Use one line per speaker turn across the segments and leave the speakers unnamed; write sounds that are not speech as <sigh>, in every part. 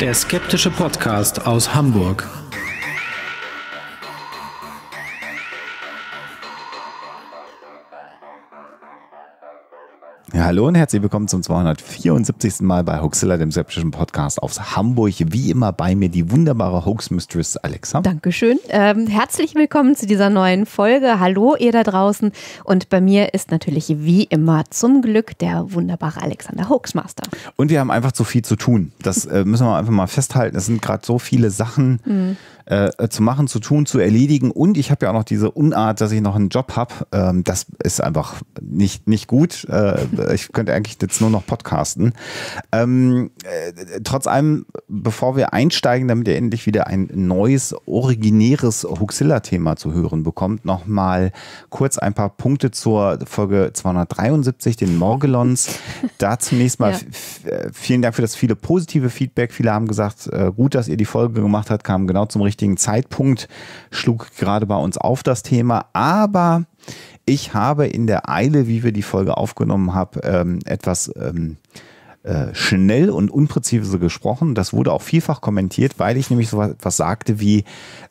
Der skeptische Podcast aus Hamburg. Hallo und herzlich willkommen zum 274. Mal bei Hoaxilla, dem skeptischen Podcast aus Hamburg. Wie immer bei mir die wunderbare Hoax-Mistress Alexa. Dankeschön.
Ähm, herzlich willkommen zu dieser neuen Folge. Hallo ihr da draußen. Und bei mir ist natürlich wie immer zum Glück der wunderbare Alexander Hoaxmaster.
Und wir haben einfach zu viel zu tun. Das äh, müssen wir einfach mal festhalten. Es sind gerade so viele Sachen. Mhm äh, zu machen, zu tun, zu erledigen. Und ich habe ja auch noch diese Unart, dass ich noch einen Job habe. Ähm, das ist einfach nicht, nicht gut. Äh, ich könnte eigentlich jetzt nur noch podcasten. Ähm, äh, trotz allem, bevor wir einsteigen, damit ihr endlich wieder ein neues, originäres Huxilla-Thema zu hören bekommt, nochmal kurz ein paar Punkte zur Folge 273, den Morgelons. da zunächst mal ja. vielen Dank für das viele positive Feedback. Viele haben gesagt, äh, gut, dass ihr die Folge gemacht habt, kam genau zum richtigen richtigen Zeitpunkt schlug gerade bei uns auf das Thema. Aber ich habe in der Eile, wie wir die Folge aufgenommen haben, ähm, etwas ähm, äh, schnell und unpräzise gesprochen. Das wurde auch vielfach kommentiert, weil ich nämlich so etwas sagte wie,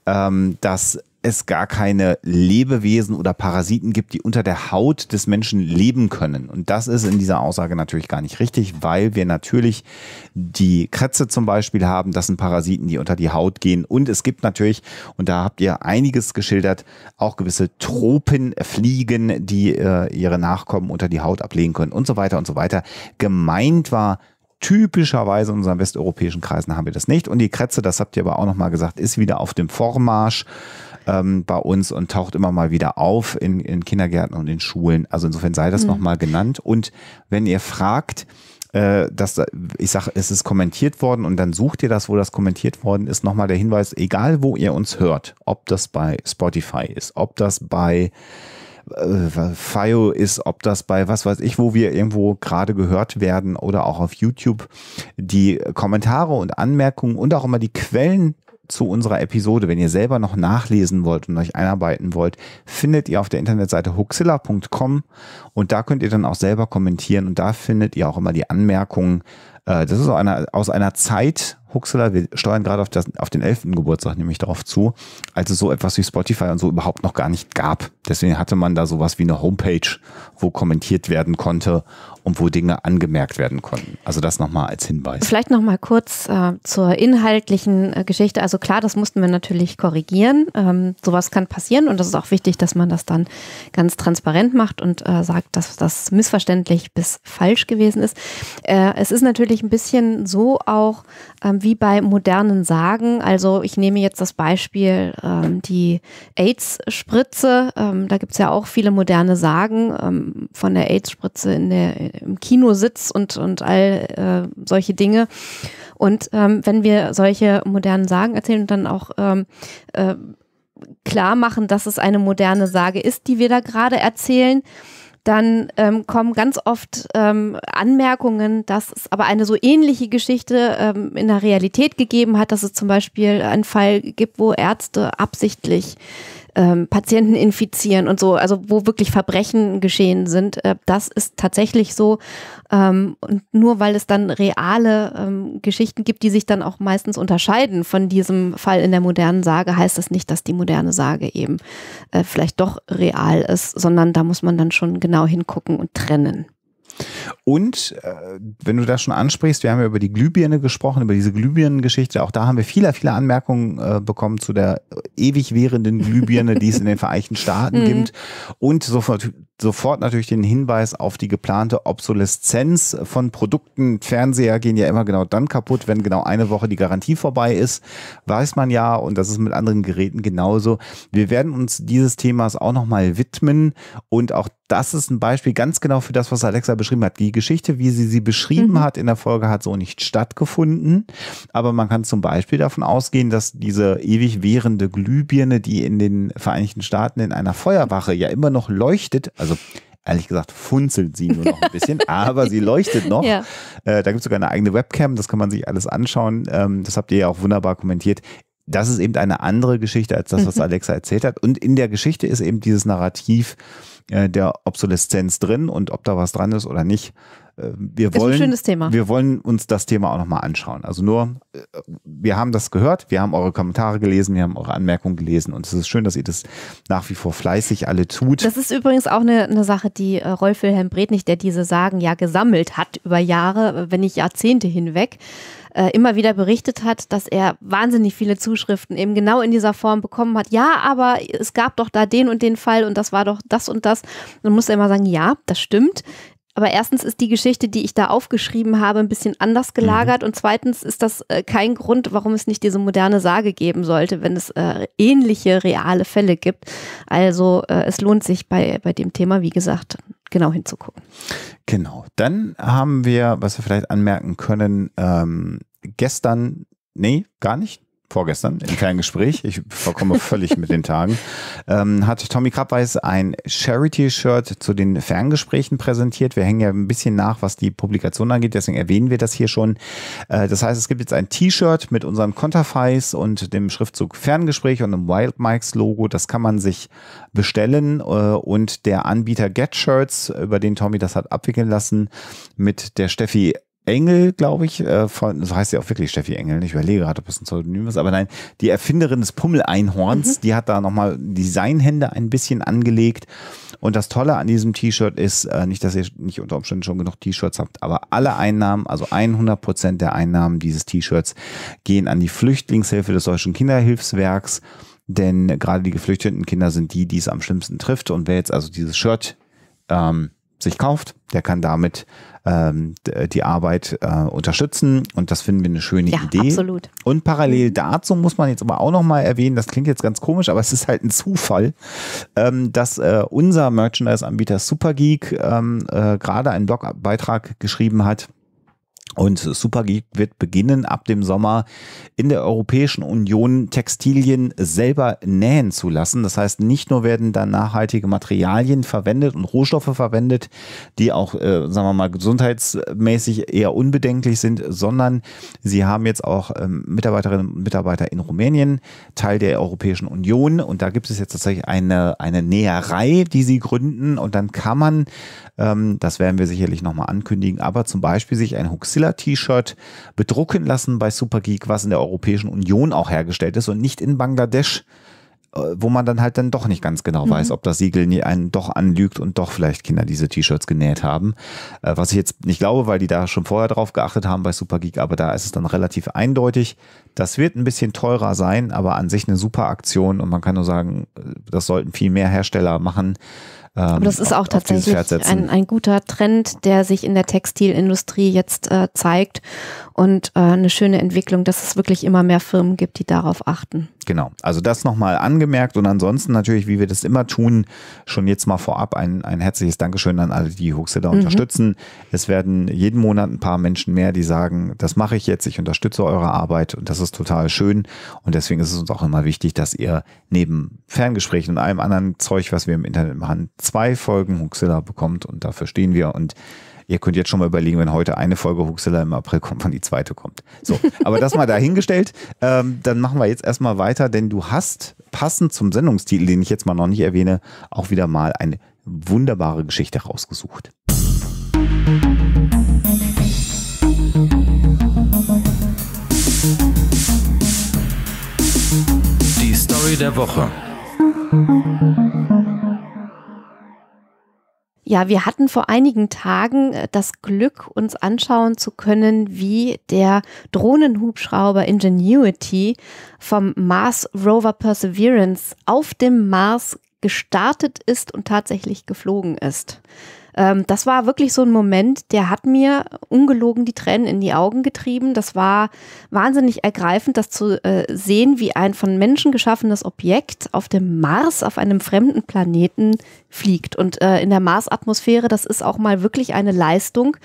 ähm, dass es gar keine Lebewesen oder Parasiten gibt, die unter der Haut des Menschen leben können. Und das ist in dieser Aussage natürlich gar nicht richtig, weil wir natürlich die Krätze zum Beispiel haben. Das sind Parasiten, die unter die Haut gehen. Und es gibt natürlich, und da habt ihr einiges geschildert, auch gewisse Tropenfliegen, die äh, ihre Nachkommen unter die Haut ablegen können und so weiter und so weiter. Gemeint war Typischerweise in unseren westeuropäischen Kreisen haben wir das nicht. Und die Kretze, das habt ihr aber auch nochmal gesagt, ist wieder auf dem Vormarsch ähm, bei uns und taucht immer mal wieder auf in, in Kindergärten und in Schulen. Also insofern sei das mhm. nochmal genannt. Und wenn ihr fragt, äh, dass ich sage, es ist kommentiert worden und dann sucht ihr das, wo das kommentiert worden ist. Nochmal der Hinweis, egal wo ihr uns hört, ob das bei Spotify ist, ob das bei äh, FIO ist, ob das bei was weiß ich, wo wir irgendwo gerade gehört werden oder auch auf YouTube, die Kommentare und Anmerkungen und auch immer die Quellen zu unserer Episode, wenn ihr selber noch nachlesen wollt und euch einarbeiten wollt, findet ihr auf der Internetseite hoaxilla.com und da könnt ihr dann auch selber kommentieren und da findet ihr auch immer die Anmerkungen. Äh, das ist aus einer Zeit, Huxler, wir steuern gerade auf, das, auf den 11. Geburtstag nämlich darauf zu, als es so etwas wie Spotify und so überhaupt noch gar nicht gab. Deswegen hatte man da sowas wie eine Homepage, wo kommentiert werden konnte und wo Dinge angemerkt werden konnten. Also das nochmal als Hinweis.
Vielleicht nochmal kurz äh, zur inhaltlichen äh, Geschichte. Also klar, das mussten wir natürlich korrigieren. Ähm, sowas kann passieren und das ist auch wichtig, dass man das dann ganz transparent macht und äh, sagt, dass das missverständlich bis falsch gewesen ist. Äh, es ist natürlich ein bisschen so auch, ähm, wie bei modernen Sagen. Also ich nehme jetzt das Beispiel ähm, die AIDS-Spritze. Ähm, da gibt's ja auch viele moderne Sagen ähm, von der AIDS-Spritze in der, im Kinositz und, und all äh, solche Dinge. Und ähm, wenn wir solche modernen Sagen erzählen und dann auch ähm, äh, klar machen, dass es eine moderne Sage ist, die wir da gerade erzählen, dann ähm, kommen ganz oft ähm, Anmerkungen, dass es aber eine so ähnliche Geschichte ähm, in der Realität gegeben hat, dass es zum Beispiel einen Fall gibt, wo Ärzte absichtlich ähm, Patienten infizieren und so, also wo wirklich Verbrechen geschehen sind. Äh, das ist tatsächlich so. Ähm, und nur weil es dann reale ähm, Geschichten gibt, die sich dann auch meistens unterscheiden von diesem Fall in der modernen Sage, heißt das nicht, dass die moderne Sage eben äh, vielleicht doch real ist, sondern da muss man dann schon genau hingucken und trennen.
Und äh, wenn du das schon ansprichst, wir haben ja über die Glühbirne gesprochen, über diese Glühbirnengeschichte. Auch da haben wir viele, viele Anmerkungen äh, bekommen zu der ewig währenden Glühbirne, die es in den Vereinigten Staaten <laughs> mhm. gibt. Und sofort, sofort natürlich den Hinweis auf die geplante Obsoleszenz von Produkten. Fernseher gehen ja immer genau dann kaputt, wenn genau eine Woche die Garantie vorbei ist. Weiß man ja, und das ist mit anderen Geräten genauso. Wir werden uns dieses Themas auch nochmal widmen. Und auch das ist ein Beispiel ganz genau für das, was Alexa beschrieben hat die Geschichte, wie sie sie beschrieben mhm. hat in der Folge, hat so nicht stattgefunden. Aber man kann zum Beispiel davon ausgehen, dass diese ewig währende Glühbirne, die in den Vereinigten Staaten in einer Feuerwache ja immer noch leuchtet, also ehrlich gesagt funzelt sie nur noch ein bisschen, <laughs> aber sie leuchtet noch. Ja. Äh, da gibt es sogar eine eigene Webcam, das kann man sich alles anschauen. Ähm, das habt ihr ja auch wunderbar kommentiert. Das ist eben eine andere Geschichte als das, was mhm. Alexa erzählt hat. Und in der Geschichte ist eben dieses Narrativ äh, der Obsoleszenz drin und ob da was dran ist oder nicht. Äh, wir wollen, ist ein schönes Thema. Wir wollen uns das Thema auch nochmal anschauen. Also nur, äh, wir haben das gehört, wir haben eure Kommentare gelesen, wir haben eure Anmerkungen gelesen und es ist schön, dass ihr das nach wie vor fleißig alle tut. Das ist
übrigens auch eine, eine Sache, die Rolf Wilhelm Brednich, der diese Sagen ja gesammelt hat über Jahre, wenn nicht Jahrzehnte hinweg, äh, immer wieder berichtet hat, dass er wahnsinnig viele Zuschriften eben genau in dieser Form bekommen hat. Ja, aber es gab doch da den und den Fall und das war doch das und das. Dann muss er immer sagen, ja, das stimmt. Aber erstens ist die Geschichte, die ich da aufgeschrieben habe, ein bisschen anders gelagert. Mhm. Und zweitens ist das äh, kein Grund, warum es nicht diese moderne Sage geben sollte, wenn es äh, ähnliche reale Fälle gibt. Also äh, es lohnt sich bei, bei dem Thema, wie gesagt, genau hinzugucken.
Genau. Dann haben wir, was wir vielleicht anmerken können, ähm, gestern, nee, gar nicht, vorgestern im kleinen Gespräch, ich verkomme völlig mit den Tagen, <laughs> ähm, hat Tommy Krabbeis ein Charity-Shirt zu den Ferngesprächen präsentiert. Wir hängen ja ein bisschen nach, was die Publikation angeht, deswegen erwähnen wir das hier schon. Äh, das heißt, es gibt jetzt ein T-Shirt mit unserem Konterfeis und dem Schriftzug Ferngespräch und einem Wild Mikes Logo. Das kann man sich bestellen äh, und der Anbieter Get Shirts, über den Tommy das hat abwickeln lassen, mit der Steffi Engel, glaube ich, äh, von, so heißt sie auch wirklich Steffi Engel. Ich überlege gerade, ob das ein Pseudonym ist, aber nein, die Erfinderin des Pummel-Einhorns, mhm. die hat da nochmal Designhände ein bisschen angelegt. Und das Tolle an diesem T-Shirt ist, äh, nicht, dass ihr nicht unter Umständen schon genug T-Shirts habt, aber alle Einnahmen, also 100 Prozent der Einnahmen dieses T-Shirts gehen an die Flüchtlingshilfe des Deutschen Kinderhilfswerks. Denn gerade die geflüchteten Kinder sind die, die es am schlimmsten trifft. Und wer jetzt also dieses Shirt ähm, sich kauft, der kann damit ähm, die Arbeit äh, unterstützen und das finden wir eine schöne ja, Idee. Absolut. Und parallel mhm. dazu muss man jetzt aber auch nochmal erwähnen, das klingt jetzt ganz komisch, aber es ist halt ein Zufall, ähm, dass äh, unser Merchandise-Anbieter Supergeek ähm, äh, gerade einen Blogbeitrag geschrieben hat und Supergeek wird beginnen, ab dem Sommer in der Europäischen Union Textilien selber nähen zu lassen. Das heißt, nicht nur werden dann nachhaltige Materialien verwendet und Rohstoffe verwendet, die auch, äh, sagen wir mal, gesundheitsmäßig eher unbedenklich sind, sondern sie haben jetzt auch ähm, Mitarbeiterinnen und Mitarbeiter in Rumänien, Teil der Europäischen Union. Und da gibt es jetzt tatsächlich eine, eine Näherei, die sie gründen. Und dann kann man, ähm, das werden wir sicherlich nochmal ankündigen, aber zum Beispiel sich ein Huxilla Godzilla-T-Shirt bedrucken lassen bei Supergeek, was in der Europäischen Union auch hergestellt ist und nicht in Bangladesch, äh, wo man dann halt dann doch nicht ganz genau mhm. weiß, ob das Siegel einen doch anlügt und doch vielleicht Kinder diese T-Shirts genäht haben. Äh, was ich jetzt nicht glaube, weil die da schon vorher drauf geachtet haben bei Supergeek, aber da ist es dann relativ eindeutig. Das wird ein bisschen teurer sein, aber an sich eine super Aktion und man kann nur sagen, äh, das sollten viel mehr Hersteller machen aber das ähm, ist auch tatsächlich ein,
ein guter Trend, der sich in der Textilindustrie jetzt äh, zeigt und äh, eine schöne Entwicklung, dass es wirklich immer mehr Firmen gibt, die darauf achten.
Genau, also das nochmal angemerkt und ansonsten natürlich, wie wir das immer tun, schon jetzt mal vorab ein, ein herzliches Dankeschön an alle, die Hoaxilla mhm. unterstützen. Es werden jeden Monat ein paar Menschen mehr, die sagen, das mache ich jetzt, ich unterstütze eure Arbeit und das ist total schön und deswegen ist es uns auch immer wichtig, dass ihr neben Ferngesprächen und allem anderen Zeug, was wir im Internet machen, zwei Folgen Hoaxilla bekommt und dafür stehen wir und Ihr könnt jetzt schon mal überlegen, wenn heute eine Folge Huxilla im April kommt, wann die zweite kommt. So, aber das mal dahingestellt. Ähm, dann machen wir jetzt erstmal weiter, denn du hast passend zum Sendungstitel, den ich jetzt mal noch nicht erwähne, auch wieder mal eine wunderbare Geschichte rausgesucht. Die Story der Woche.
Ja, wir hatten vor einigen Tagen äh, das Glück, uns anschauen zu können, wie der Drohnenhubschrauber Ingenuity vom Mars Rover Perseverance auf dem Mars gestartet ist und tatsächlich geflogen ist ähm, das war wirklich so ein Moment, der hat mir ungelogen die Tränen in die Augen getrieben. Das war wahnsinnig ergreifend, das zu äh, sehen, wie ein von Menschen geschaffenes Objekt auf dem Mars, auf einem fremden Planeten fliegt. Und äh, in der Marsatmosphäre, das ist auch mal wirklich eine Leistung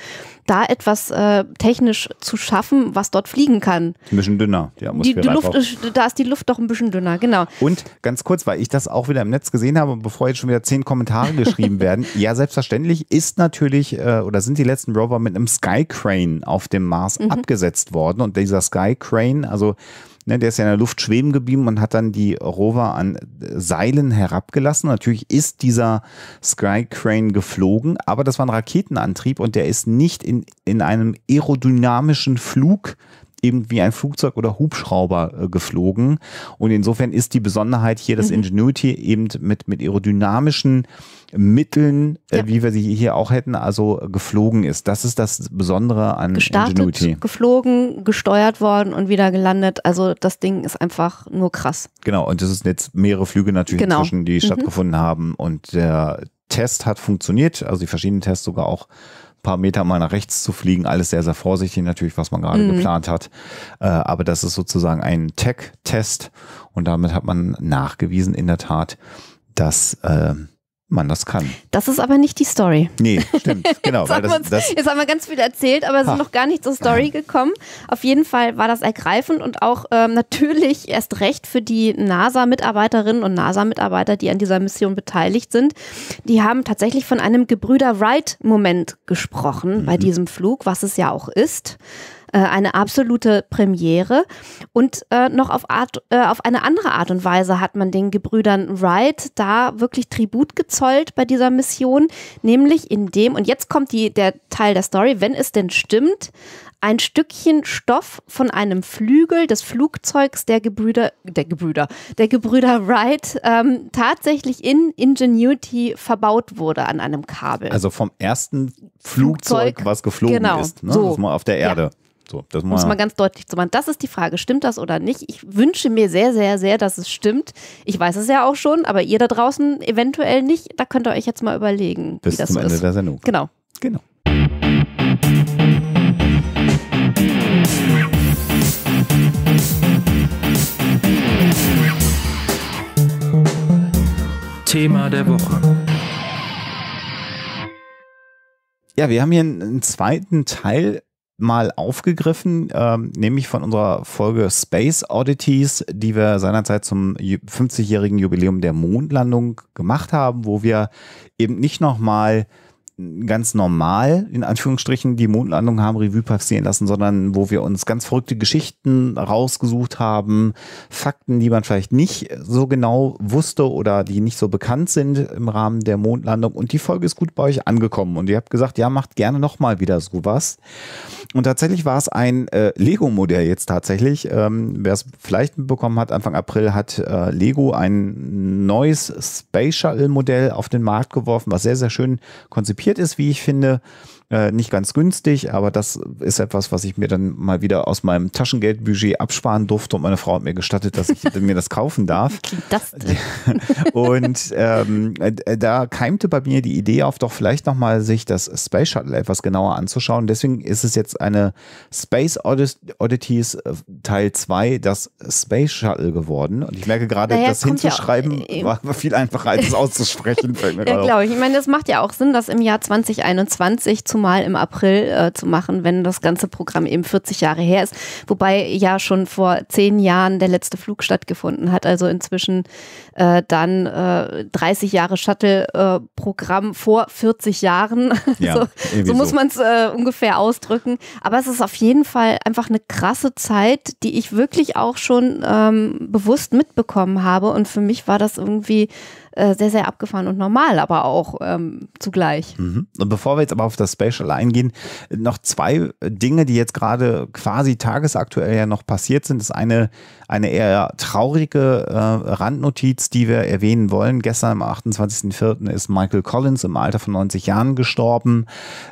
da etwas äh, technisch zu schaffen, was dort fliegen kann.
Ein bisschen dünner, die Atmosphäre. Die, die Luft ist,
da ist die Luft doch ein bisschen dünner, genau.
Und ganz kurz, weil ich das auch wieder im Netz gesehen habe, bevor jetzt schon wieder zehn Kommentare <laughs> geschrieben werden. ja, selbstverständlich ist natürlich äh, oder sind die letzten Rover mit einem Sky Crane auf dem Mars mhm. abgesetzt worden. Und dieser Sky Crane, also Ne, der ist ja in der Luft schweben geblieben und hat dann die Rover an Seilen herabgelassen. Natürlich ist dieser Sky Crane geflogen, aber das war ein Raketenantrieb und der ist nicht in, in einem aerodynamischen Flug eben wie ein Flugzeug oder Hubschrauber äh, geflogen. Und insofern ist die Besonderheit hier, dass mhm. Ingenuity eben mit, mit aerodynamischen Mitteln, äh, ja. wie wir sie hier auch hätten, also äh, geflogen ist. Das ist das Besondere an Gestartet, Ingenuity.
geflogen, gesteuert worden und wieder gelandet. Also das Ding ist einfach nur krass.
Genau, und das ist jetzt mehrere Flüge natürlich genau. inzwischen, die mhm. stattgefunden haben. Und der Test hat funktioniert, also die verschiedenen Tests sogar auch paar Meter mal nach rechts zu fliegen. Alles sehr, sehr vorsichtig natürlich, was man gerade mhm. geplant hat. Äh, aber das ist sozusagen ein Tech-Test und damit hat man nachgewiesen in der Tat, dass äh, man das kann.
Das ist aber nicht die
Story. Nee, stimmt, <laughs> genau. jetzt, haben das, das jetzt,
haben wir ganz viel erzählt, aber es ist noch gar nicht zur Story gekommen. Auf jeden Fall war das ergreifend und auch ähm, natürlich erst recht für die NASA-Mitarbeiterinnen und NASA-Mitarbeiter, die an dieser Mission beteiligt sind. Die haben tatsächlich von einem Gebrüder Wright-Moment gesprochen mhm. bei diesem Flug, was es ja auch ist. Äh, eine absolute Premiere. Und äh, noch auf, Art, äh, auf eine andere Art und Weise hat man den Gebrüdern Wright da wirklich Tribut gezollt bei dieser Mission, nämlich indem, und jetzt kommt die, der Teil der Story, wenn es denn stimmt, ein Stückchen Stoff von einem Flügel des Flugzeugs der Gebrüder, der Gebrüder, der Gebrüder Wright ähm, tatsächlich in Ingenuity verbaut wurde an einem Kabel. Also
vom ersten Flugzeug, Flugzeug was geflogen genau, ist, ne? so. das mal auf der Erde. Ja. So, das muss man
ganz deutlich zu machen. Das ist die Frage. Stimmt das oder nicht? Ich wünsche mir sehr, sehr, sehr, dass es stimmt. Ich weiß es ja auch schon, aber ihr da draußen eventuell nicht. Da könnt ihr euch jetzt mal überlegen,
Bis wie das zum so Ende ist. der Sendung.
Genau. Genau.
Thema der Woche. Ja, wir haben hier einen zweiten Teil mal aufgegriffen, ähm, nämlich von unserer Folge Space Oddities, die wir seinerzeit zum 50-jährigen Jubiläum der Mondlandung gemacht haben, wo wir eben nicht nochmal ganz normal, in Anführungsstrichen, die Mondlandung haben Revue passieren lassen, sondern wo wir uns ganz verrückte Geschichten rausgesucht haben, Fakten, die man vielleicht nicht so genau wusste oder die nicht so bekannt sind im Rahmen der Mondlandung. Und die Folge ist gut bei euch angekommen. Und ihr habt gesagt, ja, macht gerne nochmal wieder sowas. Und tatsächlich war es ein äh, Lego-Modell jetzt tatsächlich. Ähm, Wer es vielleicht mitbekommen hat, Anfang April hat äh, Lego ein neues Space Shuttle-Modell auf den Markt geworfen, was sehr, sehr schön konzipiert konzipiert ist, wie ich finde, äh, nicht ganz günstig, aber das ist etwas, was ich mir dann mal wieder aus meinem Taschengeldbudget absparen durfte und meine Frau hat mir gestattet, dass ich <laughs> mir das kaufen darf. Das denn? <laughs> und ähm, äh, da keimte bei mir die Idee auf, doch vielleicht nochmal sich das Space Shuttle etwas genauer anzuschauen. Deswegen ist es jetzt eine Space Oddities äh, Teil 2, das Space Shuttle geworden. Und ich merke gerade, naja, das hinzuschreiben ja äh, war viel einfacher, als es auszusprechen. <laughs> ja, glaube
ich. Ich meine, das macht ja auch Sinn, dass im Jahr 2021 zu dazu mal im April äh, zu machen, wenn das ganze Programm eben 40 Jahre her ist. Wobei ja schon vor zehn Jahren der letzte Flug stattgefunden hat. Also inzwischen äh, dann äh, 30 Jahre Shuttle-Programm vor 40 Jahren. <laughs> Ja, so, so, muss man es äh, ungefähr ausdrücken. Aber es ist auf jeden Fall einfach eine krasse Zeit, die ich wirklich auch schon ähm, bewusst mitbekommen habe. Und für mich war das irgendwie äh, sehr, sehr abgefahren und normal, aber auch ähm, zugleich.
Mhm. Und bevor wir jetzt aber auf das Special eingehen, noch zwei Dinge, die jetzt gerade quasi tagesaktuell ja noch passiert sind. Das eine, eine eher traurige äh, Randnotiz, die wir erwähnen wollen. Gestern am 28.04. ist Michael Collins im Alter von 90 Jahren gestorben.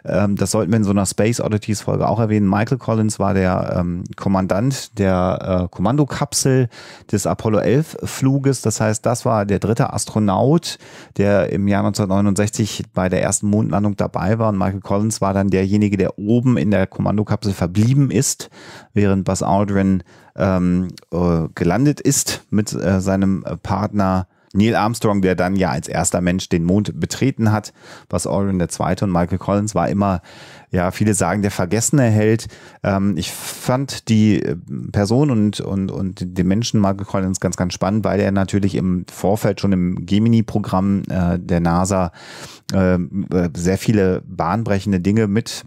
Ähm, das sollten wir in so einer Space Oddities Folge auch erwähnen. Michael Collins war der ähm, Kommandant der äh, Kommandokapsel des Apollo 11 Fluges. Das heißt, das war der dritte Astronaut Astronaut, der im Jahr 1969 bei der ersten Mondlandung dabei war. Und Michael Collins war dann derjenige, der oben in der Kommandokapsel verblieben ist, während Buzz Aldrin ähm, äh, gelandet ist mit äh, seinem Partner Neil Armstrong, der dann ja als erster Mensch den Mond betreten hat, was Aldrin der Zweite und Michael Collins war immer ja, viele sagen, der vergessene Held. Ähm, ich fand die äh, Person und, und, und den Menschen Michael Collins ganz, ganz spannend, weil er natürlich im Vorfeld schon im Gemini-Programm äh, der NASA ähm, äh, sehr viele bahnbrechende Dinge mit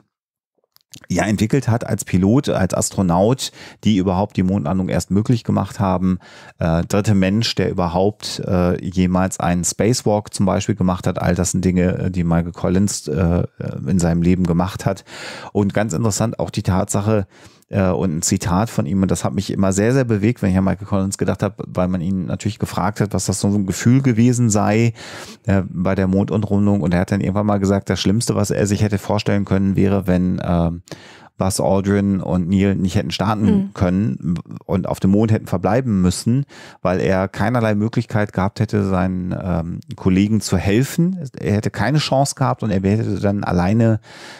ja entwickelt hat als Pilot, als Astronaut, die überhaupt die Mondlandung erst möglich gemacht haben. Äh, dritte Mensch, der überhaupt äh, jemals einen Spacewalk zum Beispiel gemacht hat. All das sind Dinge, äh, die Michael Collins äh, äh, in seinem Leben gemacht hat. Und ganz interessant auch die Tatsache, äh, und ein Zitat von ihm. Und das hat mich immer sehr, sehr bewegt, wenn ich an Michael Collins gedacht habe, weil man ihn natürlich gefragt hat, was das so ein Gefühl gewesen sei äh, bei der Mondumrundung. Und er hat dann irgendwann mal gesagt, das Schlimmste, was er sich hätte vorstellen können, wäre, wenn äh, Buzz Aldrin und Neil nicht hätten starten mhm. können und auf dem Mond hätten verbleiben müssen, weil er keinerlei Möglichkeit gehabt hätte, seinen ähm, Kollegen zu helfen. Er hätte keine Chance gehabt und er hätte dann alleine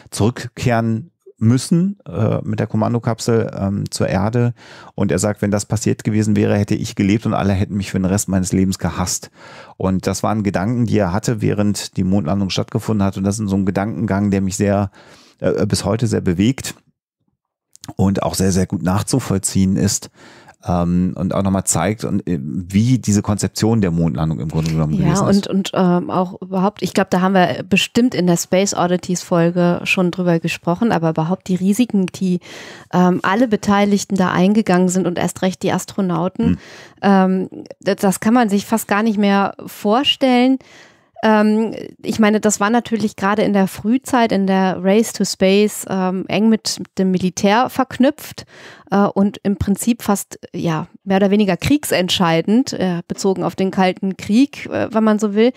zurückkehren müssen äh, mit der Kommandokapsel ähm, zur Erde. Und er sagt, wenn das passiert gewesen wäre, hätte ich gelebt und alle hätten mich für den Rest meines Lebens gehasst. Und das waren Gedanken, die er hatte, während die Mondlandung stattgefunden hat. Und das ist so ein Gedankengang, der mich sehr äh, bis heute sehr bewegt und auch sehr, sehr gut nachzuvollziehen ist ähm, und auch nochmal zeigt, und, äh, wie diese Konzeption der Mondlandung im Grunde genommen ja, gewesen ist. Ja, und,
und ähm, auch überhaupt, ich glaube, da haben wir bestimmt in der Space Oddities Folge schon drüber gesprochen, aber überhaupt die Risiken, die ähm, alle Beteiligten da eingegangen sind und erst recht die Astronauten, hm. ähm, das, das kann man sich fast gar nicht mehr vorstellen ähm, ich meine, das war natürlich gerade in der Frühzeit, in der Race to Space, ähm, eng mit dem Militär verknüpft äh, und im Prinzip fast ja mehr oder weniger kriegsentscheidend äh, bezogen auf den Kalten Krieg, äh, wenn man so will.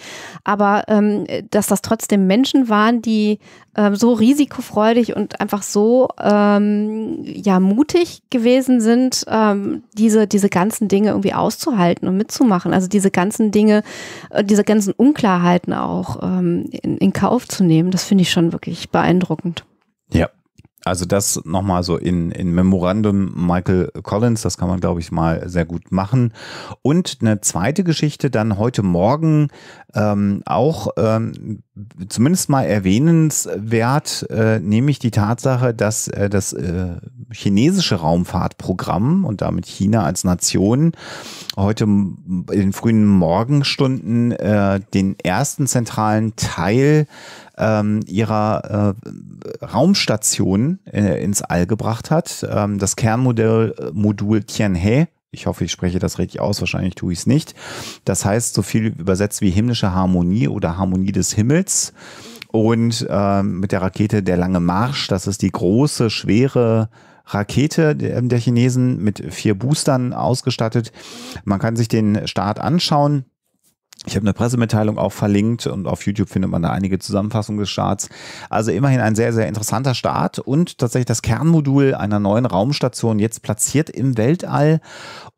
Aber ähm, dass das trotzdem Menschen waren, die ähm, so risikofreudig und einfach so ähm, ja mutig gewesen sind, ähm, diese diese ganzen Dinge irgendwie auszuhalten und mitzumachen. Also diese ganzen Dinge, äh, diese ganzen Unklarheiten auch ähm, in, in Kauf zu nehmen. Das finde ich schon wirklich beeindruckend.
Ja, also das nochmal so in, in Memorandum Michael Collins, das kann man, glaube ich, mal sehr gut machen. Und eine zweite Geschichte dann heute Morgen ähm, auch ähm, zumindest mal erwähnenswert, äh, nämlich die Tatsache, dass äh, das äh, chinesische Raumfahrtprogramm und damit China als Nation heute in den frühen Morgenstunden äh, den ersten zentralen Teil ähm, ihrer äh, Raumstation äh, ins All gebracht hat. Ähm, das Kernmodell äh, Modul Tianhe. Ich hoffe, ich spreche das richtig aus, wahrscheinlich tue ich es nicht. Das heißt so viel übersetzt wie himmlische Harmonie oder Harmonie des Himmels. Und ähm, mit der Rakete der lange Marsch, das ist die große, schwere Rakete der Chinesen mit vier Boostern ausgestattet. Man kann sich den Start anschauen. Ich habe eine Pressemitteilung auch verlinkt und auf YouTube findet man da einige Zusammenfassungen des Starts. Also immerhin ein sehr, sehr interessanter Start und tatsächlich das Kernmodul einer neuen Raumstation jetzt platziert im Weltall.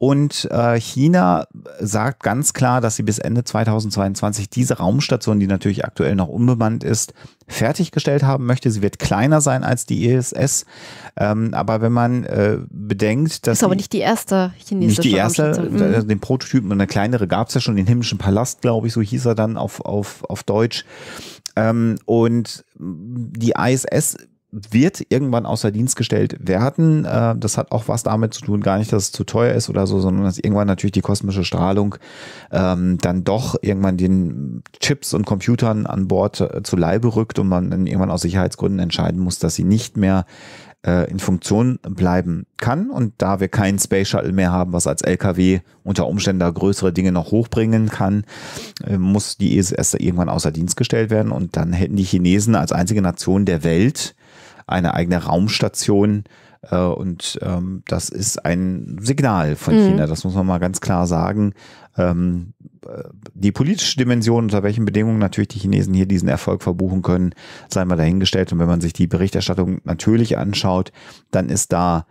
Und äh, China sagt ganz klar, dass sie bis Ende 2022 diese Raumstation, die natürlich aktuell noch unbemannt ist, fertiggestellt haben möchte. Sie wird kleiner sein als die ISS. E ähm, aber wenn man äh, bedenkt, dass. Ist aber nicht
die erste chinesische Nicht die erste. Äh, mhm.
Den Prototypen, eine kleinere gab es ja schon, den himmlischen Palast, glaube ich, so hieß er dann auf, auf, auf Deutsch. Ähm, und die ISS e wird irgendwann außer Dienst gestellt werden. Äh, das hat auch was damit zu tun, gar nicht, dass es zu teuer ist oder so, sondern dass irgendwann natürlich die kosmische Strahlung ähm, dann doch irgendwann den Chips und Computern an Bord äh, zu Leibe rückt und man dann irgendwann aus Sicherheitsgründen entscheiden muss, dass sie nicht mehr äh, in Funktion bleiben kann. Und da wir keinen Space Shuttle mehr haben, was als LKW unter Umständen da größere Dinge noch hochbringen kann, muss die ISS e irgendwann außer Dienst gestellt werden. Und dann hätten die Chinesen als einzige Nation der Welt eine eigene Raumstation. Äh, und ähm, das ist ein Signal von mhm. China, das muss man mal ganz klar sagen. Ähm, äh, die politische Dimension, unter welchen Bedingungen natürlich die Chinesen hier diesen Erfolg verbuchen können, sei mal dahingestellt. Und wenn man sich die Berichterstattung natürlich anschaut, dann ist da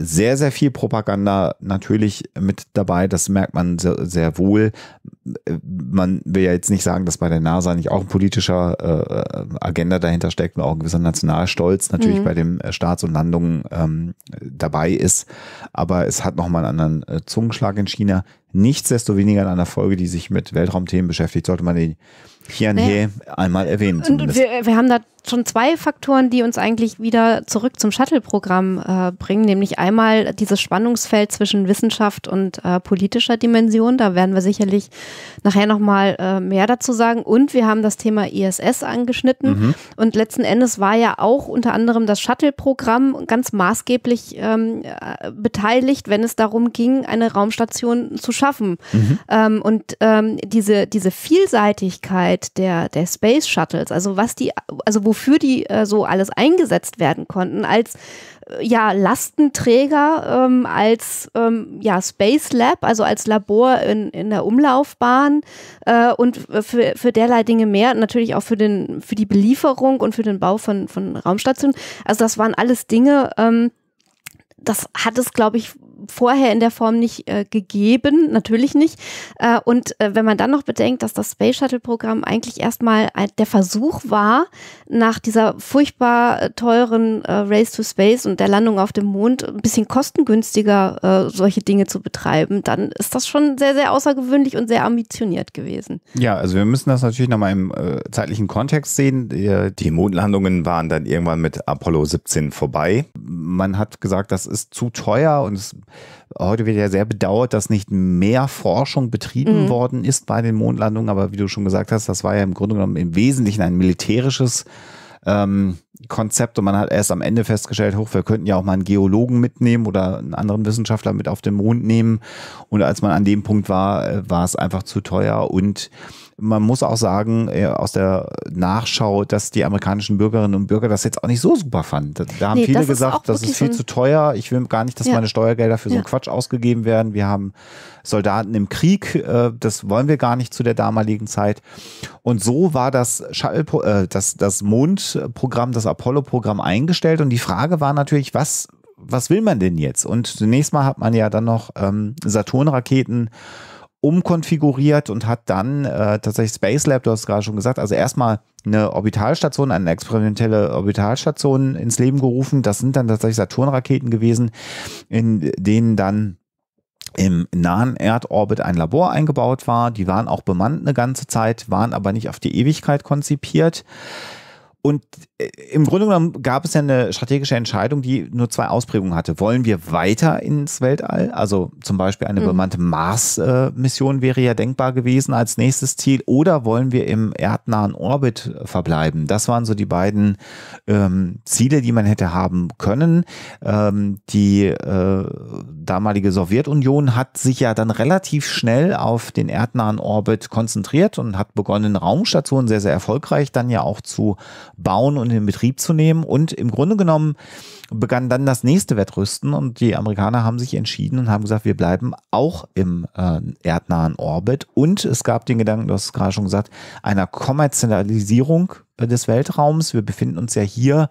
sehr, sehr viel Propaganda natürlich mit dabei. Das merkt man sehr, sehr wohl. Man will ja jetzt nicht sagen, dass bei der NASA nicht auch ein politischer äh, Agenda dahinter steckt und auch ein gewisser Nationalstolz natürlich mhm. bei den äh, Starts und Landungen ähm, dabei ist. Aber es hat nochmal einen anderen äh, Zungenschlag in China. Nichtsdestoweniger in einer Folge, die sich mit Weltraumthemen beschäftigt, sollte man den Qian naja. einmal erwähnen. Und wir,
äh, wir haben da schon zwei Faktoren, die uns eigentlich wieder zurück zum Shuttle-Programm äh, bringen, nämlich einmal dieses Spannungsfeld zwischen Wissenschaft und äh, politischer Dimension. Da werden wir sicherlich nachher nochmal äh, mehr dazu sagen. Und wir haben das Thema ISS angeschnitten. Mhm. Und letzten Endes war ja auch unter anderem das Shuttle-Programm ganz maßgeblich ähm, äh, beteiligt, wenn es darum ging, eine Raumstation zu schaffen. Mhm. Ähm, und ähm, diese, diese Vielseitigkeit der, der Space Shuttles, also was die, also wofür wofür die äh, so alles eingesetzt werden konnten, als äh, ja, Lastenträger, ähm, als ähm, ja, Space Lab, also als Labor in, in der Umlaufbahn äh, und für, für derlei Dinge mehr, natürlich auch für, den, für die Belieferung und für den Bau von, von Raumstationen. Also das waren alles Dinge, ähm, das hat es, glaube ich, vorher in der Form nicht äh, gegeben, natürlich nicht. Äh, und äh, wenn man dann noch bedenkt, dass das Space Shuttle-Programm eigentlich erstmal der Versuch war, nach dieser furchtbar äh, teuren äh, Race to Space und der Landung auf dem Mond ein bisschen kostengünstiger äh, solche Dinge zu betreiben, dann ist das schon sehr, sehr außergewöhnlich und sehr ambitioniert gewesen.
Ja, also wir müssen das natürlich nochmal im zeitlichen Kontext sehen. Die, die Mondlandungen waren dann irgendwann mit Apollo 17 vorbei. Man hat gesagt, das ist zu teuer und es Heute oh, wird ja sehr bedauert, dass nicht mehr Forschung betrieben mhm. worden ist bei den Mondlandungen. Aber wie du schon gesagt hast, das war ja im Grunde genommen im Wesentlichen ein militärisches ähm, Konzept und man hat erst am Ende festgestellt, hoch, wir könnten ja auch mal einen Geologen mitnehmen oder einen anderen Wissenschaftler mit auf den Mond nehmen. Und als man an dem Punkt war, äh, war es einfach zu teuer und man muss auch sagen, äh, aus der Nachschau, dass die amerikanischen Bürgerinnen und Bürger das jetzt auch nicht so super fanden. Da, da haben nee, viele das gesagt, das ist viel zu teuer. Ich will gar nicht, dass ja. meine Steuergelder für so einen ja. Quatsch ausgegeben werden. Wir haben Soldaten im Krieg. Äh, das wollen wir gar nicht zu der damaligen Zeit. Und so war das Shuttle, äh, das, das Mondprogramm, das Apollo-Programm eingestellt. Und die Frage war natürlich, was was will man denn jetzt? Und zunächst mal hat man ja dann noch ähm, Saturn-Raketen umkonfiguriert und hat dann äh, tatsächlich Space Lab, du hast es gerade schon gesagt, also erstmal eine Orbitalstation, eine experimentelle Orbitalstation ins Leben gerufen. Das sind dann tatsächlich Saturn-Raketen gewesen, in denen dann im nahen Erdorbit ein Labor eingebaut war. Die waren auch bemannt eine ganze Zeit, waren aber nicht auf die Ewigkeit konzipiert. Und äh, im Grunde genommen gab es ja eine strategische Entscheidung, die nur zwei Ausprägungen hatte. Wollen wir weiter ins Weltall? Also zum Beispiel eine mhm. bemannte Mars-Mission wäre ja denkbar gewesen als nächstes Ziel. Oder wollen wir im erdnahen Orbit verbleiben? Das waren so die beiden ähm, Ziele, die man hätte haben können. Ähm, die äh, damalige Sowjetunion hat sich ja dann relativ schnell auf den erdnahen Orbit konzentriert und hat begonnen, Raumstationen sehr, sehr erfolgreich dann ja auch zu bauen und und in Betrieb zu nehmen. Und im Grunde genommen begann dann das nächste Wettrüsten und die Amerikaner haben sich entschieden und haben gesagt, wir bleiben auch im äh, erdnahen Orbit. Und es gab den Gedanken, du hast es gerade schon gesagt, einer Kommerzialisierung äh, des Weltraums. Wir befinden uns ja hier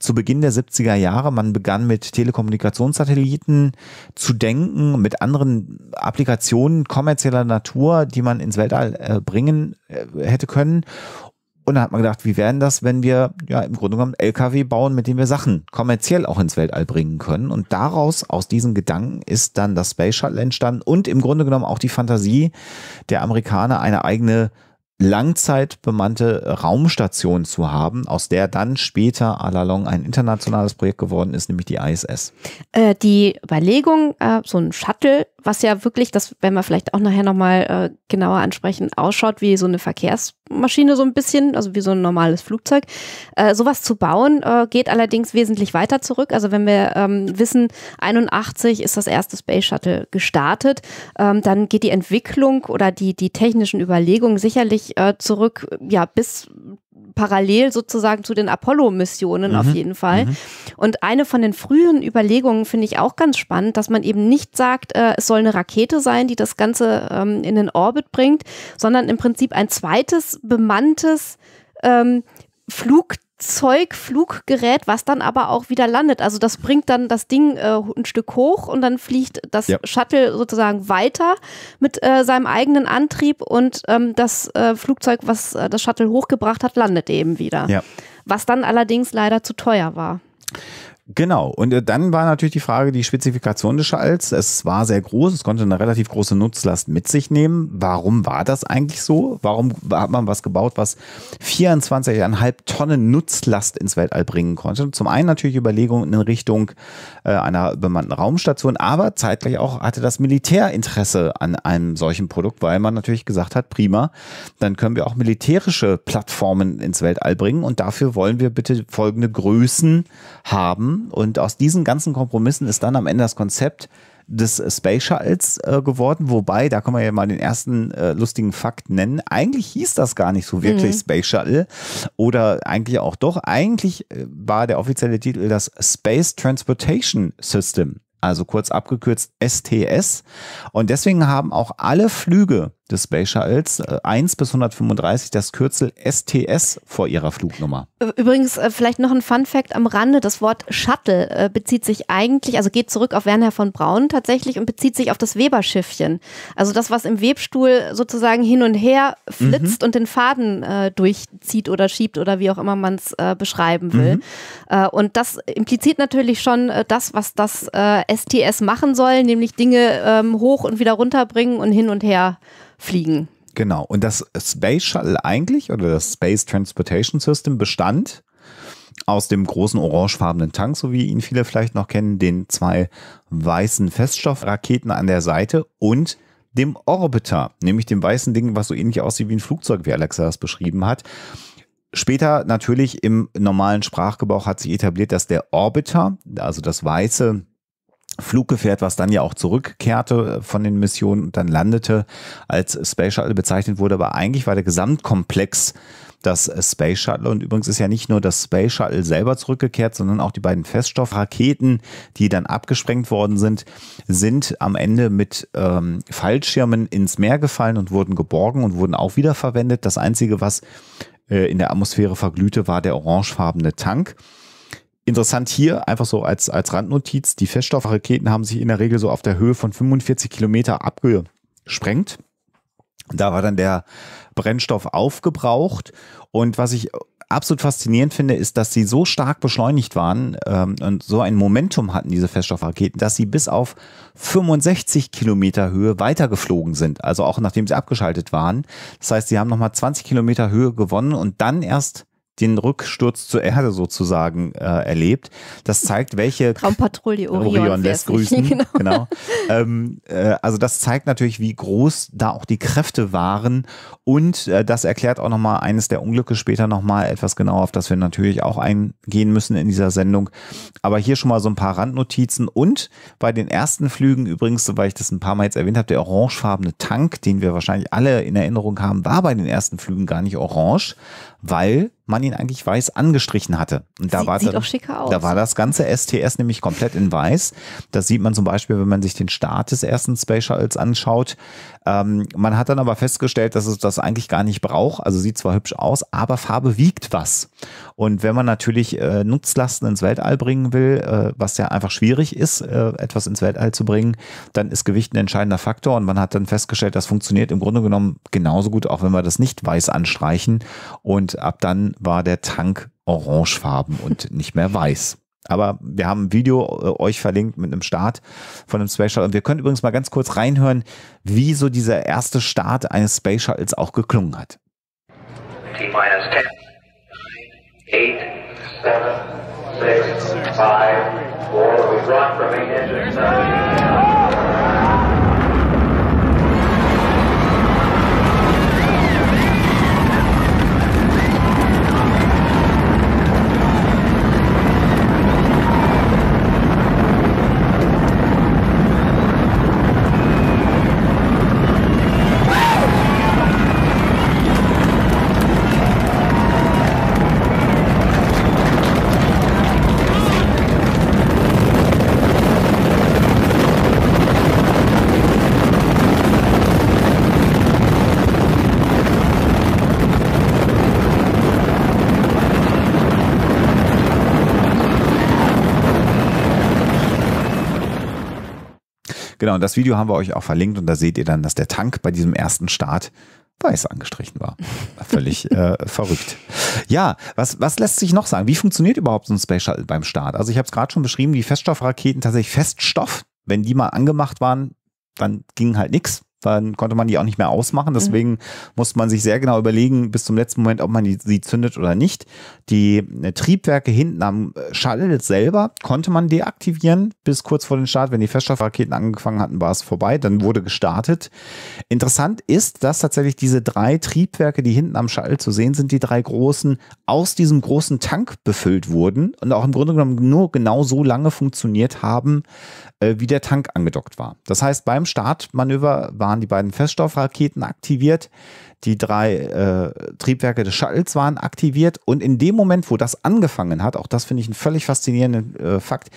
zu Beginn der 70er Jahre. Man begann mit Telekommunikationssatelliten zu denken, mit anderen Applikationen kommerzieller Natur, die man ins Weltall äh, bringen äh, hätte können. Und dann hat man gedacht, wie werden das, wenn wir ja im Grunde genommen LKW bauen, mit dem wir Sachen kommerziell auch ins Weltall bringen können? Und daraus, aus diesen Gedanken, ist dann das Space Shuttle entstanden und im Grunde genommen auch die Fantasie der Amerikaner, eine eigene langzeitbemannte Raumstation zu haben, aus der dann später à la long ein internationales Projekt geworden ist, nämlich die ISS.
Äh, die Überlegung, äh, so ein Shuttle was ja wirklich, das werden wir vielleicht auch nachher nochmal äh, genauer ansprechen, ausschaut wie so eine Verkehrsmaschine so ein bisschen, also wie so ein normales Flugzeug. Äh, sowas zu bauen äh, geht allerdings wesentlich weiter zurück. Also wenn wir ähm, wissen, 81 ist das erste Space Shuttle gestartet, ähm, dann geht die Entwicklung oder die, die technischen Überlegungen sicherlich äh, zurück, ja, bis parallel sozusagen zu den Apollo-Missionen mhm. auf jeden Fall. Mhm. Und eine von den frühen Überlegungen finde ich auch ganz spannend, dass man eben nicht sagt, äh, es soll eine Rakete sein, die das Ganze ähm, in den Orbit bringt, sondern im Prinzip ein zweites bemanntes ähm, Flug Zeugfluggerät, was dann aber auch wieder landet. Also das bringt dann das Ding äh, ein Stück hoch und dann fliegt das ja. Shuttle sozusagen weiter mit äh, seinem eigenen Antrieb und ähm, das äh, Flugzeug, was äh, das Shuttle hochgebracht hat, landet eben wieder. Ja. Was dann allerdings leider zu teuer war.
Genau, und äh, dann war natürlich die Frage, die Spezifikation des Schalls, es war sehr groß, es konnte eine relativ große Nutzlast mit sich nehmen. Warum war das eigentlich so? Warum hat man was gebaut, was 24,5 Tonnen Nutzlast ins Weltall bringen konnte? Zum einen natürlich Überlegungen in Richtung äh, einer bemannten Raumstation, aber zeitgleich auch hatte das Militär Interesse an einem solchen Produkt, weil man natürlich gesagt hat, prima, dann können wir auch militärische Plattformen ins Weltall bringen und dafür wollen wir bitte folgende Größen haben zusammen und aus diesen ganzen Kompromissen ist dann am Ende das Konzept des äh, Space Shuttles äh, geworden, wobei, da kann man ja mal den ersten äh, lustigen Fakt nennen, eigentlich hieß das gar nicht so wirklich mhm. Space Shuttle oder eigentlich auch doch, eigentlich äh, war der offizielle Titel das Space Transportation System, also kurz abgekürzt STS und deswegen haben auch alle Flüge des Space Shuttles, 1 äh, bis 135 das Kürzel STS vor ihrer Flugnummer.
Übrigens äh, vielleicht noch ein Fun Fact am Rande, das Wort Shuttle äh, bezieht sich eigentlich, also geht zurück auf Werner von Braun tatsächlich und bezieht sich auf das Weberschiffchen. Also das, was im Webstuhl sozusagen hin und her flitzt mhm. und den Faden äh, durchzieht oder schiebt oder wie auch immer man es äh, beschreiben will. Mhm. Äh, und das impliziert natürlich schon das, was das STS machen soll, nämlich Dinge ähm, hoch und wieder runterbringen und hin und her
fliegen. Genau. Und das Space Shuttle eigentlich oder das Space Transportation System bestand aus dem großen orangefarbenen Tank, so wie ihn viele vielleicht noch kennen, den zwei weißen Feststoffraketen an der Seite und dem Orbiter, nämlich dem weißen Ding, was so ähnlich aussieht wie ein Flugzeug, wie Alexa das beschrieben hat. Später natürlich im normalen Sprachgebrauch hat sich etabliert, dass der Orbiter, also das weiße Fluggefährt, was dann ja auch zurückkehrte äh, von den Missionen und dann landete, als Space Shuttle bezeichnet wurde. Aber eigentlich war der Gesamtkomplex das äh, Space Shuttle. Und übrigens ist ja nicht nur das Space Shuttle selber zurückgekehrt, sondern auch die beiden Feststoffraketen, die dann abgesprengt worden sind, sind am Ende mit ähm, Fallschirmen ins Meer gefallen und wurden geborgen und wurden auch wiederverwendet. Das Einzige, was äh, in der Atmosphäre verglühte, war der orangefarbene Tank. Interessant hier, einfach so als, als Randnotiz, die Feststoffraketen haben sich in der Regel so auf der Höhe von 45 Kilometer abgesprengt. Da war dann der Brennstoff aufgebraucht. Und was ich absolut faszinierend finde, ist, dass sie so stark beschleunigt waren ähm, und so ein Momentum hatten, diese Feststoffraketen, dass sie bis auf 65 Kilometer Höhe weitergeflogen sind. Also auch nachdem sie abgeschaltet waren. Das heißt, sie haben nochmal 20 Kilometer Höhe gewonnen und dann erst den Rücksturz zur Erde sozusagen äh, erlebt. Das zeigt, welche <laughs>
Traumpatrouille Orion, Orion lässt <laughs> grüßen. Genau. genau.
Ähm, äh, also das zeigt natürlich, wie groß da auch die Kräfte waren und äh, das erklärt auch nochmal eines der Unglücke später nochmal etwas genauer, auf das wir natürlich auch eingehen müssen in dieser Sendung. Aber hier schon mal so ein paar Randnotizen und bei den ersten Flügen übrigens, weil ich das ein paar Mal jetzt erwähnt habe, der orangefarbene Tank, den wir wahrscheinlich alle in Erinnerung haben, war bei den ersten Flügen gar nicht orange, weil man ihn eigentlich weiß angestrichen hatte. Und da sieht, war sieht da, auch schicker aus. Da war das ganze STS nämlich komplett in weiß. Das sieht man zum Beispiel, wenn man sich den Start des ersten Space Shuttles anschaut. Ähm, man hat dann aber festgestellt, dass es das eigentlich gar nicht braucht. Also sieht zwar hübsch aus, aber Farbe wiegt was. Und wenn man natürlich äh, Nutzlasten ins Weltall bringen will, äh, was ja einfach schwierig ist, äh, etwas ins Weltall zu bringen, dann ist Gewicht ein entscheidender Faktor. Und man hat dann festgestellt, das funktioniert im Grunde genommen genauso gut, auch wenn wir das nicht weiß anstreichen. Und ab dann war der Tank orangefarben und nicht mehr weiß. Aber wir haben ein Video äh, euch verlinkt mit einem Start von einem Space Shuttle. Und wir können übrigens mal ganz kurz reinhören, wie so dieser erste Start eines Space Shuttles auch geklungen hat.
T-10, 9, 8,
7, 6, 5, 4, we drop from main engine. Genau, und das Video haben wir euch auch verlinkt und da seht ihr dann, dass der Tank bei diesem ersten Start weiß angestrichen war. Völlig <laughs> äh, verrückt. Ja, was, was lässt sich noch sagen? Wie funktioniert überhaupt so ein Space Shuttle beim Start? Also ich habe es gerade schon beschrieben, die Feststoffraketen tatsächlich Feststoff. Wenn die mal angemacht waren, dann ging halt nichts dann konnte man die auch nicht mehr ausmachen. Mhm. Deswegen mhm. musste man sich sehr genau überlegen, bis zum letzten Moment, ob man die, sie zündet oder nicht. Die äh, Triebwerke hinten am äh, Shuttle selber konnte man deaktivieren bis kurz vor dem Start. Wenn die Feststoffraketen angefangen hatten, war es vorbei. Dann wurde gestartet. Interessant ist, dass tatsächlich diese drei Triebwerke, die hinten am Shuttle zu sehen sind, die drei großen, aus diesem großen Tank befüllt wurden und auch im Grunde genommen nur genau so lange funktioniert haben, äh, wie der Tank angedockt war. Das heißt, beim Startmanöver waren die beiden Feststoffraketen aktiviert, die drei äh, Triebwerke des Shuttles waren aktiviert und in dem Moment, wo das angefangen hat, auch das finde ich einen völlig faszinierenden äh, Fakt,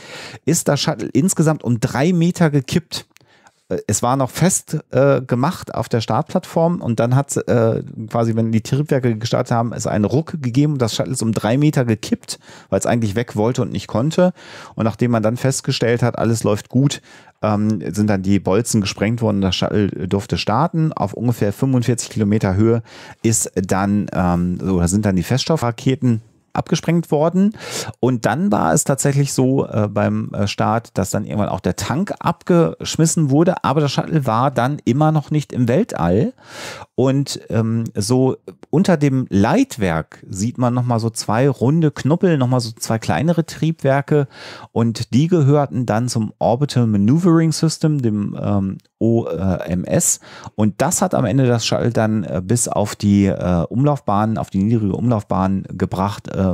ist das Shuttle insgesamt um drei Meter gekippt. Äh, es war noch fest äh, gemacht auf der Startplattform und dann hat äh, quasi, wenn die Triebwerke gestartet haben, es einen Ruck gegeben und das Shuttle ist um drei Meter gekippt, weil es eigentlich weg wollte und nicht konnte. Und nachdem man dann festgestellt hat, alles läuft gut, ähm, sind dann die Bolzen gesprengt worden und das Shuttle äh, durfte starten. Auf ungefähr 45 Kilometer Höhe ist dann ähm, oder sind dann die Feststoffraketen abgesprengt worden. Und dann war es tatsächlich so äh, beim äh, Start, dass dann irgendwann auch der Tank abgeschmissen wurde, aber das Shuttle war dann immer noch nicht im Weltall. Und ähm, so unter dem Leitwerk sieht man nochmal so zwei runde Knuppel, nochmal so zwei kleinere Triebwerke. Und die gehörten dann zum Orbital Maneuvering System, dem ähm, OMS. Äh, Und das hat am Ende das Shuttle dann äh, bis auf die äh, Umlaufbahn, auf die niedrige Umlaufbahn gebracht,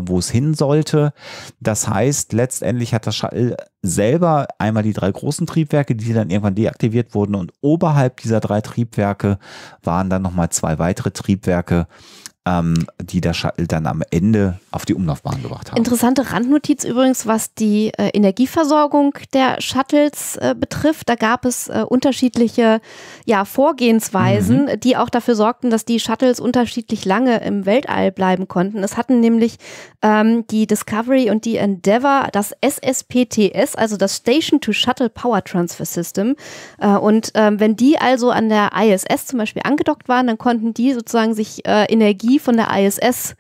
wo es hin sollte. Das heißt, letztendlich hat das Shuttle selber einmal die drei großen Triebwerke, die dann irgendwann deaktiviert wurden. Und oberhalb dieser drei Triebwerke waren dann nochmal zwei weitere Triebwerke, ähm, die der Shuttle dann am Ende auf die Umlaufbahn gebracht haben.
Interessante Randnotiz übrigens, was die äh, Energieversorgung der Shuttles äh, betrifft. Da gab es äh, unterschiedliche ja, Vorgehensweisen, mhm. die auch dafür sorgten, dass die Shuttles unterschiedlich lange im Weltall bleiben konnten. Es hatten nämlich ähm, die Discovery und die Endeavour das SSPTS, also das Station to Shuttle Power Transfer System. Äh, und ähm, wenn die also an der ISS zum Beispiel angedockt waren, dann konnten die sozusagen sich äh, Energie von der ISS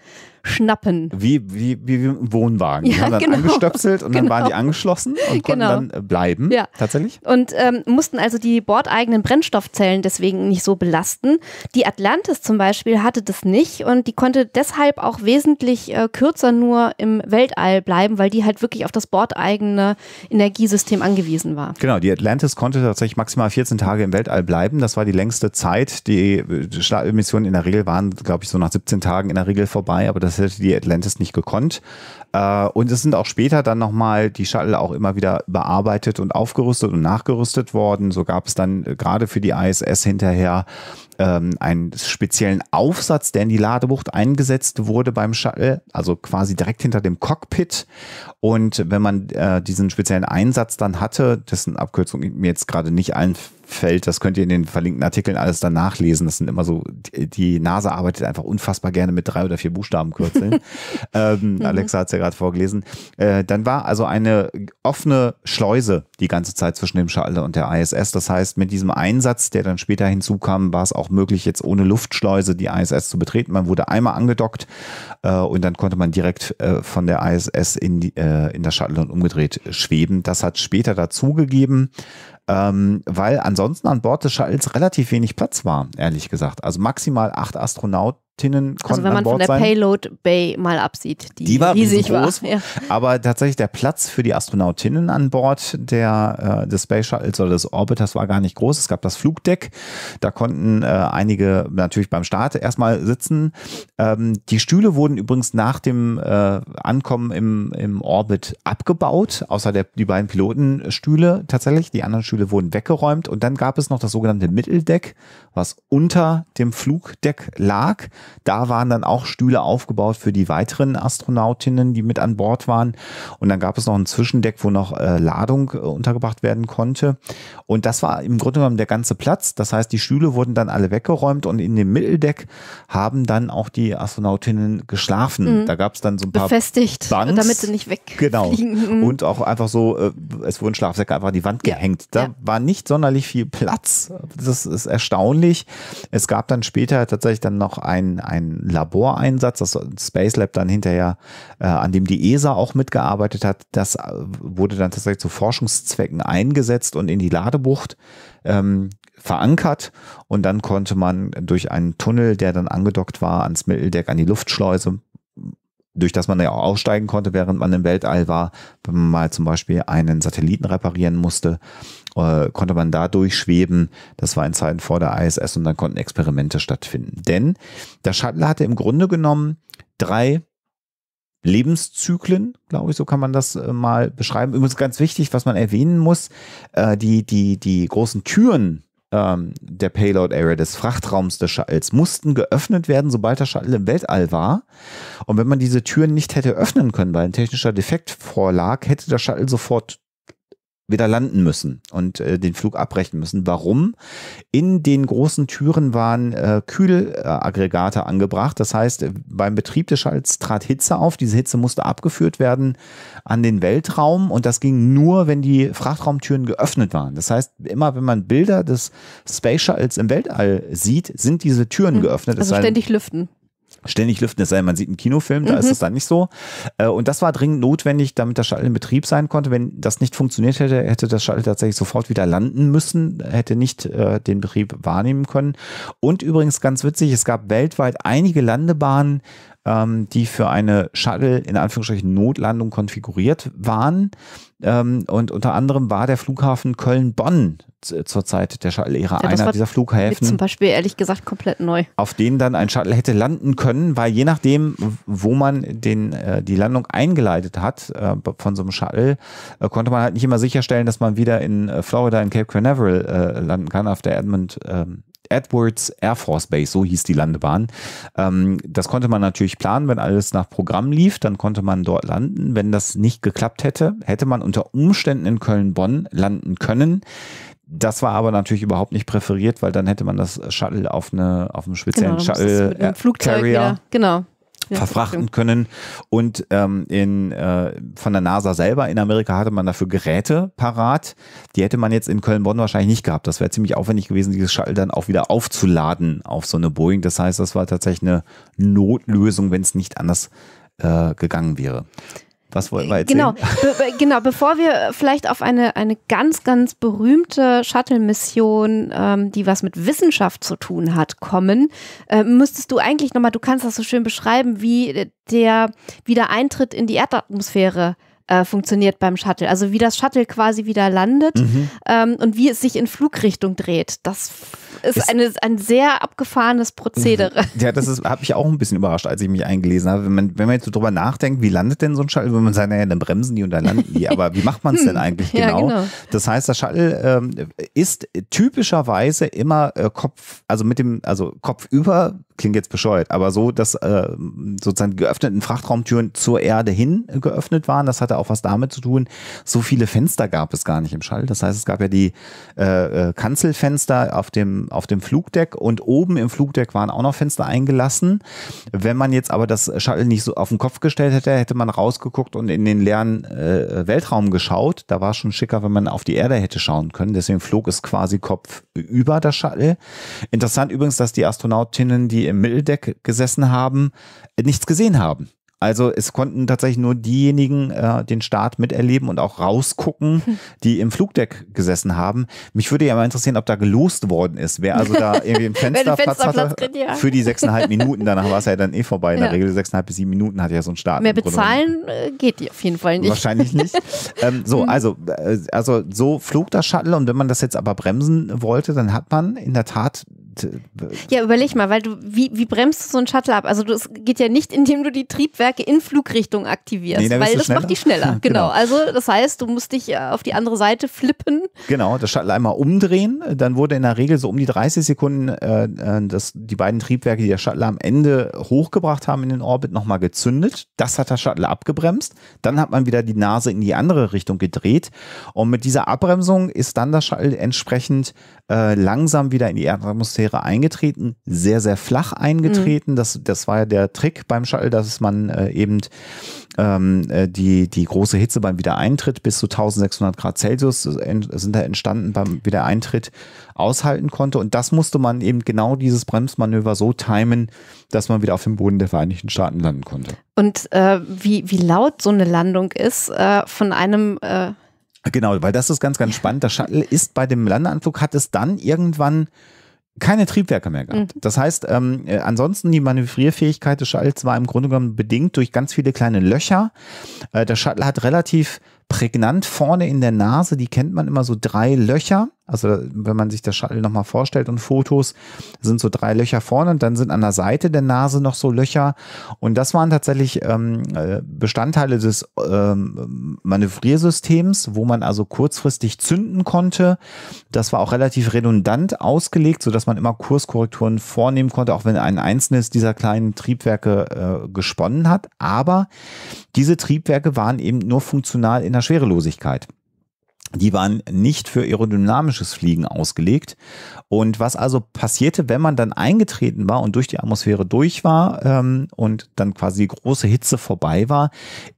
schnappen.
Wie, wie, wie, wie im Wohnwagen. Ja, die haben dann genau. angestöpselt und genau. dann waren die angeschlossen und genau. konnten dann äh, bleiben. Ja. Tatsächlich.
Und ähm, mussten also die bordeigenen Brennstoffzellen deswegen nicht so belasten. Die Atlantis zum Beispiel hatte das nicht und die konnte deshalb auch wesentlich äh, kürzer nur im Weltall bleiben, weil die halt wirklich auf das bordeigene Energiesystem angewiesen war.
Genau, die Atlantis konnte tatsächlich maximal 14 Tage im Weltall bleiben. Das war die längste Zeit. Die äh, Startmissionen in der Regel waren, glaube ich, so nach 17 Tagen in der Regel vorbei, aber das das hätte die Atlantis nicht gekonnt. Äh, und es sind auch später dann nochmal die Shuttle auch immer wieder bearbeitet und aufgerüstet und nachgerüstet worden. So gab es dann äh, gerade für die ISS hinterher ähm, einen speziellen Aufsatz, der in die Ladebucht eingesetzt wurde beim Shuttle, also quasi direkt hinter dem Cockpit. Und wenn man äh, diesen speziellen Einsatz dann hatte, dessen Abkürzung mir jetzt gerade nicht einfällt, das könnt ihr in den verlinkten Artikeln alles dann nachlesen. Das sind immer so, die, NASA arbeitet einfach unfassbar gerne mit drei oder vier Buchstabenkürzeln. <laughs> ähm, mhm. Alexa hat es ja gerade vorgelesen. Äh, dann war also eine offene Schleuse die ganze Zeit zwischen dem Shuttle und der ISS. Das heißt, mit diesem Einsatz, der dann später hinzukam, war es auch auch möglich, jetzt ohne Luftschleuse die ISS zu betreten. Man wurde einmal angedockt äh, und dann konnte man direkt äh, von der ISS in, die, äh, in das Shuttle und umgedreht schweben. Das hat später dazugegeben, ähm, weil ansonsten an Bord des Shuttles relativ wenig Platz war, ehrlich gesagt. Also maximal acht Astronauten Pilotinnen also konnten Also wenn man von der sein. Payload
Bay mal absieht, die, die war riesig groß, war. Ja.
Aber tatsächlich der Platz für die Astronautinnen an Bord der, äh, des Space Shuttles oder des Orbiters war gar nicht groß. Es gab das Flugdeck, da konnten äh, einige natürlich beim Start erstmal sitzen. Ähm, die Stühle wurden übrigens nach dem äh, Ankommen im, im Orbit abgebaut, außer der, die beiden Pilotenstühle tatsächlich. Die anderen Stühle wurden weggeräumt und dann gab es noch das sogenannte Mitteldeck, was unter dem Flugdeck lag. Da waren dann auch Stühle aufgebaut für die weiteren Astronautinnen, die mit an Bord waren. Und dann gab es noch ein Zwischendeck, wo noch äh, Ladung äh, untergebracht werden konnte. Und das war im Grunde genommen der ganze Platz. Das heißt, die Stühle wurden dann alle weggeräumt und in dem Mitteldeck haben dann auch die Astronautinnen geschlafen. Mhm. Da gab es dann so ein paar befestigt, Banks. damit sie nicht weg. Genau. Mhm. Und auch einfach so, äh, es wurden Schlafsäcke einfach an die Wand ja. gehängt. Da ja. war nicht sonderlich viel Platz. Das ist erstaunlich. Es gab dann später tatsächlich dann noch ein ein, Laboreinsatz, das Space Lab dann hinterher, äh, an dem die ESA auch mitgearbeitet hat, das äh, wurde dann tatsächlich zu Forschungszwecken eingesetzt und in die Ladebucht ähm, verankert und dann konnte man durch einen Tunnel, der dann angedockt war ans Mitteldeck, an die Luftschleuse, durch das man ja auch aussteigen konnte, während man im Weltall war, wenn man mal zum Beispiel einen Satelliten reparieren musste, äh, konnte man da durchschweben. Das war in Zeiten vor der ISS und dann konnten Experimente stattfinden. Denn der Shuttle hatte im Grunde genommen drei Lebenszyklen, glaube ich, so kann man das äh, mal beschreiben. Übrigens ganz wichtig, was man erwähnen muss, äh, die, die, die großen Türen ähm, der Payload Area des Frachtraums des Shuttles mussten geöffnet werden, sobald der Shuttle im Weltall war. Und wenn man diese Türen nicht hätte öffnen können, weil ein technischer Defekt vorlag, hätte der Shuttle sofort wieder landen müssen und äh, den Flug abbrechen müssen. Warum? In den großen Türen waren äh, Kühlaggregate angebracht. Das heißt, äh, beim Betrieb des Schalls trat Hitze auf. Diese Hitze musste abgeführt werden an den Weltraum und das ging nur, wenn die Frachtraumtüren geöffnet waren. Das heißt, immer wenn man Bilder des Space Shuttles im Weltall sieht, sind diese Türen mhm. geöffnet. Also ständig lüften ständig lüften, es sei denn, man sieht einen Kinofilm, da mhm. ist es dann nicht so. Äh, und das war dringend notwendig, damit der Shuttle in Betrieb sein konnte. Wenn das nicht funktioniert hätte, hätte das Shuttle tatsächlich sofort wieder landen müssen, hätte nicht äh, den Betrieb wahrnehmen können. Und übrigens ganz witzig, es gab weltweit einige Landebahnen, ähm, die für eine Shuttle in Anführungsstrichen Notlandung konfiguriert waren. Ähm, und unter anderem war der Flughafen Köln-Bonn zur Zeit der Shuttle-Ära ja, einer dieser Flughäfen. Zum
Beispiel ehrlich gesagt komplett neu.
Auf denen dann ein Shuttle hätte landen können, weil je nachdem, wo man den, äh, die Landung eingeleitet hat äh, von so einem Shuttle, äh, konnte man halt nicht immer sicherstellen, dass man wieder in äh, Florida in Cape Canaveral äh, landen kann, auf der Edmund ähm, Edwards Air Force Base, so hieß die Landebahn. Ähm, das konnte man natürlich planen, wenn alles nach Programm lief, dann konnte man dort landen. Wenn das nicht geklappt hätte, hätte man unter Umständen in Köln-Bonn landen können. Das war aber natürlich überhaupt nicht präferiert, weil dann hätte man das Shuttle auf, eine, auf einem speziellen genau, Shuttle äh, Flugzeug Carrier wieder.
genau ja, verfrachten
können. Und ähm, in, äh, von der NASA selber in Amerika hatte man dafür Geräte parat. Die hätte man jetzt in Köln-Bonn wahrscheinlich nicht gehabt. Das wäre ziemlich aufwendig gewesen, dieses Shuttle dann auch wieder aufzuladen auf so eine Boeing. Das heißt, das war tatsächlich eine Notlösung, wenn es nicht anders äh, gegangen wäre. Was wollen wir jetzt Genau, be
genau bevor wir vielleicht auf eine, eine ganz, ganz berühmte Shuttle-Mission, ähm, die was mit Wissenschaft zu tun hat, kommen, äh, müsstest du eigentlich nochmal, du kannst das so schön beschreiben, wie der Wiedereintritt in die Erdatmosphäre äh, funktioniert beim Shuttle. Also wie das Shuttle quasi wieder landet mhm. ähm, und wie es sich in Flugrichtung dreht. Das ist, ist eine, ein sehr abgefahrenes Prozedere. <laughs>
Ja, das habe ich auch ein bisschen überrascht, als ich mich eingelesen habe. Wenn man, wenn man jetzt so drüber nachdenkt, wie landet denn so ein Shuttle, wenn man sagt, naja, dann bremsen die und dann landen die. Aber wie macht man es <laughs> hm. denn eigentlich ja, genau? genau. Das heißt, der Shuttle ähm, ist typischerweise immer äh, Kopf, also mit dem, also Kopf über klingt jetzt bescheuert, aber so, dass äh, sozusagen geöffneten Frachtraumtüren zur Erde hin äh, geöffnet waren. Das hatte auch was damit zu tun. So viele Fenster gab es gar nicht im Schall. Das heißt, es gab ja die äh, äh Kanzelfenster auf dem auf dem Flugdeck und oben im Flugdeck waren auch noch Fenster eingelassen. Wenn man jetzt aber das Shuttle nicht so auf den Kopf gestellt hätte, hätte man rausgeguckt und in den leeren äh, Weltraum geschaut. Da war es schon schicker, wenn man auf die Erde hätte schauen können. Deswegen flog es quasi Kopf über das Shuttle. Interessant übrigens, dass die Astronautinnen, die im Mitteldeck gesessen haben, nichts gesehen haben. Also es konnten tatsächlich nur diejenigen äh, den Start miterleben und auch rausgucken, hm. die im Flugdeck gesessen haben. Mich würde ja mal interessieren, ob da gelost worden ist, wer also da <laughs> irgendwie im Fensterplatz hatte kriegt, ja. für die sechseinhalb Minuten. Danach war es ja dann eh vorbei. In ja. der Regel sechseinhalb bis sieben Minuten hat ja so ein Start. Mehr bezahlen
äh, geht die auf jeden Fall nicht. Wahrscheinlich
nicht. <laughs> ähm, so, hm. also, äh, also so flog das Shuttle und wenn man das jetzt aber bremsen wollte, dann hat man in der Tat
ja, überleg mal, weil du, wie, wie bremst du so einen Shuttle ab? Also das geht ja nicht, indem du die Triebwerke in Flugrichtung aktivierst, nee, weil das schneller. macht die schneller. <laughs> Genau. genau. Also das heißt, du musst dich äh, auf die andere Seite flippen.
Genau, das Shuttle einmal umdrehen. Dann wurde in der Regel so um die 30 Sekunden äh, äh das, die beiden Triebwerke, die der Shuttle am Ende hochgebracht haben in den Orbit, nochmal gezündet. Das hat der Shuttle abgebremst. Dann hat man wieder die Nase in die andere Richtung gedreht. Und mit dieser Abbremsung ist dann das Shuttle entsprechend äh, langsam wieder in die Erdatmosphäre eingetreten, sehr, sehr flach eingetreten. Mhm. Das, das war ja der Trick beim Shuttle, dass man äh, eben ähm, äh, die, die große Hitze beim Wiedereintritt bis zu 1600 Grad Celsius äh, sind da entstanden beim Wiedereintritt aushalten konnte. Und das musste man eben genau dieses Bremsmanöver so timen, dass man wieder auf dem Boden der Vereinigten Staaten landen konnte.
Und äh, wie, wie laut so eine Landung ist, äh, von einem äh,
Genau, weil das ist ganz, ganz spannend. Das Shuttle ist bei dem Landeanflug, hat es dann irgendwann keine Triebwerke mehr gehabt. Mhm. Das heißt, ähm, äh, ansonsten die Manövrierfähigkeit des Shuttles war im Grunde genommen bedingt durch ganz viele kleine Löcher. Äh, der Shuttle hat relativ prägnant vorne in der Nase, die kennt man immer so drei Löcher. Also wenn man sich das Shuttle nochmal vorstellt und Fotos, sind so drei Löcher vorne und dann sind an der Seite der Nase noch so Löcher. Und das waren tatsächlich ähm, äh, Bestandteile des ähm, Manövriersystems, wo man also kurzfristig zünden konnte. Das war auch relativ redundant ausgelegt, sodass man immer Kurskorrekturen vornehmen konnte, auch wenn ein einzelnes dieser kleinen Triebwerke äh, gesponnen hat. Aber diese Triebwerke waren eben nur funktional in der Schwerelosigkeit die waren nicht für aerodynamisches Fliegen ausgelegt. Und was also passierte, wenn man dann eingetreten war und durch die Atmosphäre durch war ähm, und dann quasi die große Hitze vorbei war,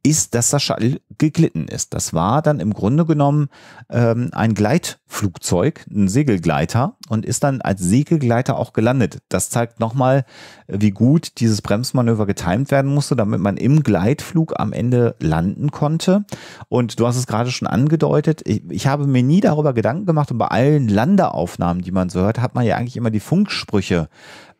ist, dass das Shuttle geglitten ist. Das war dann im Grunde genommen ähm, ein Gleitflugzeug, ein Segelgleiter, und ist dann als Segelgleiter auch gelandet. Das zeigt nochmal, wie gut dieses Bremsmanöver getimt werden musste, damit man im Gleitflug am Ende landen konnte. Und du hast es gerade schon angedeutet, ich, ich habe mir nie darüber Gedanken gemacht und bei allen Landeaufnahmen, die man so hört, hat man ja eigentlich immer die Funksprüche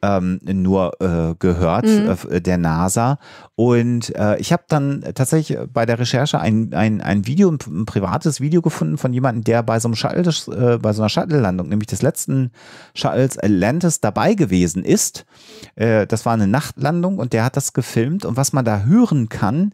ähm, nur äh, gehört mhm. Äh, der NASA. Und äh, ich habe dann tatsächlich bei der Recherche ein, ein, ein Video, ein, ein privates Video gefunden von jemandem, der bei so, einem Shuttle, äh, bei so einer Shuttle-Landung, nämlich des letzten Shuttles Atlantis, dabei gewesen ist. Äh, das war eine Nachtlandung und der hat das gefilmt. Und was man da hören kann,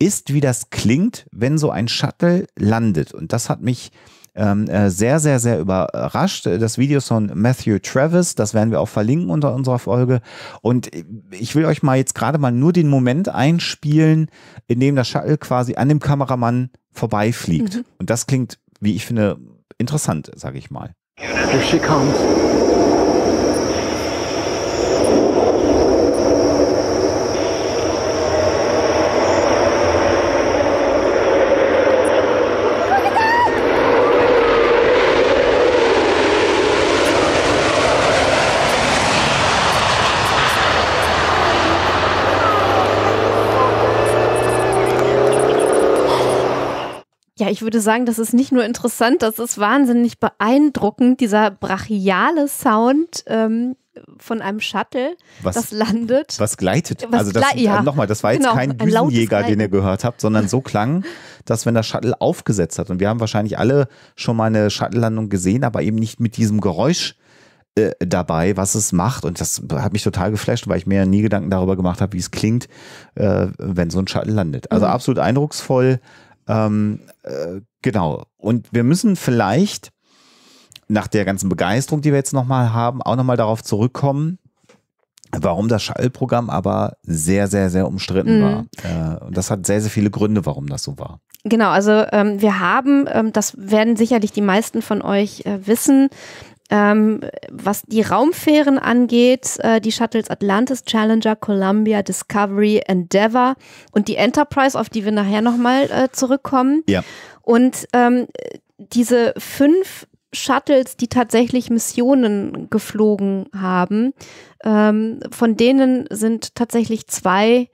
ist, wie das klingt, wenn so ein Shuttle landet. Und das hat mich ähm, äh, sehr, sehr, sehr überrascht. Das Video ist von Matthew Travis, das werden wir auch verlinken unter unserer Folge. Und ich will euch mal jetzt gerade mal nur den Moment einspielen, in dem das Shuttle quasi an dem Kameramann vorbeifliegt. Mhm. Und das klingt, wie ich finde, interessant, sage ich mal. Here she comes.
Ja, ich würde sagen, das ist nicht nur interessant, das ist wahnsinnig beeindruckend, dieser brachiale Sound. Ähm von einem Shuttle, was, das landet.
Was gleitet. Was also das, glei ja. Äh, nochmal, das war jetzt genau, kein Düsenjäger, den ihr gehört habt, sondern so klang, <laughs> dass wenn das Shuttle aufgesetzt hat, und wir haben wahrscheinlich alle schon mal eine Shuttle-Landung gesehen, aber eben nicht mit diesem Geräusch äh, dabei, was es macht. Und das hat mich total geflasht, weil ich mir nie Gedanken darüber gemacht habe, wie es klingt, äh, wenn so ein Shuttle landet. Also mhm. absolut eindrucksvoll. Ähm, äh, genau. Und wir müssen vielleicht nach der ganzen Begeisterung, die wir jetzt nochmal haben, auch nochmal darauf zurückkommen, warum das Schallprogramm aber sehr, sehr, sehr umstritten mhm. war. Äh, und das hat sehr, sehr viele Gründe, warum das so war.
Genau, also ähm, wir haben, ähm, das werden sicherlich die meisten von euch äh, wissen, ähm, was die Raumfähren angeht, äh, die Shuttles Atlantis, Challenger, Columbia, Discovery, Endeavour und die Enterprise, auf die wir nachher nochmal äh, zurückkommen. Ja. Und ähm, diese fünf Shuttles, die tatsächlich Missionen geflogen haben, ähm, von denen sind tatsächlich zwei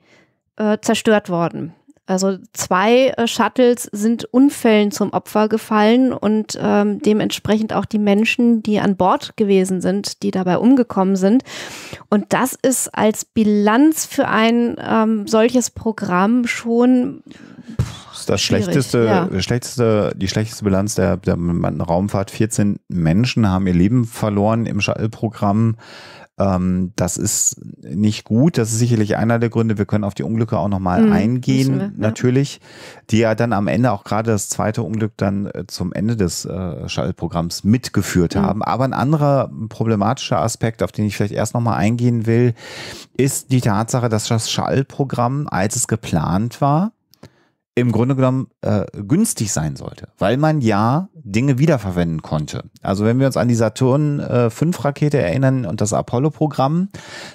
äh, zerstört worden. Also zwei äh, Shuttles sind Unfällen zum Opfer gefallen und ähm, dementsprechend auch die Menschen, die an Bord gewesen sind, die dabei umgekommen sind. Und das ist als Bilanz für ein ähm, solches Programm schon
das schlechteste, ja. schlechteste, die schlechteste Bilanz der, der Raumfahrt. 14 Menschen haben ihr Leben verloren im Shuttle-Programm. Ähm, das ist nicht gut. Das ist sicherlich einer der Gründe. Wir können auf die Unglücke auch nochmal mhm, eingehen, wir, natürlich, die ja dann am Ende auch gerade das zweite Unglück dann äh, zum Ende des äh, shuttle mitgeführt mhm. haben. Aber ein anderer problematischer Aspekt, auf den ich vielleicht erst nochmal eingehen will, ist die Tatsache, dass das Schallprogramm, als es geplant war, im Grunde genommen äh, günstig sein sollte, weil man ja Dinge wiederverwenden konnte. Also wenn wir uns an die Saturn 5 äh, Rakete erinnern und das Apollo Programm,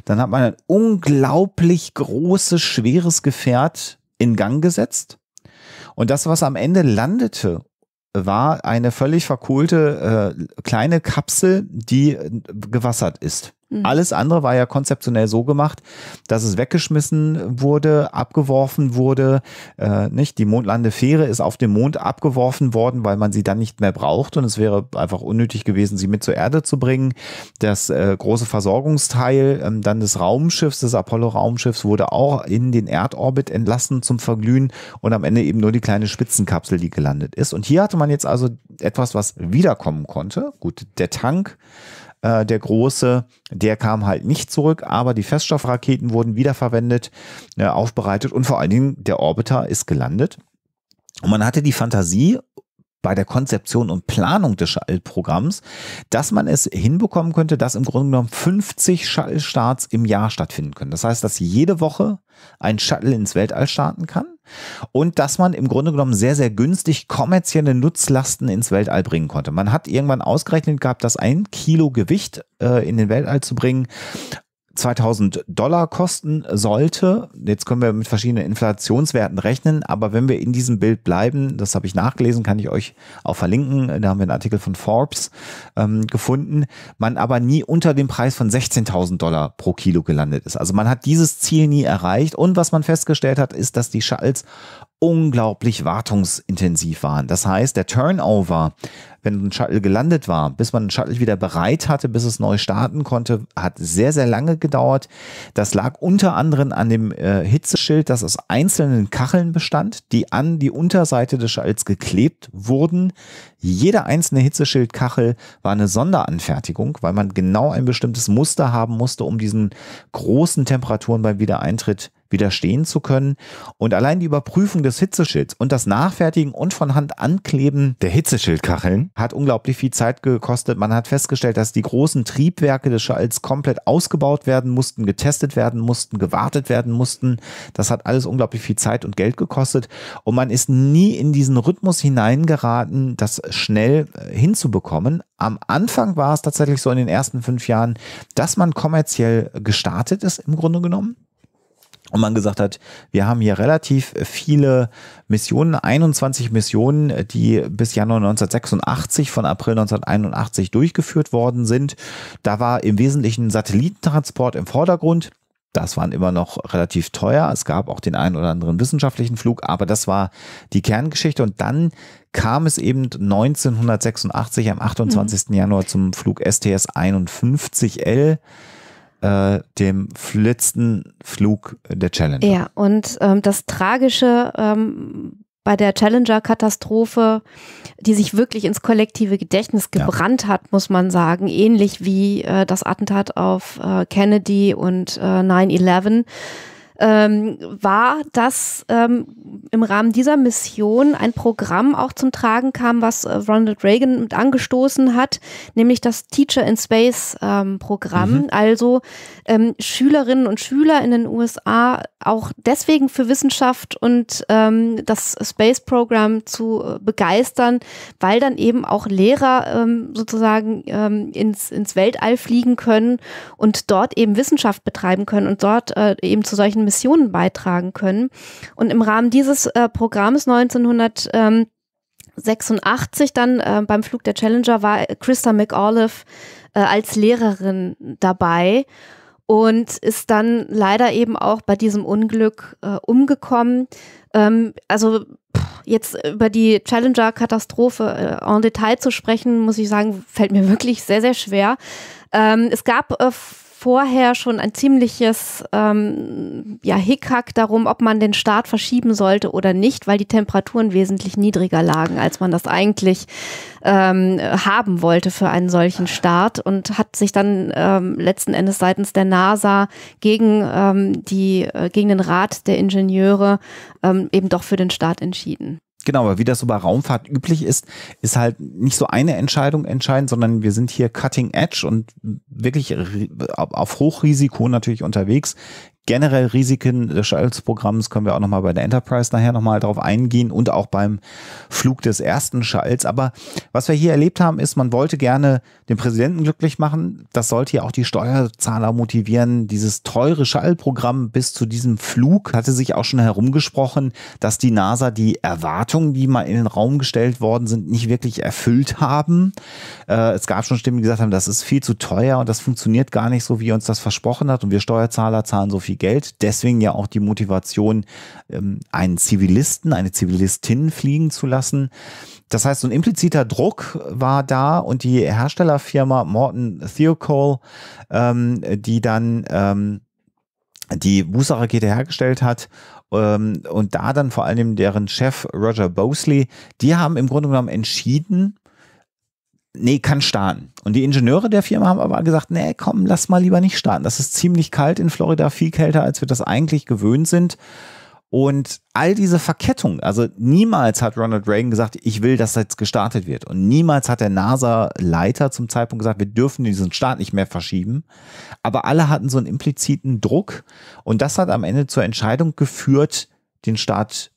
dann hat man ein unglaublich großes, schweres Gefährt in Gang gesetzt. Und das, was am Ende landete war eine völlig verkohlte äh, kleine Kapsel, die äh, gewassert ist. Mhm. Alles andere war ja konzeptionell so gemacht, dass es weggeschmissen wurde, abgeworfen wurde. Äh, nicht die Mondlandefähre ist auf dem Mond abgeworfen worden, weil man sie dann nicht mehr braucht und es wäre einfach unnötig gewesen, sie mit zur Erde zu bringen. Das äh, große Versorgungsteil ähm, dann des Raumschiffs, des Apollo-Raumschiffs, wurde auch in den Erdorbit entlassen zum Verglühen und am Ende eben nur die kleine Spitzenkapsel, die gelandet ist. Und hier hatte man jetzt also etwas, was wiederkommen konnte. Gut, der Tank äh, der große, der kam halt nicht zurück, aber die Feststoffraketen wurden wiederverwendet, äh, aufbereitet und vor allen Dingen der Orbiter ist gelandet. Und man hatte die Fantasie bei der Konzeption und Planung des Shuttle-Programms, dass man es hinbekommen könnte, dass im Grunde genommen 50 Shuttle-Starts im Jahr stattfinden können. Das heißt, dass jede Woche ein Shuttle ins Weltall starten kann und dass man im Grunde genommen sehr, sehr günstig kommerzielle Nutzlasten ins Weltall bringen konnte. Man hat irgendwann ausgerechnet gehabt, dass ein Kilo Gewicht äh, in den Weltall zu bringen 2000 Dollar kosten sollte. Jetzt können wir mit verschiedenen Inflationswerten rechnen, aber wenn wir in diesem Bild bleiben, das habe ich nachgelesen, kann ich euch auch verlinken, da haben wir einen Artikel von Forbes ähm, gefunden, man aber nie unter dem Preis von 16.000 Dollar pro Kilo gelandet ist. Also man hat dieses Ziel nie erreicht und was man festgestellt hat, ist, dass die Shuttles unglaublich wartungsintensiv waren. Das heißt, der Turnover, wenn ein Shuttle gelandet war, bis man ein Shuttle wieder bereit hatte, bis es neu starten konnte, hat sehr, sehr lange gedauert. Das lag unter anderem an dem äh, Hitzeschild, das aus einzelnen Kacheln bestand, die an die Unterseite des Shuttles geklebt wurden. Jede einzelne Hitzeschildkachel war eine Sonderanfertigung, weil man genau ein bestimmtes Muster haben musste, um diesen großen Temperaturen beim Wiedereintritt widerstehen zu können. Und allein die Überprüfung des Hitzeschilds und das Nachfertigen und von Hand Ankleben der Hitzeschildkacheln hat unglaublich viel Zeit gekostet. Man hat festgestellt, dass die großen Triebwerke des Schalls komplett ausgebaut werden mussten, getestet werden mussten, gewartet werden mussten. Das hat alles unglaublich viel Zeit und Geld gekostet. Und man ist nie in diesen Rhythmus hineingeraten, das schnell äh, hinzubekommen. Am Anfang war es tatsächlich so in den ersten fünf Jahren, dass man kommerziell gestartet ist, im Grunde genommen und man gesagt hat, wir haben hier relativ viele Missionen, 21 Missionen, die bis Januar 1986 von April 1981 durchgeführt worden sind. Da war im Wesentlichen Satellitentransport im Vordergrund. Das waren immer noch relativ teuer. Es gab auch den einen oder anderen wissenschaftlichen Flug, aber das war die Kerngeschichte. Und dann kam es eben 1986 am 28. Mhm. Januar zum Flug STS 51L äh, dem letzten Flug der Challenger.
Ja, und ähm, das Tragische ähm, bei der Challenger-Katastrophe, die sich wirklich ins kollektive Gedächtnis gebrannt ja. hat, muss man sagen, ähnlich wie äh, das Attentat auf äh, Kennedy und äh, 9-11 ähm, war, dass ähm, im Rahmen dieser Mission ein Programm auch zum Tragen kam, was äh, Ronald Reagan mit angestoßen hat, nämlich das Teacher in Space ähm, Programm. Mhm. Also ähm, Schülerinnen und Schüler in den USA auch deswegen für Wissenschaft und ähm, das Space Programm zu äh, begeistern, weil dann eben auch Lehrer ähm, sozusagen ins, ins Weltall fliegen können und dort eben Wissenschaft betreiben können und dort äh, eben zu solchen Missionen beitragen können. Und im Rahmen dieses äh, Programms 1900 ähm, 86 dann äh, beim Flug der Challenger war Christa McAuliffe äh, als Lehrerin dabei und ist dann leider eben auch bei diesem Unglück äh, umgekommen. Ähm, also jetzt über die Challenger-Katastrophe äh, en Detail zu sprechen, muss ich sagen, fällt mir wirklich sehr, sehr schwer. Ähm, es gab äh, vorher schon ein ziemliches ähm, ja, Hickhack darum, ob man den Start verschieben sollte oder nicht, weil die Temperaturen wesentlich niedriger lagen, als man das eigentlich ähm, haben wollte für einen solchen Start und hat sich dann ähm, letzten Endes seitens der NASA gegen ähm, die äh, gegen den Rat der Ingenieure ähm, eben doch für den Start entschieden.
Genau, aber wie das so bei Raumfahrt üblich ist, ist halt nicht so eine Entscheidung entscheidend, sondern wir sind hier cutting edge und wirklich auf Hochrisiko natürlich unterwegs generell Risiken des shuttles können wir auch nochmal bei der Enterprise nachher nochmal drauf eingehen und auch beim Flug des ersten Schalls. Aber was wir hier erlebt haben, ist, man wollte gerne den Präsidenten glücklich machen. Das sollte ja auch die Steuerzahler motivieren. Dieses teure Schallprogramm bis zu diesem Flug hatte sich auch schon herumgesprochen, dass die NASA die Erwartungen, die mal in den Raum gestellt worden sind, nicht wirklich erfüllt haben. Äh, es gab schon Stimmen, die gesagt haben, das ist viel zu teuer und das funktioniert gar nicht so, wie uns das versprochen hat und wir Steuerzahler zahlen so viel viel Geld. Deswegen ja auch die Motivation, ähm, einen Zivilisten, eine Zivilistin fliegen zu lassen. Das heißt, so ein impliziter Druck war da und die Herstellerfirma Morton Theocole, ähm, die dann ähm, die Busa-Rakete hergestellt hat ähm, und da dann vor allem deren Chef Roger Bosley, die haben im Grunde genommen entschieden, nee, kann starten. Und die Ingenieure der Firma haben aber gesagt, nee, komm, lass mal lieber nicht starten. Das ist ziemlich kalt in Florida, viel kälter, als wir das eigentlich gewöhnt sind. Und all diese Verkettung, also niemals hat Ronald Reagan gesagt, ich will, dass jetzt gestartet wird. Und niemals hat der NASA-Leiter zum Zeitpunkt gesagt, wir dürfen diesen Start nicht mehr verschieben. Aber alle hatten so einen impliziten Druck. Und das hat am Ende zur Entscheidung geführt, den Start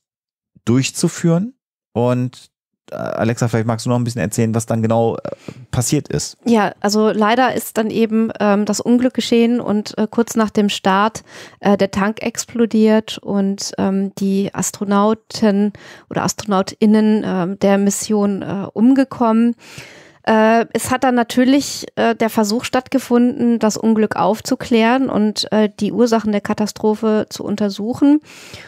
durchzuführen. Und Alexa, vielleicht magst du noch ein bisschen erzählen, was dann genau äh, passiert ist.
Ja, also leider ist dann eben ähm, das Unglück geschehen und äh, kurz nach dem Start äh, der Tank explodiert und ähm, die Astronauten oder Astronautinnen äh, der Mission äh, umgekommen. Äh, es hat dann natürlich äh, der Versuch stattgefunden, das Unglück aufzuklären und äh, die Ursachen der Katastrophe zu untersuchen.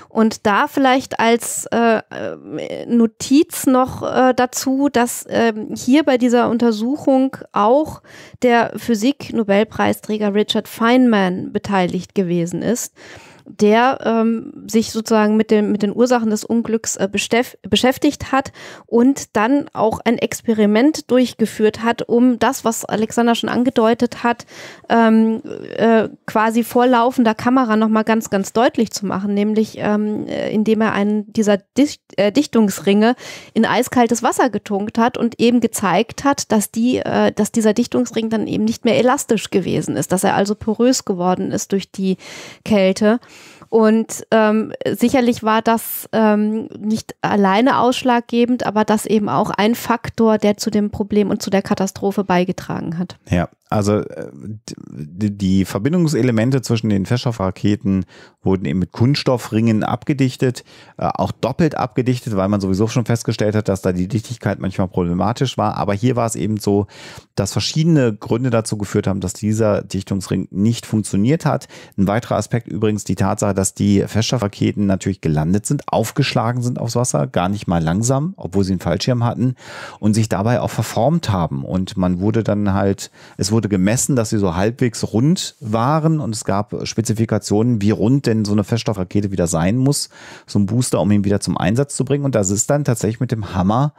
Und da vielleicht als äh, äh, Notiz noch äh, dazu, dass ähm, hier bei dieser Untersuchung auch der Physik-Nobelpreisträger Richard Feynman beteiligt gewesen ist der ähm, sich sozusagen mit, dem, mit den Ursachen des Unglücks äh, beschäftigt hat und dann auch ein Experiment durchgeführt hat, um das, was Alexander schon angedeutet hat, ähm, äh, quasi vor laufender Kamera nochmal ganz, ganz deutlich zu machen, nämlich ähm, äh, indem er einen dieser Dicht, äh, Dichtungsringe in eiskaltes Wasser getunkt hat und eben gezeigt hat, dass, die, äh, dass dieser Dichtungsring dann eben nicht mehr elastisch gewesen ist, dass er also porös geworden ist durch die Kälte. Und ähm, sicherlich war das ähm, nicht alleine ausschlaggebend, aber das eben auch ein Faktor, der zu dem Problem und zu der Katastrophe beigetragen hat.
Ja, also äh, die Verbindungselemente zwischen den Feststoffraketen wurden eben mit Kunststoffringen abgedichtet, äh, auch doppelt abgedichtet, weil man sowieso schon festgestellt hat, dass da die Dichtigkeit manchmal problematisch war. Aber hier war es eben so, dass verschiedene Gründe dazu geführt haben, dass dieser Dichtungsring nicht funktioniert hat. Ein weiterer Aspekt übrigens die Tatsache, dass die Feststoffraketen natürlich gelandet sind, aufgeschlagen sind aufs Wasser, gar nicht mal langsam, obwohl sie einen Fallschirm hatten und sich dabei auch verformt haben. Und man wurde dann halt, es wurde wurde gemessen, dass sie so halbwegs rund waren und es gab Spezifikationen, wie rund denn so eine Feststoffrakete wieder sein muss, so ein Booster, um ihn wieder zum Einsatz zu bringen. Und das ist dann tatsächlich mit dem Hammer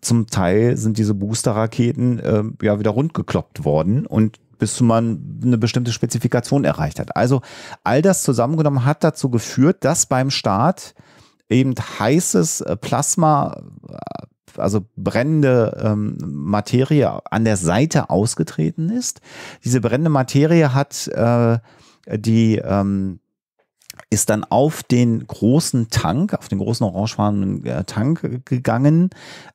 zum Teil sind diese Boosterraketen äh, ja wieder rundgekloppt worden und bis man eine bestimmte Spezifikation erreicht hat. Also all das zusammengenommen hat dazu geführt, dass beim Start eben heißes Plasma also brennende ähm, Materie an der Seite ausgetreten ist. Diese brennende Materie hat äh, die ähm, ist dann auf den großen Tank, auf den großen orangefarbenen äh, Tank gegangen.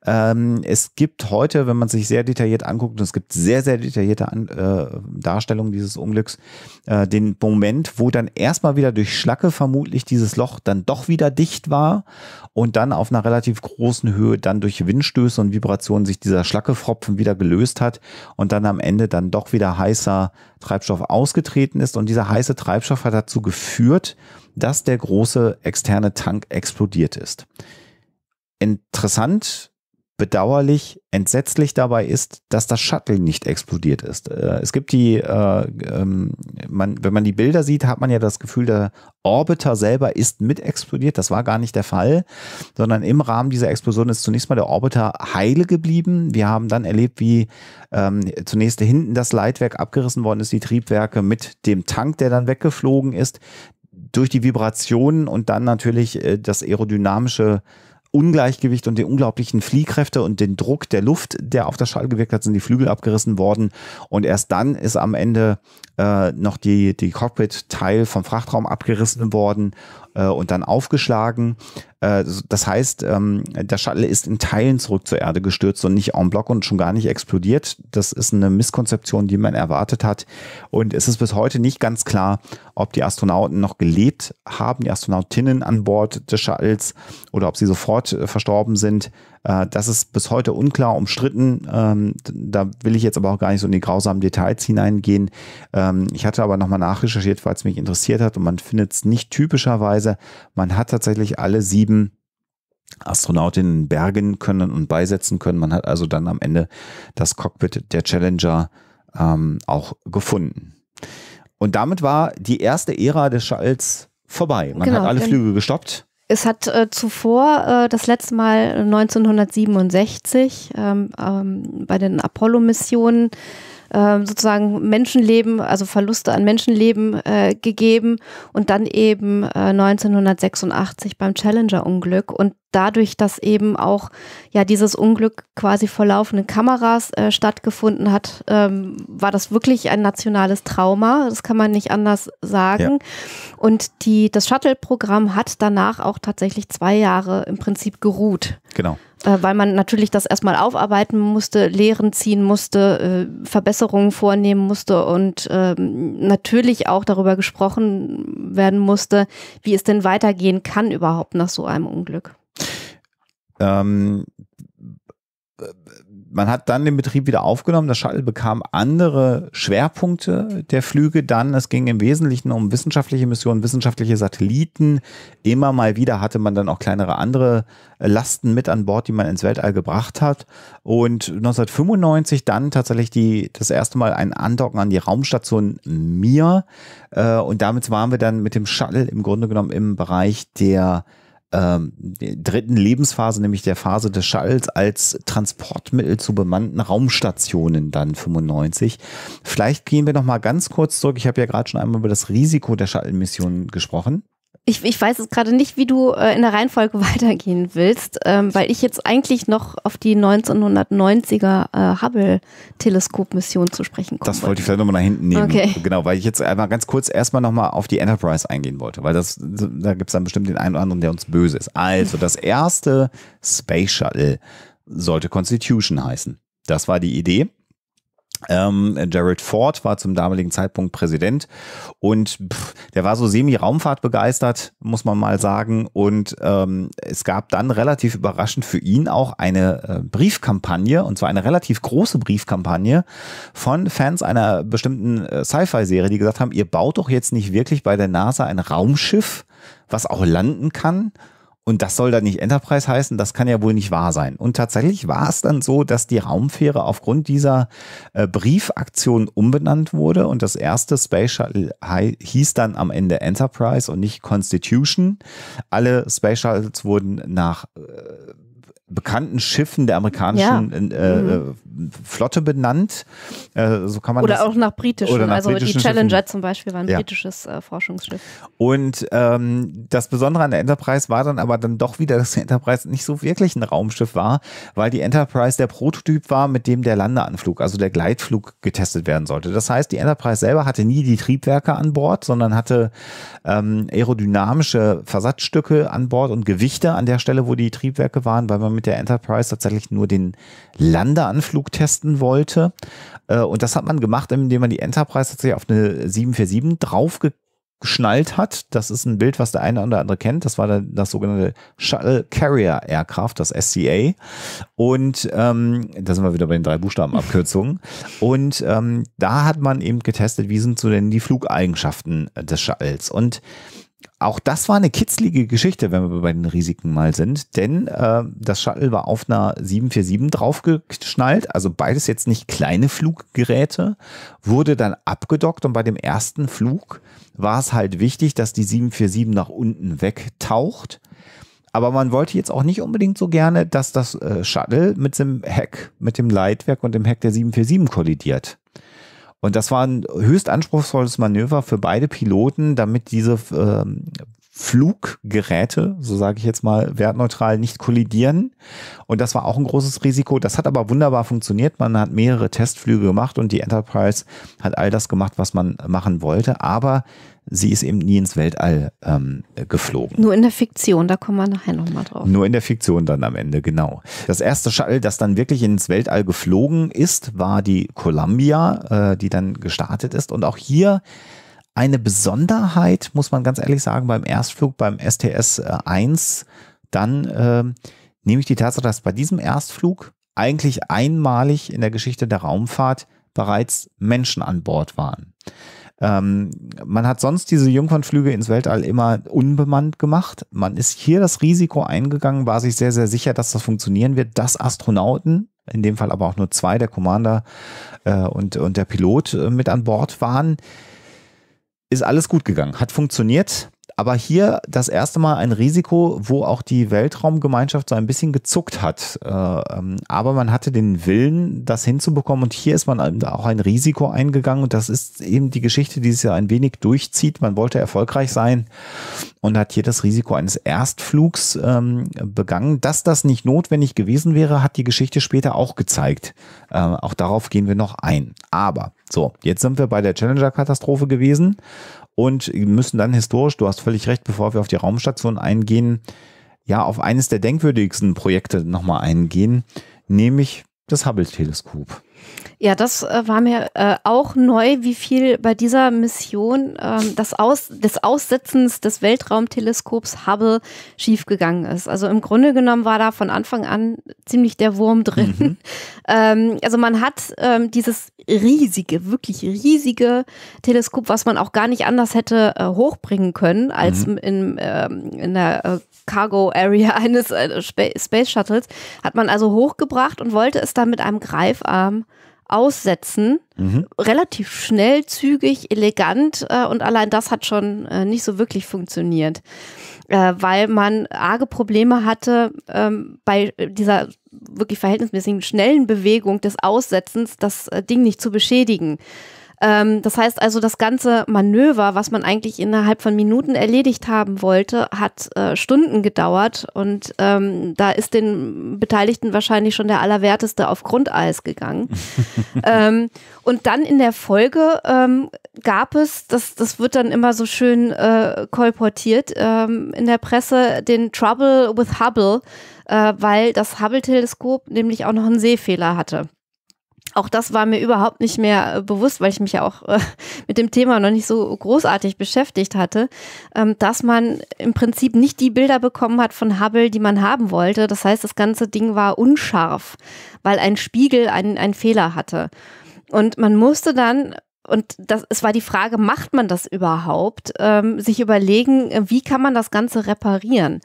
Ähm, es gibt heute, wenn man sich sehr detailliert anguckt, und es gibt sehr, sehr detaillierte An äh, Darstellungen dieses Unglücks, äh, den Moment, wo dann erstmal wieder durch Schlacke vermutlich dieses Loch dann doch wieder dicht war und dann auf einer relativ großen Höhe dann durch Windstöße und Vibrationen sich dieser Schlackefropfen wieder gelöst hat und dann am Ende dann doch wieder heißer Treibstoff ausgetreten ist. Und dieser heiße Treibstoff hat dazu geführt, dass der große externe Tank explodiert ist. Interessant bedauerlich, entsetzlich dabei ist, dass das Shuttle nicht explodiert ist. Äh, es gibt die, äh, ähm, man, wenn man die Bilder sieht, hat man ja das Gefühl, der Orbiter selber ist mit explodiert. Das war gar nicht der Fall, sondern im Rahmen dieser Explosion ist zunächst mal der Orbiter heile geblieben. Wir haben dann erlebt, wie ähm, zunächst hinten das Leitwerk abgerissen worden ist, die Triebwerke mit dem Tank, der dann weggeflogen ist, durch die Vibrationen und dann natürlich äh, das aerodynamische Ungleichgewicht und die unglaublichen Fliehkräfte und den Druck der Luft, der auf das Schall gewirkt hat, sind die Flügel abgerissen worden. Und erst dann ist am Ende äh, noch die, die Cockpit-Teil vom Frachtraum abgerissen worden äh, und dann aufgeschlagen. Äh, das heißt, ähm, der Shuttle ist in Teilen zurück zur Erde gestürzt und nicht en bloc und schon gar nicht explodiert. Das ist eine Misskonzeption, die man erwartet hat. Und es ist bis heute nicht ganz klar, ob die Astronauten noch gelebt haben, die Astronautinnen an Bord des Shuttles, oder ob sie sofort äh, verstorben sind. Äh, das ist bis heute unklar, umstritten. Ähm, da will ich jetzt aber auch gar nicht so in die grausamen Details hineingehen. Ähm, ich hatte aber nochmal nachrecherchiert, weil es mich interessiert hat und man findet es nicht typischerweise. Man hat tatsächlich alle sieben Astronautinnen bergen können und beisetzen können. Man hat also dann am Ende das Cockpit der Challenger ähm, auch gefunden. Und damit war die erste Ära des Schalls vorbei. Man genau, hat alle Flüge gestoppt.
Es hat äh, zuvor äh, das letzte Mal 1967 ähm, ähm, bei den Apollo-Missionen ähm, sozusagen Menschenleben, also Verluste an Menschenleben äh, gegeben und dann eben äh, 1986 beim Challenger-Unglück und dadurch, dass eben auch ja dieses Unglück quasi vor laufenden Kameras äh, stattgefunden hat, ähm, war das wirklich ein nationales Trauma. Das kann man nicht anders sagen. Ja. Und die, das Shuttle-Programm hat danach auch tatsächlich zwei Jahre im Prinzip geruht. Genau. Äh, weil man natürlich das erstmal aufarbeiten musste, Lehren ziehen musste, äh, Verbesserungen vornehmen musste und ähm, natürlich auch darüber gesprochen werden musste, wie es denn weitergehen kann überhaupt nach so einem Unglück.
Ähm, man hat dann den Betrieb wieder aufgenommen. Das Shuttle bekam andere Schwerpunkte der Flüge dann. Es ging im Wesentlichen um wissenschaftliche Missionen, wissenschaftliche Satelliten. Immer mal wieder hatte man dann auch kleinere andere äh, Lasten mit an Bord, die man ins Weltall gebracht hat. Und 1995 dann tatsächlich die, das erste Mal ein Andocken an die Raumstation Mir. Äh, und damit waren wir dann mit dem Shuttle im Grunde genommen im Bereich der ähm, dritten Lebensphase, nämlich der Phase des Shuttles, als Transportmittel zu bemannten Raumstationen dann 95. Vielleicht gehen wir noch mal ganz kurz zurück. Ich habe ja gerade schon einmal über das Risiko der Shuttle-Mission gesprochen. Ich,
ich weiß es gerade nicht, wie du äh, in der Reihenfolge <laughs> weitergehen willst, ähm, weil ich jetzt eigentlich noch auf die 1990er äh, Hubble-Teleskop-Mission zu sprechen
komme. Das wollte ich vielleicht nochmal nach hinten nehmen. Okay. Genau, weil ich jetzt einmal ganz kurz erstmal nochmal auf die Enterprise eingehen wollte, weil das, da gibt es dann bestimmt den einen oder anderen, der uns böse ist. Also, das erste Space Shuttle sollte Constitution heißen. Das war die Idee. Ähm, Gerald Ford war zum damaligen Zeitpunkt Präsident und pff, der war so semi-Raumfahrt begeistert, muss man mal sagen. Und ähm, es gab dann relativ überraschend für ihn auch eine äh, Briefkampagne, und zwar eine relativ große Briefkampagne von Fans einer bestimmten äh, Sci-Fi-Serie, die gesagt haben, ihr baut doch jetzt nicht wirklich bei der NASA ein Raumschiff, was auch landen kann, und das soll dann nicht Enterprise heißen, das kann ja wohl nicht wahr sein. Und tatsächlich war es dann so, dass die Raumfähre aufgrund dieser äh, Briefaktion umbenannt wurde und das erste Space Shuttle hieß dann am Ende Enterprise und nicht Constitution. Alle Space Shuttles wurden nach äh, bekannten Schiffen der amerikanischen ja. Äh, äh, mhm. Flotte benannt. Äh, so kann man oder das, auch nach britischen. Oder nach also britischen die Challenger Schiffen. zum Beispiel war ein ja.
britisches äh, Forschungsschiff.
Und ähm, das Besondere an der Enterprise war dann aber dann doch wieder, dass die Enterprise nicht so wirklich ein Raumschiff war, weil die Enterprise der Prototyp war, mit dem der Landeanflug, also der Gleitflug getestet werden sollte. Das heißt, die Enterprise selber hatte nie die Triebwerke an Bord, sondern hatte ähm, aerodynamische Versatzstücke an Bord und Gewichte an der Stelle, wo die Triebwerke waren, weil man mit mit der Enterprise tatsächlich nur den Landeanflug testen wollte. Äh, und das hat man gemacht, indem man die Enterprise tatsächlich auf eine 747 draufgeschnallt hat. Das ist ein Bild, was der eine oder andere kennt. Das war dann das sogenannte Shuttle Carrier Aircraft, das SCA. Und ähm, da sind wir wieder bei den drei Buchstabenabkürzungen. Und ähm, da hat man eben getestet, wie sind so denn die Flugeigenschaften äh, des Shuttles. Und auch das war eine kitzlige Geschichte, wenn wir bei den Risiken mal sind, denn äh, das Shuttle war auf einer 747 draufgeschnallt, also beides jetzt nicht kleine Fluggeräte, wurde dann abgedockt und bei dem ersten Flug war es halt wichtig, dass die 747 nach unten wegtaucht. Aber man wollte jetzt auch nicht unbedingt so gerne, dass das äh, Shuttle mit dem Heck, mit dem Leitwerk und dem Heck der 747 kollidiert. Und das war ein höchst anspruchsvolles Manöver für beide Piloten, damit diese äh, Fluggeräte, so sage ich jetzt mal, wertneutral nicht kollidieren. Und das war auch ein großes Risiko. Das hat aber wunderbar funktioniert. Man hat mehrere Testflüge gemacht und die Enterprise hat all das gemacht, was man machen wollte. Aber sie ist eben nie ins Weltall ähm, geflogen.
Nur in der Fiktion, da kommen wir nachher nochmal drauf.
Nur in der Fiktion dann am Ende, genau. Das erste Shuttle, das dann wirklich ins Weltall geflogen ist, war die Columbia, äh, die dann gestartet ist. Und auch hier eine Besonderheit, muss man ganz ehrlich sagen, beim Erstflug, beim STS 1, äh, dann äh, nehme ich die Tatsache, dass bei diesem Erstflug eigentlich einmalig in der Geschichte der Raumfahrt bereits Menschen an Bord waren. Ähm, man hat sonst diese Jungfernflüge ins Weltall immer unbemannt gemacht. Man ist hier das Risiko eingegangen, war sich sehr, sehr sicher, dass das funktionieren wird, dass Astronauten, in dem Fall aber auch nur zwei, der Commander äh, und, und der Pilot, äh, mit an Bord waren ist alles gut gegangen, hat funktioniert. Aber hier das erste Mal ein Risiko, wo auch die Weltraumgemeinschaft so ein bisschen gezuckt hat. Äh, ähm, aber man hatte den Willen, das hinzubekommen. Und hier ist man halt auch ein Risiko eingegangen. Und das ist eben die Geschichte, die es ja ein wenig durchzieht. Man wollte erfolgreich sein und hat hier das Risiko eines Erstflugs ähm, begangen. Dass das nicht notwendig gewesen wäre, hat die Geschichte später auch gezeigt. Ähm, auch darauf gehen wir noch ein. Aber so, jetzt sind wir bei der Challenger-Katastrophe gewesen und müssen dann historisch, du hast völlig recht, bevor wir auf die Raumstation eingehen, ja, auf eines der denkwürdigsten Projekte nochmal eingehen, nämlich das Hubble-Teleskop.
Ja, das äh, war mir äh, auch neu, wie viel bei dieser Mission ähm, das Aus, des Aussetzens des Weltraumteleskops Hubble schiefgegangen ist. Also im Grunde genommen war da von Anfang an ziemlich der Wurm drin. Mhm. <laughs> Ähm, also man hat ähm, dieses riesige, wirklich riesige Teleskop, was man auch gar nicht anders hätte äh, hochbringen können als mhm. in, ähm, in der äh, Cargo Area <laughs> eines äh, Space Shuttles, hat man also hochgebracht und wollte es dann mit einem Greifarm aussetzen. Mhm. Relativ schnell, zügig, elegant äh, und allein das hat schon äh, nicht so wirklich funktioniert, äh, weil man arge Probleme hatte ähm, bei dieser wirklich verhältnismäßigen schnellen Bewegung des Aussetzens, das äh, Ding nicht zu beschädigen. Ähm, das heißt also, das ganze Manöver, was man eigentlich innerhalb von Minuten erledigt haben wollte, hat äh, Stunden gedauert und ähm, da ist den Beteiligten wahrscheinlich schon der Allerwerteste auf Grundeis gegangen. <laughs> ähm, und dann in der Folge ähm, gab es, das, das wird dann immer so schön äh, kolportiert ähm, in der Presse, den Trouble with Hubble, äh, weil das Hubble-Teleskop nämlich auch noch einen Sehfehler hatte auch das war mir überhaupt nicht mehr äh, bewusst, weil ich mich ja auch äh, <laughs> mit dem Thema noch nicht so großartig beschäftigt hatte, ähm, dass man im Prinzip nicht die Bilder bekommen hat von Hubble, die man haben wollte. Das heißt, das ganze Ding war unscharf, weil ein Spiegel einen, einen Fehler hatte. Und man musste dann und das, es war die Frage, macht man das überhaupt? Ähm, sich überlegen, äh, wie kann man das Ganze reparieren?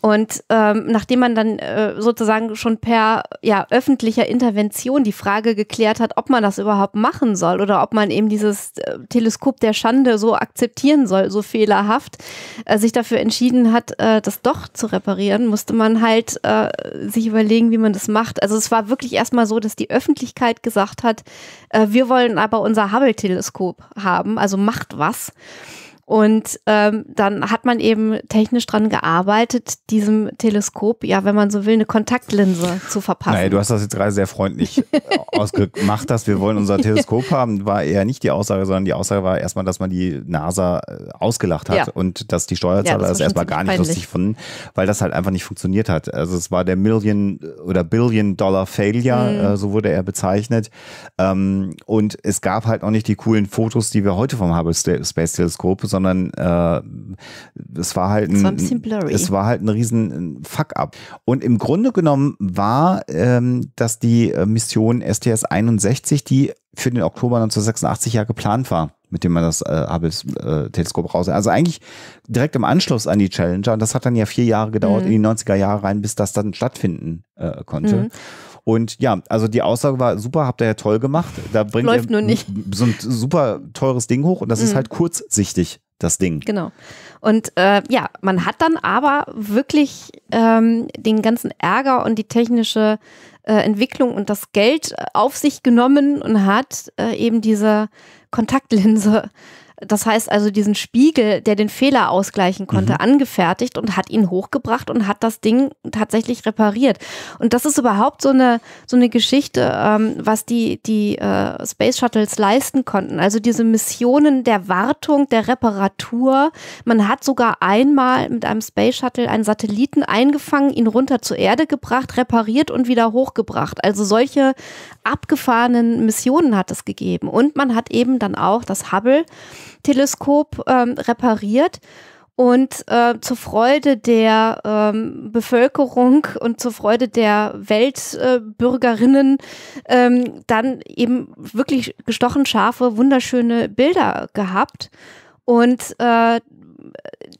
Und ähm, nachdem man dann äh, sozusagen schon per ja, öffentlicher Intervention die Frage geklärt hat, ob man das überhaupt machen soll oder ob man eben dieses äh, Teleskop der Schande so akzeptieren soll, so fehlerhaft, äh, sich dafür entschieden hat, äh, das doch zu reparieren, musste man halt äh, sich überlegen, wie man das macht. Also es war wirklich erstmal so, dass die Öffentlichkeit gesagt hat, äh, wir wollen aber unser Hubble-Teleskop haben, also macht was. Und ähm, dann hat man eben technisch dran gearbeitet, diesem Teleskop, ja, wenn man so will, eine Kontaktlinse zu verpassen.
naja, du hast das jetzt gerade sehr freundlich äh, ausgemacht, dass wir wollen unser Teleskop haben, war eher nicht die Aussage, sondern die Aussage war erstmal, dass man die NASA äh, ausgelacht hat ja. und dass die Steuerzahler ja, das, das erstmal gar nicht peinlich. lustig fanden, weil das halt einfach nicht funktioniert hat. Also es war der Million äh, oder Billion Dollar Failure, mhm. äh, so wurde er bezeichnet. Ähm, und es gab halt auch nicht die coolen Fotos, die wir heute vom Hubble Space Teleskop, sondern sondern äh, es war halt ein, es war ein, es war halt ein riesen äh, Fuck-up. Und im Grunde genommen war ähm, das die äh, Mission STS 61, die für den Oktober 1986 ja geplant war mit dem man das äh, Hubble-Teleskop äh, raus. Also eigentlich direkt im Anschluss an die Challenger. Und das hat dann ja vier Jahre gedauert, mhm. in die 90er Jahre rein, bis das dann stattfinden äh, konnte. Mhm. Und ja, also die Aussage war super, habt ihr ja toll gemacht. Da bringt Läuft ihr so ein super teures Ding hoch und das mhm. ist halt kurzsichtig das Ding.
Genau. Und äh, ja, man hat dann aber wirklich ähm, den ganzen Ärger und die technische äh, Entwicklung und das Geld auf sich genommen und hat äh, eben diese Kontaktlinse das heißt also diesen Spiegel, der den Fehler ausgleichen konnte, mhm. angefertigt und hat ihn hochgebracht und hat das Ding tatsächlich repariert. Und das ist überhaupt so eine, so eine Geschichte, ähm, was die, die äh, Space Shuttles leisten konnten. Also diese Missionen der Wartung, der Reparatur. Man hat sogar einmal mit einem Space Shuttle einen Satelliten eingefangen, ihn runter zur Erde gebracht, repariert und wieder hochgebracht. Also solche abgefahrenen Missionen hat es gegeben. Und man hat eben dann auch das Hubble Teleskop ähm, repariert. Und äh, zur Freude der ähm, Bevölkerung und zur Freude der Weltbürgerinnen äh, ähm, dann eben wirklich gestochen scharfe, wunderschöne Bilder gehabt. Und äh,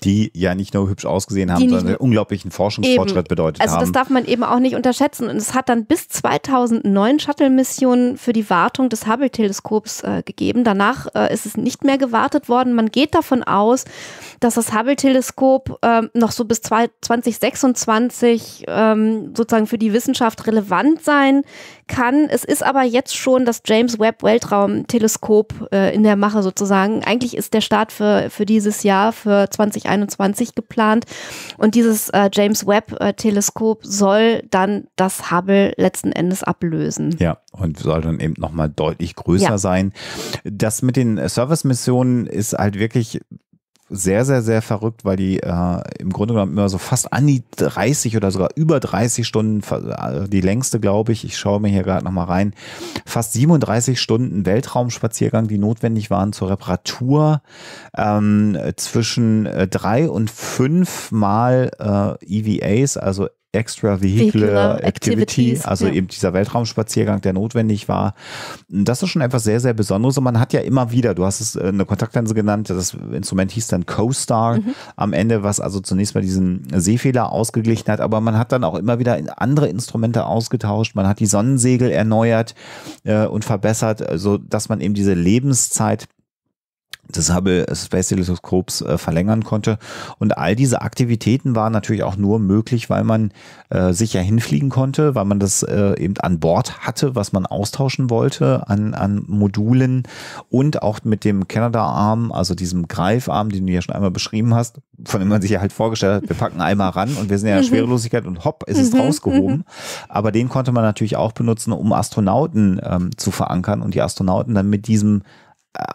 die ja nicht nur hübsch ausgesehen haben, sondern einen unglaublichen Forschungsfortschritt eben. bedeutet also haben. Also das
darf man eben auch nicht unterschätzen. Und es hat dann bis 2009 Shuttle-Missionen für die Wartung des Hubble-Teleskops äh, gegeben. Danach äh, ist es nicht mehr gewartet worden. Man geht davon aus, dass das Hubble-Teleskop äh, noch so bis 2026 ähm, sozusagen für die Wissenschaft relevant sein kann. Es ist aber jetzt schon das James Webb Weltraumteleskop äh, in der Mache sozusagen. Eigentlich ist der Start für, für dieses Jahr, für 2021 geplant. Und dieses äh, James Webb-Teleskop soll dann das Hubble letzten Endes ablösen.
Ja, und soll dann eben nochmal deutlich größer ja. sein. Das mit den Service-Missionen ist halt wirklich sehr, sehr, sehr verrückt, weil die äh, im Grunde genommen immer so fast an die 30 oder sogar über 30 Stunden, äh, die längste glaube ich, ich schaue mir hier gerade nochmal rein, fast 37 Stunden Weltraumspaziergang, die notwendig waren zur Reparatur ähm, zwischen äh, drei und fünf Mal äh, EVAs, also Extra Extravehicular Activity, also ja. eben dieser Weltraumspaziergang, der notwendig war. Das ist schon etwas sehr, sehr Besonderes und man hat ja immer wieder, du hast es äh, eine Kontaktlinse genannt, das Instrument hieß dann CoStar mhm. am Ende, was also zunächst mal diesen Seefehler ausgeglichen hat, aber man hat dann auch immer wieder andere Instrumente ausgetauscht, man hat die Sonnensegel erneuert äh, und verbessert, so dass man eben diese Lebenszeit des Hubble Space Teleskops äh, verlängern konnte. Und all diese Aktivitäten waren natürlich auch nur möglich, weil man äh, sicher hinfliegen konnte, weil man das äh, eben an Bord hatte, was man austauschen wollte an, an Modulen und auch mit dem Canada-Arm, also diesem Greifarm, den du ja schon einmal beschrieben hast, von dem man sich ja halt vorgestellt hat, wir packen einmal ran und wir sind ja mhm. Schwerelosigkeit und hopp, ist es mhm. rausgehoben. Mhm. Aber den konnte man natürlich auch benutzen, um Astronauten ähm, zu verankern und die Astronauten dann mit diesem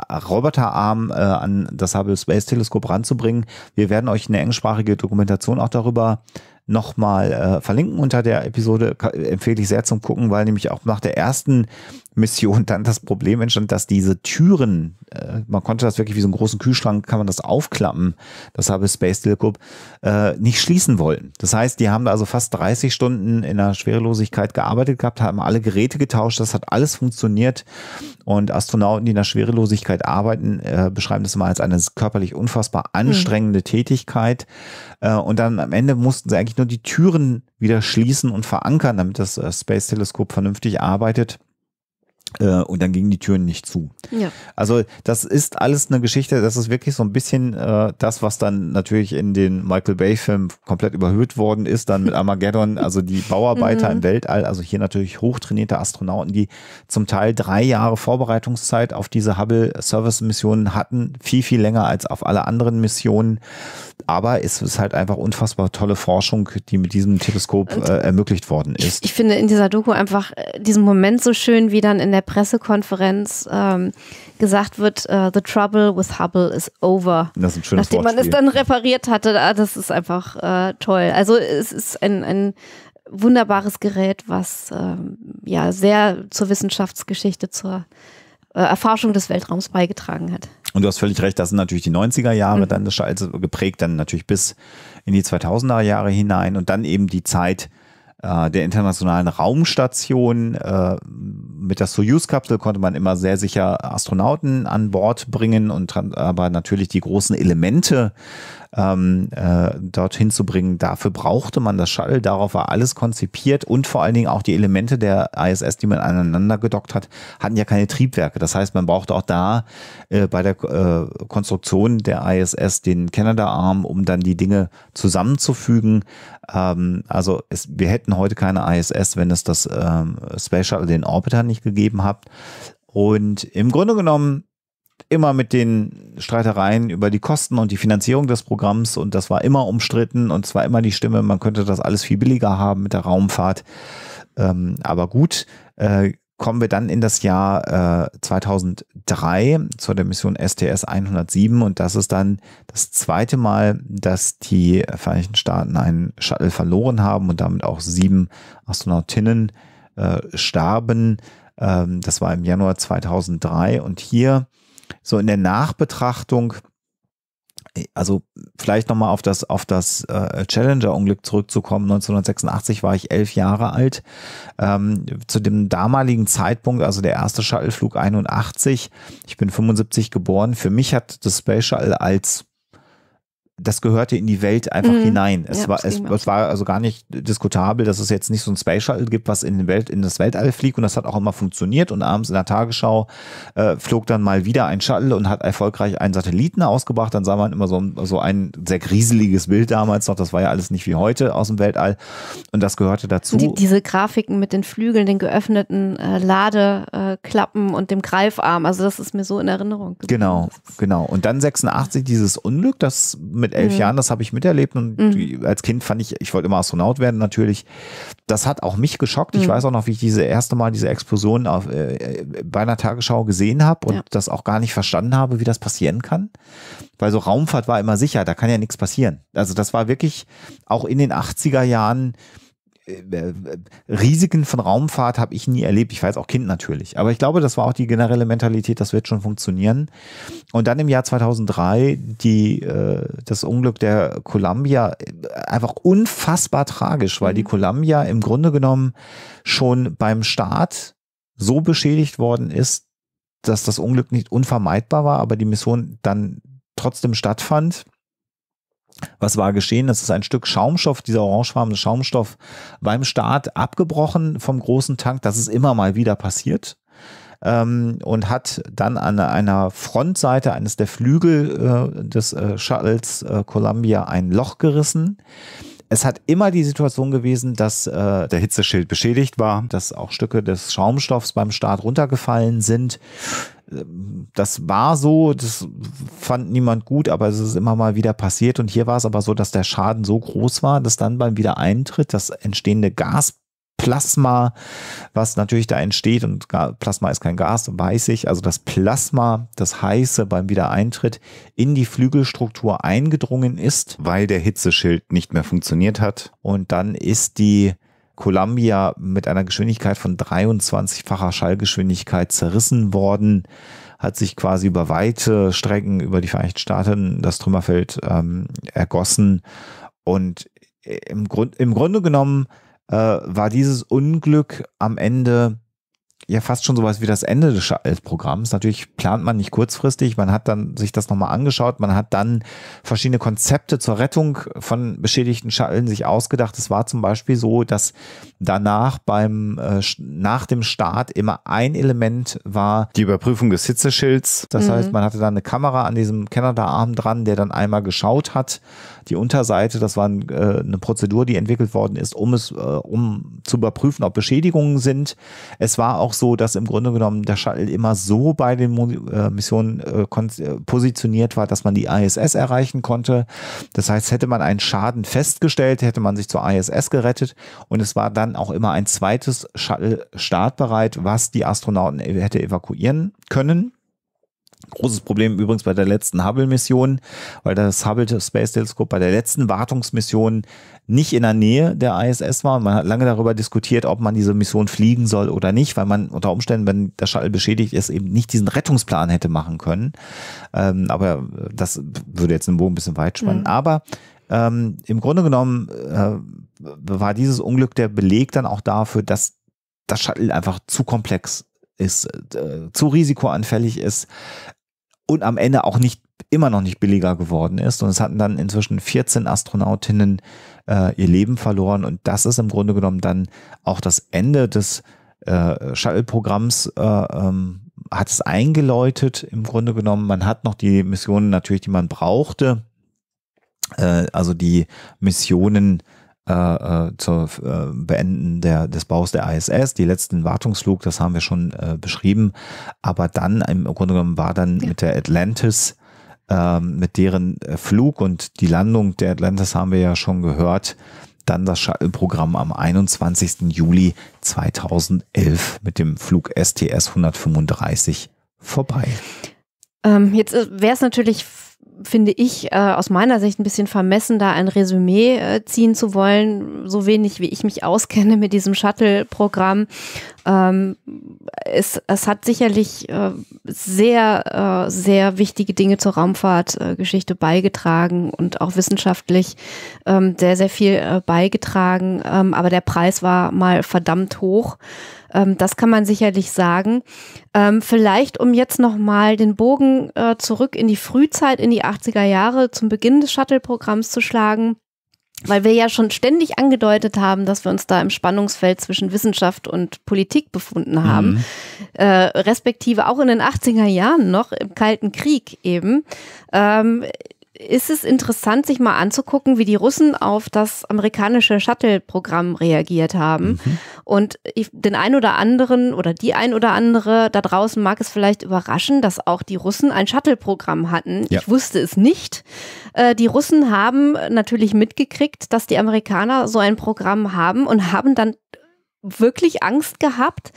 äh, Roboterarm äh, an das Hubble Space Teleskop ranzubringen. Wir werden euch eine englischsprachige Dokumentation auch darüber nochmal äh, verlinken unter der Episode. Empfehle ich sehr zum Gucken, weil nämlich auch nach der ersten Mission dann das Problem entstand, dass diese Türen, äh, man konnte das wirklich wie so einen großen Kühlschrank, kann man das aufklappen, das habe Space Telescope, äh, nicht schließen wollen. Das heißt, die haben da also fast 30 Stunden in der Schwerelosigkeit gearbeitet gehabt, haben alle Geräte getauscht, das hat alles funktioniert und Astronauten, die in der Schwerelosigkeit arbeiten, äh, beschreiben das mal als eine körperlich unfassbar hm. anstrengende mhm. Tätigkeit äh, und dann am Ende mussten sie eigentlich nur die Türen wieder schließen und verankern, damit das äh, Space Teleskop vernünftig arbeitet. Äh, und dann gingen die Türen nicht zu. Ja. Also das ist alles eine Geschichte, das ist wirklich so ein bisschen äh, das, was dann natürlich in den Michael Bay-Filmen komplett überhöht worden ist, dann mit <laughs> Armageddon, also die Bauarbeiter im mhm. Weltall, also hier natürlich hochtrainierte Astronauten, die zum Teil drei Jahre Vorbereitungszeit auf diese Hubble-Service-Missionen hatten, viel, viel länger als auf alle anderen Missionen. Aber es ist halt einfach unfassbar tolle Forschung, die mit diesem Teleskop äh, ermöglicht worden ist.
Ich finde in dieser Doku einfach äh, diesen Moment so schön, wie dann in der Pressekonferenz ähm, gesagt wird, uh, The Trouble with Hubble is over.
Das ist ein schönes Nachdem man es dann
repariert hatte, ah, das ist einfach äh, toll. Also es ist ein, ein wunderbares Gerät, was ähm, ja sehr zur Wissenschaftsgeschichte, zur äh, Erforschung des Weltraums beigetragen hat.
Und du hast völlig recht, das sind natürlich die 90er Jahre, mhm. dann das geprägt, dann natürlich bis in die 2000er Jahre hinein und dann eben die Zeit, äh, der internationalen Raumstation. Äh, mit der Soyuz-Kapsel konnte man immer sehr sicher Astronauten an Bord bringen und aber natürlich die großen Elemente ähm, äh, dorthin zu bringen. Dafür brauchte man das Shuttle, darauf war alles konzipiert und vor allen Dingen auch die Elemente der ISS, die man aneinander gedockt hat, hatten ja keine Triebwerke. Das heißt, man brauchte auch da äh, bei der äh, Konstruktion der ISS den Canada-Arm, um dann die Dinge zusammenzufügen. Ähm, also es, wir hätten heute keine ISS, wenn es das ähm, Space Shuttle den Orbiter nicht gegeben hat. Und im Grunde genommen immer mit den Streitereien über die Kosten und die Finanzierung des Programms und das war immer umstritten und zwar immer die Stimme, man könnte das alles viel billiger haben mit der Raumfahrt. Ähm, aber gut, äh, kommen wir dann in das Jahr äh, 2003 zu der Mission STS 107 und das ist dann das zweite Mal, dass die Vereinigten Staaten einen Shuttle verloren haben und damit auch sieben Astronautinnen äh, starben. Ähm, das war im Januar 2003 und hier so in der Nachbetrachtung, äh, also vielleicht nochmal auf das, auf das äh, Challenger-Unglück zurückzukommen. 1986 war ich elf Jahre alt. Ähm, zu dem damaligen Zeitpunkt, also der erste Shuttleflug 81, ich bin 75 geboren, für mich hat das Space Shuttle als das gehörte in die Welt einfach mhm. hinein. Es, ja, war, es, es, war also gar nicht diskutabel, dass es jetzt nicht so ein Space Shuttle gibt, was in, den Welt, in das Weltall fliegt. Und das hat auch immer funktioniert. Und abends in der Tagesschau äh, flog dann mal wieder ein Shuttle und hat erfolgreich einen Satelliten ausgebracht. Dann sah man immer so, so ein sehr griseliges Bild damals noch. Das war ja alles nicht wie heute aus dem Weltall. Und das gehörte dazu. Die, diese
Grafiken mit den Flügeln, den geöffneten äh, Ladeklappen äh, und dem Greifarm. Also das ist mir so in Erinnerung.
Genau, genau. Und dann 86 dieses Unglück, das mit mit elf mhm. Jahren, das habe ich miterlebt und mhm. als Kind fand ich, ich wollte immer Astronaut werden natürlich. Das hat auch mich geschockt. Ich mhm. weiß auch noch, wie ich diese erste Mal diese Explosion auf, äh, äh, bei einer Tagesschau gesehen habe und ja. das auch gar nicht verstanden habe, wie das passieren kann. Weil so Raumfahrt war immer sicher, da kann ja nichts passieren. Also das war wirklich auch in den 80er Jahren äh, äh, Risiken von Raumfahrt habe ich nie erlebt. Ich war jetzt auch Kind natürlich. Aber ich glaube, das war auch die generelle Mentalität, das wird schon funktionieren. Und dann im Jahr 2003 die, äh, das Unglück der Columbia, einfach unfassbar tragisch, weil die mhm. Columbia im Grunde genommen schon beim Start so beschädigt worden ist, dass das Unglück nicht unvermeidbar war, aber die Mission dann trotzdem stattfand was war geschehen? Das ist ein Stück Schaumstoff, dieser orangefarbene Schaumstoff, beim Start abgebrochen vom großen Tank. Das ist immer mal wieder passiert ähm, und hat dann an einer Frontseite eines der Flügel äh, des äh, Shuttles äh, Columbia ein Loch gerissen. Es hat immer die Situation gewesen, dass der Hitzeschild beschädigt war, dass auch Stücke des Schaumstoffs beim Start runtergefallen sind das war so, das fand niemand gut, aber es ist immer mal wieder passiert. Und hier war es aber so, dass der Schaden so groß war, dass dann beim Wiedereintritt das entstehende Gas Plasma, was natürlich da entsteht, und Plasma ist kein Gas, weiß ich, also das Plasma, das Heiße beim Wiedereintritt in die Flügelstruktur eingedrungen ist, weil der Hitzeschild nicht mehr funktioniert hat. Und dann ist die Columbia mit einer Geschwindigkeit von 23-facher Schallgeschwindigkeit zerrissen worden, hat sich quasi über weite Strecken über die Vereinigten Staaten das Trümmerfeld ähm, ergossen. Und äh, im, Grund, im Grunde genommen äh, war dieses Unglück am Ende ja fast schon sowas wie das Ende des Programms. Natürlich plant man nicht kurzfristig, man hat dann sich das nochmal angeschaut, man hat dann verschiedene Konzepte zur Rettung von beschädigten Schallen sich ausgedacht. Es war zum Beispiel so, dass danach beim äh, nach dem Start immer ein Element war die Überprüfung des Hitzeschilds. Das mhm. heißt, man hatte dann eine Kamera an diesem Canada-Arm dran, der dann einmal geschaut hat die Unterseite, das war äh, eine Prozedur, die entwickelt worden ist, um es, äh, um zu überprüfen, ob Beschädigungen sind. Es war auch so, dass im Grunde genommen der Shuttle immer so bei den Mo äh, Missionen äh, äh, positioniert war, dass man die ISS erreichen konnte. Das heißt, hätte man einen Schaden festgestellt, hätte man sich zur ISS gerettet und es war dann auch immer ein zweites Shuttle startbereit, was die Astronauten hätte evakuieren können. Großes Problem übrigens bei der letzten Hubble-Mission, weil das Hubble Space Telescope bei der letzten Wartungsmission nicht in der Nähe der ISS war. Man hat lange darüber diskutiert, ob man diese Mission fliegen soll oder nicht, weil man unter Umständen, wenn der Shuttle beschädigt ist, eben nicht diesen Rettungsplan hätte machen können. Ähm, aber das würde jetzt den Bogen ein bisschen weit spannen. Mhm. Aber ähm, im Grunde genommen äh, war dieses Unglück der Beleg dann auch dafür, dass das Shuttle einfach zu komplex ist, äh, zu risikoanfällig ist und am Ende auch nicht immer noch nicht billiger geworden ist. Und es hatten dann inzwischen 14 Astronautinnen äh, ihr Leben verloren. Und das ist im Grunde genommen dann auch das Ende des äh, Shuttle-Programms. Äh, ähm, hat es eingeläutet im Grunde genommen. Man hat noch die Missionen natürlich, die man brauchte. Äh, also die Missionen äh, äh, zur äh, Beenden der, des Baus der ISS. Die letzten Wartungsflug, das haben wir schon äh, beschrieben. Aber dann im Grunde genommen war dann mit der Atlantis, ähm, mit deren äh, Flug und die Landung der Atlantis haben wir ja schon gehört, dann das Shuttle-Programm am 21. Juli 2011 mit dem Flug STS 135 vorbei.
Ähm, jetzt äh, wäre es natürlich finde ich, äh, aus meiner Sicht ein bisschen vermessen, da ein Resümee äh, ziehen zu wollen. So wenig wie ich mich auskenne mit diesem Shuttle-Programm. Ähm, es, es hat sicherlich äh, sehr, äh, sehr wichtige Dinge zur Raumfahrtgeschichte äh, beigetragen und auch wissenschaftlich ähm, sehr, sehr viel äh, beigetragen. Ähm, aber der Preis war mal verdammt hoch. Ähm, das kann man sicherlich sagen. Ähm, vielleicht, um jetzt nochmal den Bogen äh, zurück in die Frühzeit, in die 80er Jahre, zum Beginn des Shuttle-Programms zu schlagen weil wir ja schon ständig angedeutet haben, dass wir uns da im Spannungsfeld zwischen Wissenschaft und Politik befunden haben, mhm. äh, respektive auch in den 80er Jahren noch im Kalten Krieg eben, ähm, ist es interessant, sich mal anzugucken, wie die Russen auf das amerikanische Shuttle-Programm reagiert haben. Mhm. Und ich, den ein oder anderen oder die ein oder andere da draußen mag es vielleicht überraschen, dass auch die Russen ein Shuttle-Programm hatten. Ja. Ich wusste es nicht. Äh, die Russen haben natürlich mitgekriegt, dass die Amerikaner so ein Programm haben und haben dann wirklich Angst gehabt,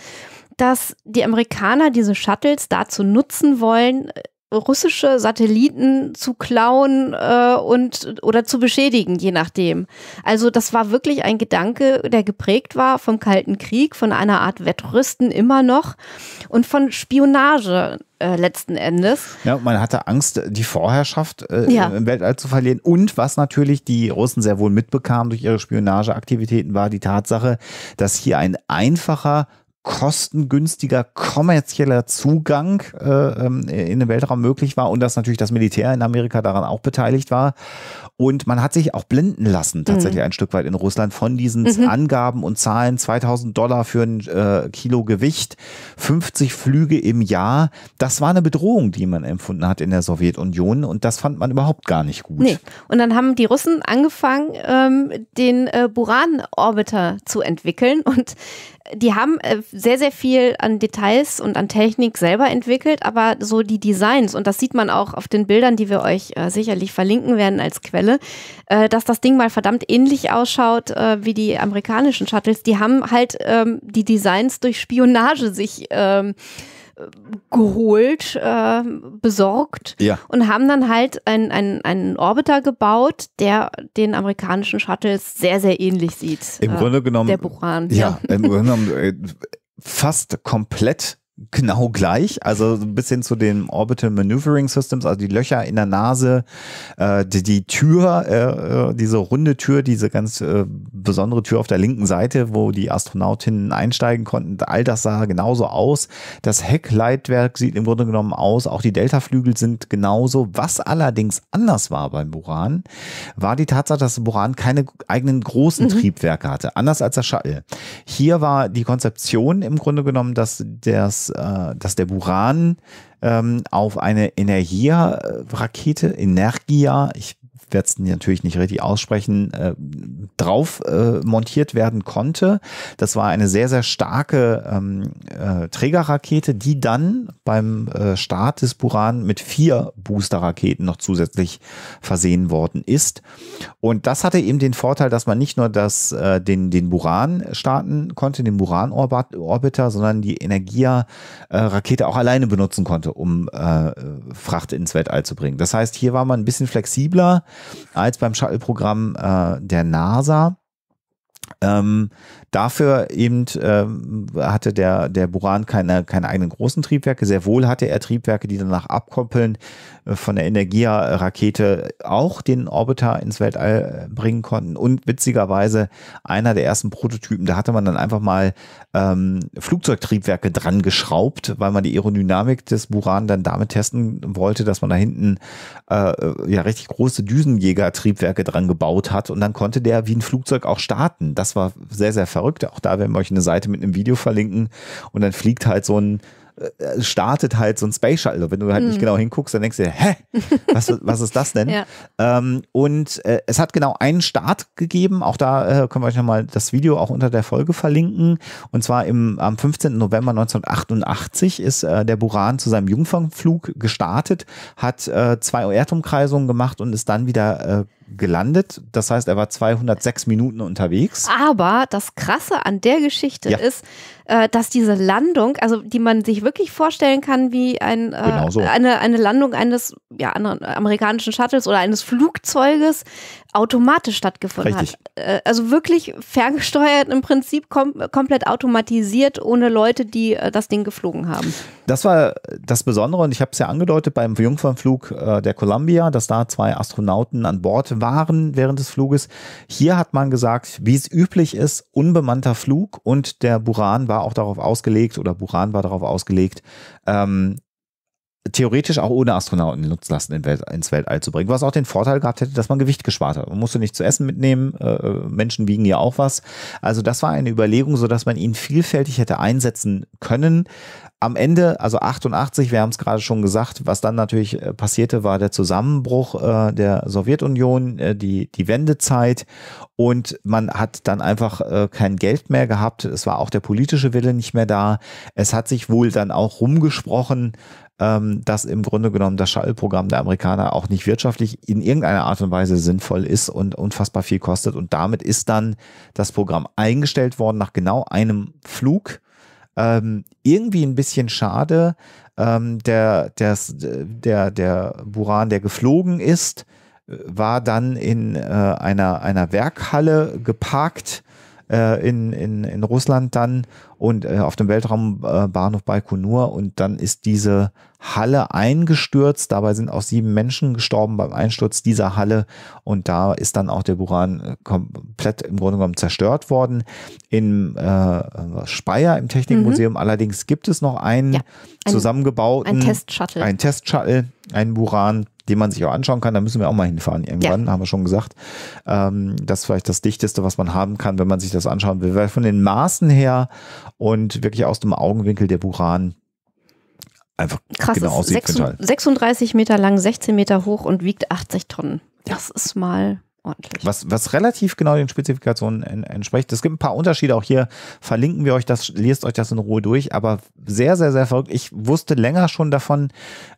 dass die Amerikaner diese Shuttles dazu nutzen wollen, russische Satelliten zu klauen äh, und oder zu beschädigen, je nachdem. Also das war wirklich ein Gedanke, der geprägt war vom Kalten Krieg, von einer Art Wettrüsten immer noch und von Spionage äh, letzten Endes.
Ja, man hatte Angst, die Vorherrschaft äh, ja. im Weltall zu verlieren. Und was natürlich die Russen sehr wohl mitbekamen durch ihre Spionageaktivitäten, war die Tatsache, dass hier ein einfacher kostengünstiger kommerzieller Zugang äh, ähm, in den Weltraum möglich war und dass natürlich das Militär in Amerika daran auch beteiligt war. Und man hat sich auch blenden lassen, tatsächlich mhm. ein Stück weit in Russland, von diesen mhm. Angaben und Zahlen. 2000 Dollar für ein äh, Kilo Gewicht, 50 Flüge im Jahr. Das war eine Bedrohung, die man empfunden hat in der Sowjetunion und das fand man überhaupt gar nicht gut.
Nee. Und dann haben die Russen angefangen, ähm, den äh, Buran-Orbiter zu entwickeln und die haben äh, sehr, sehr viel an Details und an Technik selber entwickelt, aber so die Designs, und das sieht man auch auf den Bildern, die wir euch äh, sicherlich verlinken werden als Quelle, äh, dass das Ding mal verdammt ähnlich ausschaut wie die amerikanischen Shuttles. Die haben halt ähm, die Designs durch Spionage sich ähm, geholt, äh, besorgt ja. und haben dann halt einen ein Orbiter gebaut, der den amerikanischen Shuttles sehr, sehr ähnlich sieht. Im äh, Grunde genommen. Der Buran. Ja,
ja. im Grunde genommen <laughs> äh, fast komplett genau gleich. Also ein bisschen zu den Orbital Maneuvering Systems, also die Löcher in der Nase, äh, die, die Tür, äh, äh, diese runde Tür, diese ganz äh, besondere Tür auf der linken Seite, wo die Astronautinnen einsteigen konnten. All das sah genauso aus. Das Heckleitwerk sieht im Grunde genommen aus. Auch die Deltaflügel sind genauso. Was allerdings anders war beim Buran, war die Tatsache, dass Buran keine eigenen großen mhm. Triebwerke hatte, anders als der Shuttle. Hier war die Konzeption im Grunde genommen, dass das äh, dass der Buran ähm, auf eine Energia-Rakete, äh, Energia, ich werde es natürlich nicht richtig aussprechen, äh, drauf äh, montiert werden konnte. Das war eine sehr, sehr starke ähm, äh, Trägerrakete, die dann beim äh, Start des Buran mit vier Boosterraketen noch zusätzlich versehen worden ist. Und das hatte eben den Vorteil, dass man nicht nur das, äh, den, den Buran starten konnte, den Buran-Orbiter, sondern die Energia-Rakete auch alleine benutzen konnte, um äh, Fracht ins Weltall zu bringen. Das heißt, hier war man ein bisschen flexibler als beim Shuttle-Programm äh, der NASA. Ähm, dafür eben ähm, hatte der, der Buran keine, keine eigenen großen Triebwerke. Sehr wohl hatte er Triebwerke, die danach abkoppeln äh, von der Energia-Rakete auch den Orbiter ins Weltall äh, bringen konnten. Und witzigerweise einer der ersten Prototypen, da hatte man dann einfach mal ähm, Flugzeugtriebwerke dran geschraubt, weil man die Aerodynamik des Buran dann damit testen wollte, dass man da hinten äh, ja richtig große Düsenjäger-Triebwerke dran gebaut hat. Und dann konnte der wie ein Flugzeug auch starten. Das war sehr, sehr verrückt. Auch da werden wir euch eine Seite mit einem Video verlinken. Und dann fliegt halt so ein äh, startet halt so ein Space Shuttle. Also wenn du halt mhm. nicht genau hinguckst, dann denkst du dir, hä, <laughs> was, was ist das denn? ja. ähm, und äh, es hat genau einen Start gegeben. Auch da äh, können wir euch nochmal das Video auch unter der Folge verlinken. Und zwar im, am 15. November 1988 ist äh, der Buran zu seinem Jungfernflug gestartet, hat äh, zwei Erdumkreisungen gemacht und ist dann wieder äh, gelandet. Das heißt, er war 206 Minuten unterwegs.
Aber das Krasse an der Geschichte ja. ist, äh, dass diese Landung, also die man sich wirklich vorstellen kann wie ein, äh, genau so. eine, eine Landung eines ja, amerikanischen Shuttles oder eines Flugzeuges, automatisch stattgefunden Richtig. hat. Äh, also wirklich ferngesteuert im Prinzip, kom komplett automatisiert, ohne Leute, die das Ding geflogen haben.
Das war das Besondere und ich habe es ja angedeutet beim Jungfernflug der Columbia, dass da zwei Astronauten an Bord waren während des Fluges. Hier hat man gesagt, wie es üblich ist, unbemannter Flug und der Buran war auch darauf ausgelegt oder Buran war darauf ausgelegt, ähm, theoretisch auch ohne Astronauten Nutzlasten in Welt, ins Weltall zu bringen, was auch den Vorteil gehabt hätte, dass man Gewicht gespart hat. Man musste nicht zu essen mitnehmen, äh, Menschen wiegen ja auch was. Also das war eine Überlegung, sodass man ihn vielfältig hätte einsetzen können am Ende, also 88, wir haben es gerade schon gesagt, was dann natürlich äh, passierte, war der Zusammenbruch äh, der Sowjetunion, äh, die, die Wendezeit und man hat dann einfach äh, kein Geld mehr gehabt. Es war auch der politische Wille nicht mehr da. Es hat sich wohl dann auch rumgesprochen, ähm, dass im Grunde genommen das Shuttle-Programm der Amerikaner auch nicht wirtschaftlich in irgendeiner Art und Weise sinnvoll ist und unfassbar viel kostet. Und damit ist dann das Programm eingestellt worden nach genau einem Flug ähm, irgendwie ein bisschen schade. Ähm, der, der, der, der Buran, der geflogen ist, äh, war dann in äh, einer, einer Werkhalle geparkt äh, in, in, in Russland dann und äh, auf dem Weltraumbahnhof äh, Baikonur und dann ist diese Halle eingestürzt. Dabei sind auch sieben Menschen gestorben beim Einsturz dieser Halle und da ist dann auch der Buran äh, komplett im Grunde genommen zerstört worden. Im äh, Speyer im Technikmuseum mhm. allerdings gibt es noch einen ja, ein, zusammengebauten, ein Testshuttle, ein Testshuttle, ein Buran den man sich auch anschauen kann. Da müssen wir auch mal hinfahren irgendwann, ja. haben wir schon gesagt. Ähm, das ist vielleicht das Dichteste, was man haben kann, wenn man sich das anschauen will. Weil von den Maßen her und wirklich aus dem Augenwinkel der Buran einfach Krass, genau aussieht.
36 halt. Meter lang, 16 Meter hoch und wiegt 80 Tonnen. Das ist mal ordentlich.
Was, was relativ genau den Spezifikationen entspricht. Es gibt ein paar Unterschiede, auch hier verlinken wir euch das, lest euch das in Ruhe durch, aber sehr, sehr, sehr verrückt. Ich wusste länger schon davon,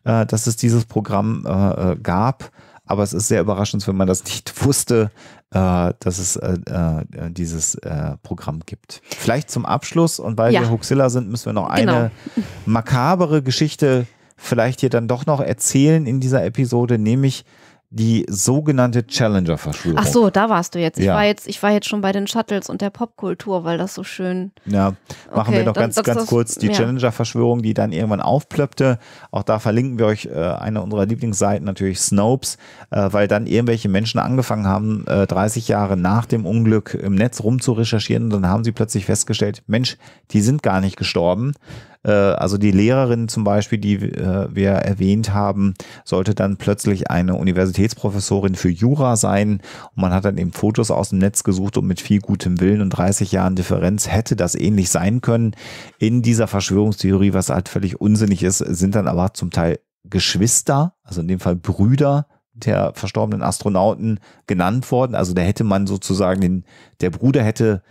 äh, dass es dieses Programm äh, äh gab, aber es ist sehr überraschend, wenn man das <laughs> nicht wusste, äh, dass es äh, äh, dieses äh, Programm gibt. Vielleicht zum Abschluss und weil ja. wir Huxilla sind, müssen wir noch genau. eine makabere Geschichte vielleicht hier dann doch noch erzählen in dieser Episode, nämlich die sogenannte Challenger-Verschwörung. Ach so,
da warst du jetzt. Ich, ja. war jetzt. ich war jetzt schon bei den Shuttles und der Popkultur, weil das so schön.
Ja, machen okay, wir noch das, ganz, ganz das, kurz die ja. Challenger-Verschwörung, die dann irgendwann aufplöppte. Auch da verlinken wir euch äh, eine unserer Lieblingsseiten, natürlich Snopes, äh, weil dann irgendwelche Menschen angefangen haben, äh, 30 Jahre nach dem Unglück im Netz rumzurecherchieren. Und dann haben sie plötzlich festgestellt: Mensch, die sind gar nicht gestorben. Äh, also die Lehrerin zum Beispiel, die äh, wir erwähnt haben, sollte dann plötzlich eine Universitätsprofessorin für Jura sein. Und man hat dann eben Fotos aus dem Netz gesucht und mit viel gutem Willen und 30 Jahren Differenz hätte das ähnlich sein können. In dieser Verschwörungstheorie, was halt völlig unsinnig ist, sind dann aber zum Teil Geschwister, also in dem Fall Brüder der verstorbenen Astronauten genannt worden. Also da hätte man sozusagen den, der Bruder hätte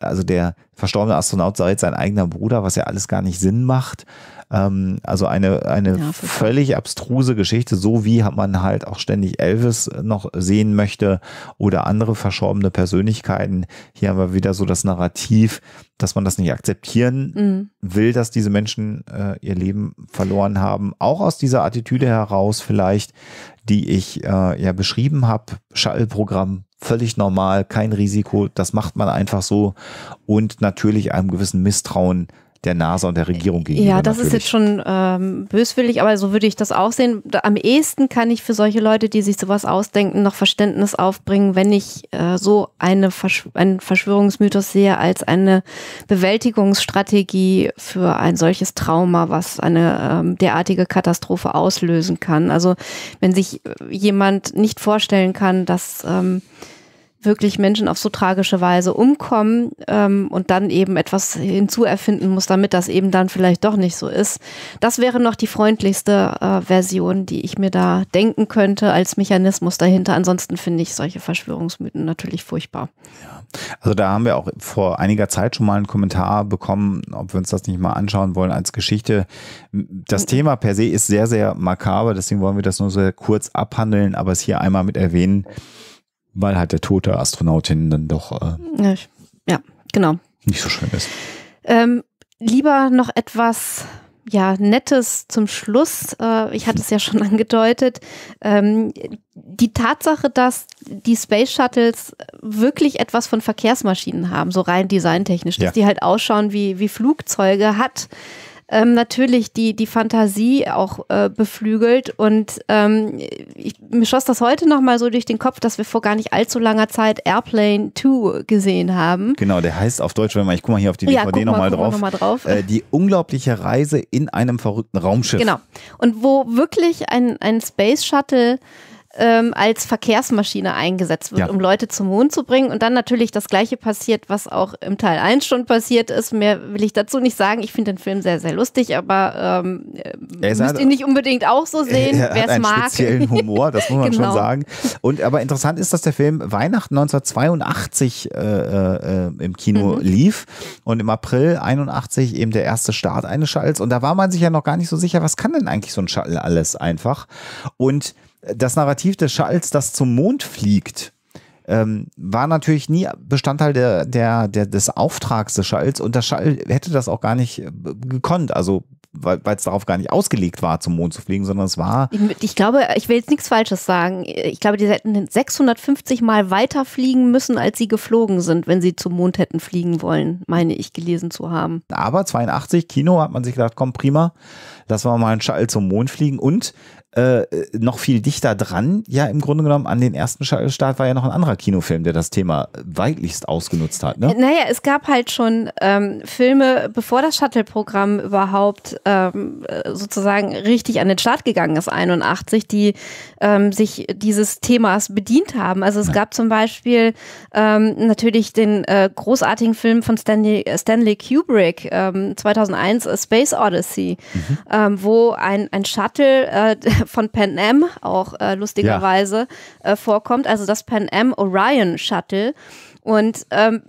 also der verstorbene Astronaut sei jetzt sein eigener Bruder, was ja alles gar nicht Sinn macht. Ähm, also eine, eine ja, völlig abstruse Geschichte, so wie man halt auch ständig Elvis noch sehen möchte oder andere verschorbene Persönlichkeiten. Hier haben wir wieder so das Narrativ, dass man das nicht akzeptieren mhm. will, dass diese Menschen äh, ihr Leben verloren haben. Auch aus dieser Attitüde heraus vielleicht, die ich äh, ja beschrieben habe, Schallprogramm völlig normal, kein Risiko, das macht man einfach so und natürlich einem gewissen Misstrauen der NASA und der Regierung gegenüber. Ja, das natürlich. ist jetzt
schon ähm, böswillig, aber so würde ich das auch sehen. Am ehesten kann ich für solche Leute, die sich sowas ausdenken, noch Verständnis aufbringen, wenn ich äh, so eine Versch einen Verschwörungsmythos sehe als eine Bewältigungsstrategie für ein solches Trauma, was eine ähm, derartige Katastrophe auslösen kann. Also wenn sich äh, jemand nicht vorstellen kann, dass ähm, wirklich Menschen auf so tragische Weise umkommen ähm, und dann eben etwas hinzuerfinden muss, damit das eben dann vielleicht doch nicht so ist. Das wäre noch die freundlichste äh, Version, die ich mir da denken könnte als Mechanismus dahinter. Ansonsten finde ich solche Verschwörungsmythen natürlich
furchtbar. Ja. Also da haben wir auch vor einiger Zeit schon mal einen Kommentar bekommen, ob wir uns das nicht mal anschauen wollen als Geschichte. Das mhm. Thema per se ist sehr, sehr makaber, deswegen wollen wir das nur sehr kurz abhandeln, aber es hier einmal mit erwähnen weil halt der tote Astronautin dann doch.
Äh, ja, genau.
Nicht so schön ist.
Ähm, lieber noch etwas ja, Nettes zum Schluss. Äh, ich hatte es ja schon <laughs> angedeutet. Ähm, die Tatsache, dass die Space Shuttles wirklich etwas von Verkehrsmaschinen haben, so rein designtechnisch, dass ja. die halt ausschauen wie, wie Flugzeuge, hat ähm, natürlich die, die Fantasie auch äh, beflügelt. Und ähm, ich, mir schoss das heute nochmal so durch den Kopf, dass wir vor gar nicht allzu langer Zeit Airplane 2 gesehen haben.
Genau, der heißt auf Deutsch, wenn man, ich guck mal hier auf die DVD ja, guck nochmal drauf. Noch mal drauf. Äh, die unglaubliche Reise in einem verrückten Raumschiff. Genau.
Und wo wirklich ein, ein Space Shuttle ähm, als Verkehrsmaschine eingesetzt wird, ja. um Leute zum Mond zu bringen. Und dann natürlich das Gleiche passiert, was auch im Teil 1 schon passiert ist. Mehr will ich dazu nicht sagen. Ich finde den Film sehr, sehr lustig, aber ähm, äh, müsst hat, ihn nicht unbedingt auch so <laughs> sehen, wer es mag. speziellen Humor, das muss man <laughs> genau. schon sagen.
Und aber interessant ist, dass der Film Weihnachten 1982 äh, äh, im Kino mhm. lief und im April 81 eben der erste Start eines Shuttles. Und da war man sich ja noch gar nicht so sicher, was kann denn eigentlich so ein Shuttle alles einfach? Und das Narrativ des Schalls, das zum Mond fliegt, ähm, war natürlich nie Bestandteil der, der, der, des Auftrags des Schalls und der Schall hätte das auch gar nicht äh, gekonnt. Also weil es darauf gar nicht ausgelegt war, zum Mond zu fliegen, sondern es war. Ich,
ich, glaube, ich will jetzt nichts Falsches sagen. Ich glaube, die hätten 650 Mal weiter fliegen müssen, als sie geflogen sind, wenn sie zum Mond hätten fliegen wollen, meine ich gelesen zu haben.
Aber 82 Kino hat man sich gedacht, komm prima, lassen wir mal einen Schall zum Mond fliegen und äh, äh, noch viel dichter dran. Ja, im Grunde genommen an den ersten Start war ja noch ein anderer Kinofilm, der das Thema weitlichst ausgenutzt hat. Ne?
Naja, es gab halt schon ähm, Filme, bevor das Shuttle-Programm überhaupt ähm, sozusagen richtig an den Start gegangen ist, 81, die ähm, sich dieses Themas bedient haben. Also es ja. gab zum Beispiel ähm, natürlich den äh, großartigen Film von Stanley, Stanley Kubrick 2001, ähm, A Space Odyssey, mhm. Ähm, wo ein, ein Shuttle äh, <laughs> von Pan Am auch äh, lustigerweise ja. äh, vorkommt, also das Pan Am Orion Shuttle. Und ähm,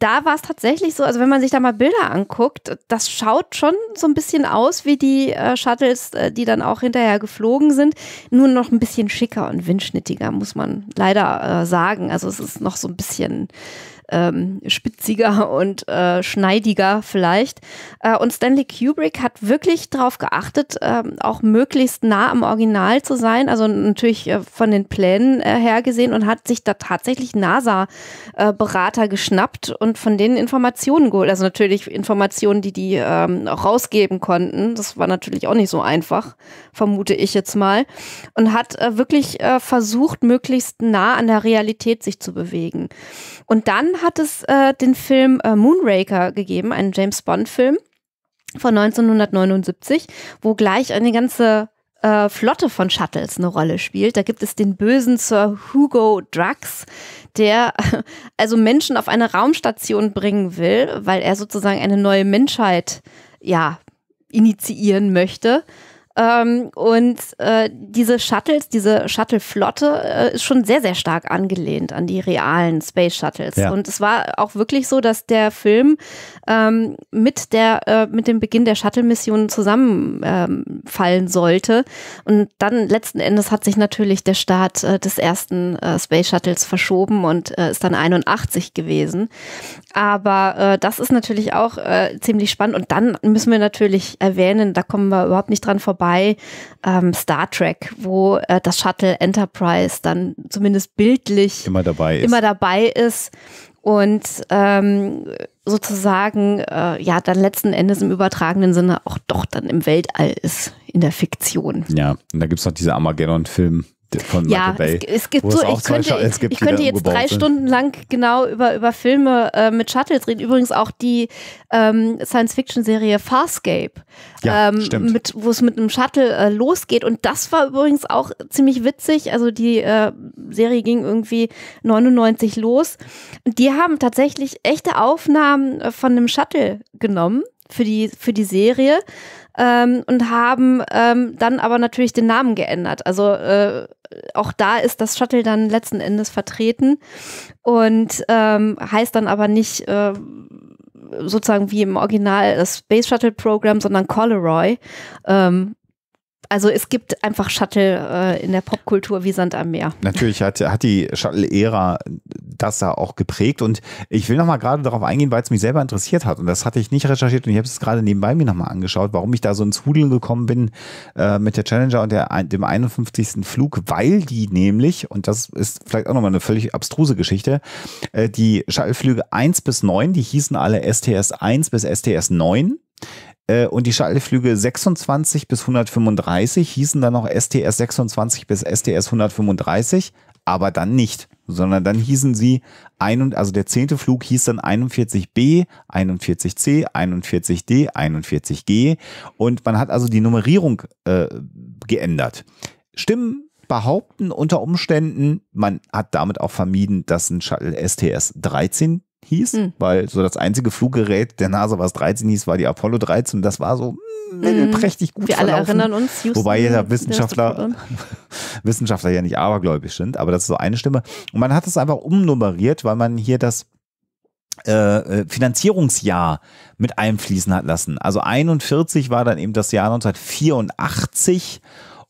da war es tatsächlich so, also wenn man sich da mal Bilder anguckt, das schaut schon so ein bisschen aus wie die äh, Shuttles, äh, die dann auch hinterher geflogen sind, nur noch ein bisschen schicker und windschnittiger, muss man leider äh, sagen. Also es ist noch so ein bisschen ähm, spitziger <laughs> und äh, schneidiger vielleicht. Äh, und Stanley Kubrick hat wirklich darauf geachtet, äh, auch möglichst nah am Original zu sein, also natürlich äh, von den Plänen äh, her gesehen und hat sich da tatsächlich NASA-Berater äh, geschnappt und von denen Informationen geholt. Also natürlich Informationen, die die ähm, rausgeben konnten. Das war natürlich auch nicht so einfach, vermute ich jetzt mal. Und hat wirklich versucht, möglichst nah an der Realität sich zu bewegen. Und dann hat es äh, den Film äh, Moonraker gegeben, einen James Bond-Film von 1979, wo gleich eine ganze äh, Flotte von Shuttles eine Rolle spielt. Da gibt es den bösen Sir Hugo Drax, der <laughs> also Menschen auf eine Raumstation bringen will, weil er sozusagen eine neue Menschheit ja initiieren möchte. Ähm, und äh, diese Shuttles, diese Shuttle-Flotte äh, ist schon sehr, sehr stark angelehnt an die realen Space Shuttles. Ja. Und es war auch wirklich so, dass der Film ähm, mit, der, äh, mit dem Beginn der Shuttle-Mission zusammenfallen ähm, sollte. Und dann letzten Endes hat sich natürlich der Start äh, des ersten äh, Space Shuttles verschoben und äh, ist dann 81 gewesen. Aber das ist natürlich auch ziemlich spannend. Und dann müssen wir natürlich erwähnen, da kommen wir überhaupt nicht dran vorbei bei ähm, Star Trek, wo äh, das Shuttle Enterprise dann zumindest bildlich
immer dabei ist. Immer
dabei ist und ähm, sozusagen äh, ja dann letzten Endes im übertragenen Sinne auch doch dann im Weltall ist in der Fiktion.
Ja, und da gibt es noch diese Armageddon-Film, von ja, Michael Bay. Es, es gibt so, es ich könnte, Sch ich, gibt, ich könnte jetzt drei sind. Stunden
lang genau über, über Filme äh, mit Shuttles reden. Übrigens auch die ähm, Science-Fiction-Serie Farscape, ja, ähm, wo es mit einem Shuttle äh, losgeht. Und das war übrigens auch ziemlich witzig. Also die äh, Serie ging irgendwie 99 los. Und die haben tatsächlich echte Aufnahmen äh, von einem Shuttle genommen für die, für die Serie ähm, und haben ähm, dann aber natürlich den Namen geändert. Also äh, auch da ist das Shuttle dann letzten Endes vertreten und ähm, heißt dann aber nicht äh, sozusagen wie im Original das Space Shuttle Program, sondern Coleroy, ähm, also es gibt einfach Shuttle äh, in der Popkultur wie Sand am Meer.
Natürlich hat, hat die Shuttle-Ära das da auch geprägt. Und ich will nochmal gerade darauf eingehen, weil es mich selber interessiert hat. Und das hatte ich nicht recherchiert und ich habe es gerade nebenbei mir nochmal angeschaut, warum ich da so ins Hudeln gekommen bin äh, mit der Challenger und der, dem 51. Flug, weil die nämlich, und das ist vielleicht auch nochmal eine völlig abstruse Geschichte, äh, die Shuttle-Flüge 1 bis 9, die hießen alle STS 1 bis STS 9 äh, und die Shuttleflüge 26 bis 135 hießen dann noch STS 26 bis STS 135, aber dann nicht, sondern dann hießen sie, ein, also der zehnte Flug hieß dann 41b, 41c, 41d, 41g und man hat also die Nummerierung äh, geändert. Stimmen behaupten unter Umständen, man hat damit auch vermieden, dass ein Shuttle STS 13 hieß, hm. weil so das einzige Fluggerät der NASA, was 13 hieß, war die Apollo 13. Das war so mittelprächtig hm, hm. gut Wir verlaufen. alle erinnern uns. Houston, Wobei ja Wissenschaftler, <laughs> Wissenschaftler ja nicht abergläubisch sind, aber das ist so eine Stimme. Und man hat es einfach umnummeriert, weil man hier das äh, äh Finanzierungsjahr mit einfließen hat lassen. Also 41 war dann eben das Jahr 1984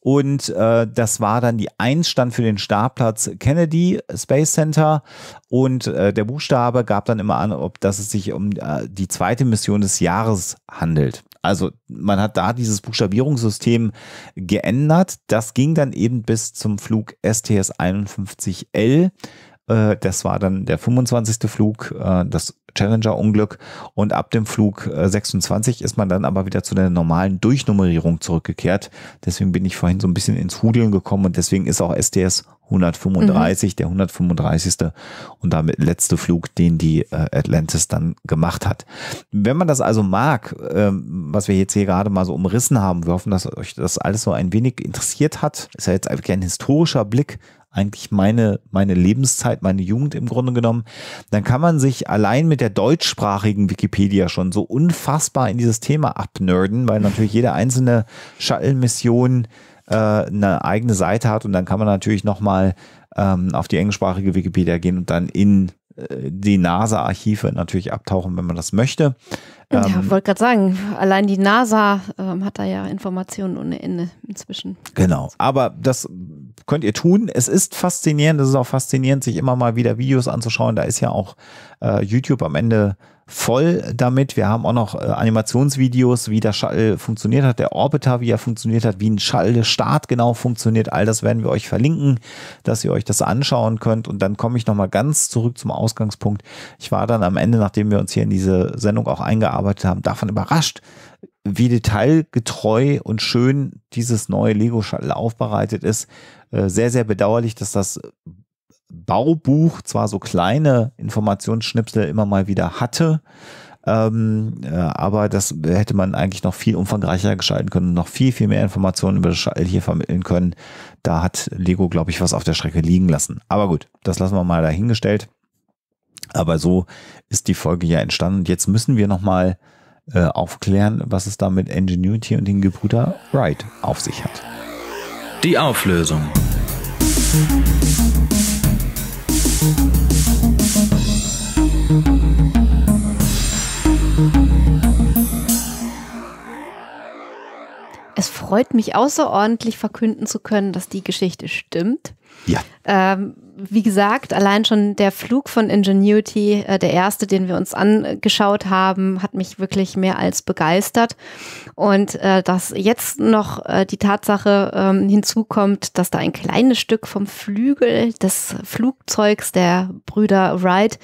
und äh, das war dann die Eins stand für den Startplatz Kennedy Space Center. Und äh, der Buchstabe gab dann immer an, ob dass es sich um äh, die zweite Mission des Jahres handelt. Also man hat da dieses Buchstabierungssystem geändert. Das ging dann eben bis zum Flug STS 51L. Äh, Das war dann der 25. Flug. Äh, Das Challenger-Unglück und ab dem Flug 26 äh, ist man dann aber wieder zu der normalen Durchnummerierung zurückgekehrt. Deswegen bin ich vorhin so ein bisschen ins Hudeln gekommen und deswegen ist auch STS 135 mhm. der 135. und damit letzte Flug, den die äh, Atlantis dann gemacht hat. Wenn man das also mag, ähm, was wir jetzt hier gerade mal so umrissen haben, wir hoffen, dass euch das alles so ein wenig interessiert hat. Ist ja jetzt ein historischer Blick eigentlich meine, meine Lebenszeit, meine Jugend im Grunde genommen, dann kann man sich allein mit der deutschsprachigen Wikipedia schon so unfassbar in dieses Thema abnörden, weil natürlich jede einzelne Shuttle-Mission äh, eine eigene Seite hat und dann kann man natürlich nochmal ähm, auf die englischsprachige Wikipedia gehen und dann in äh, die NASA-Archive natürlich abtauchen, wenn man das möchte. Ja, ähm,
wollte gerade sagen, allein die NASA ähm, hat da ja Informationen ohne Ende inzwischen.
Genau, aber das könnt ihr tun. Es ist faszinierend, es ist auch faszinierend, sich immer mal wieder Videos anzuschauen. Da ist ja auch äh, YouTube am Ende voll damit. Wir haben auch noch äh, Animationsvideos, wie der Shuttle funktioniert hat, der Orbiter, wie er funktioniert hat, wie ein Shuttle-Start genau funktioniert. All das werden wir euch verlinken, dass ihr euch das anschauen könnt. Und dann komme ich nochmal ganz zurück zum Ausgangspunkt. Ich war dann am Ende, nachdem wir uns hier in diese Sendung auch eingearbeitet haben, davon überrascht, wie detailgetreu und schön dieses neue Lego Shuttle aufbereitet ist. Äh, sehr, sehr bedauerlich, dass das Baubuch zwar so kleine Informationsschnipsel immer mal wieder hatte, ähm, äh, aber das hätte man eigentlich noch viel umfangreicher gestalten können, noch viel, viel mehr Informationen über das Schall hier vermitteln können. Da hat Lego, glaube ich, was auf der Strecke liegen lassen. Aber gut, das lassen wir mal dahingestellt. Aber so ist die Folge ja entstanden. Und jetzt müssen wir nochmal äh, aufklären, was es da mit Ingenuity und den Gebrüder Wright auf sich hat. Die Auflösung.
Es freut mich außerordentlich verkünden zu können, dass die Geschichte stimmt. Ja. Ähm, wie gesagt, allein schon der Flug von Ingenuity, äh, der erste, den wir uns angeschaut haben, hat mich wirklich mehr als begeistert. Und äh, dass jetzt noch äh, die Tatsache ähm, hinzukommt, dass da ein kleines Stück vom Flügel des Flugzeugs der Brüder Wright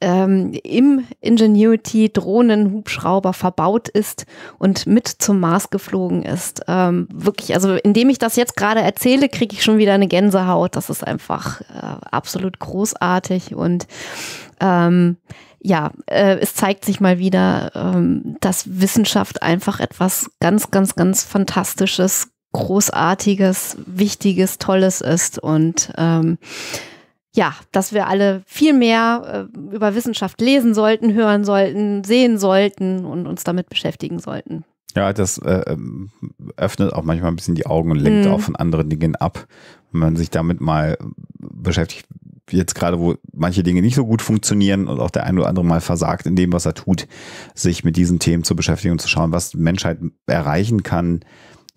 ähm, im Ingenuity Drohnenhubschrauber verbaut ist und mit zum Mars geflogen ist. Ähm, wirklich, also indem ich das jetzt gerade erzähle, kriege ich schon wieder eine Gänsehaut. Das ist einfach äh, absolut großartig und ähm, ja, äh, es zeigt sich mal wieder, ähm, dass Wissenschaft einfach etwas ganz, ganz, ganz Fantastisches, Großartiges, Wichtiges, Tolles ist und ähm, ja, dass wir alle viel mehr äh, über Wissenschaft lesen sollten, hören sollten, sehen sollten und uns damit beschäftigen sollten.
Ja, das äh, ähm, öffnet auch manchmal ein bisschen die Augen und lenkt mhm. auch von anderen Dingen ab. Wenn man sich damit mal beschäftigt, jetzt gerade, wo manche Dinge nicht so gut funktionieren und auch der ein oder andere mal versagt in dem, was er tut, sich mit diesen Themen zu beschäftigen und zu schauen, was Menschheit erreichen kann,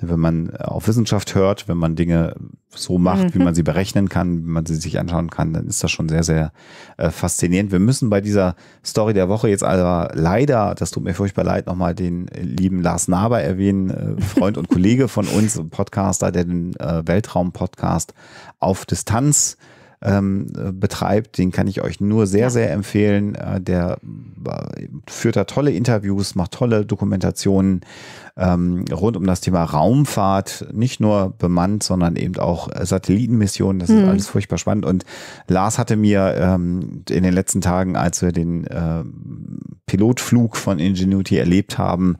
wenn man äh, auf Wissenschaft hört, wenn man Dinge so macht, mhm. wie man sie berechnen kann, wie man sie sich anschauen kann, dann ist das schon sehr, sehr äh, faszinierend. Wir müssen bei dieser Story der Woche jetzt aber leider, das tut mir furchtbar leid, nochmal den äh, lieben Lars Naber erwähnen, äh, Freund und Kollege von uns, Podcaster, der den äh, Weltraum-Podcast auf Distanz ähm, betreibt, den kann ich euch nur sehr, sehr empfehlen. Äh, der führt da tolle Interviews, macht tolle Dokumentationen ähm, rund um das Thema Raumfahrt, nicht nur bemannt, sondern eben auch äh, Satellitenmissionen. Das ist mhm. alles furchtbar spannend. Und Lars hatte mir ähm, in den letzten Tagen, als wir den äh, Pilotflug von Ingenuity erlebt haben,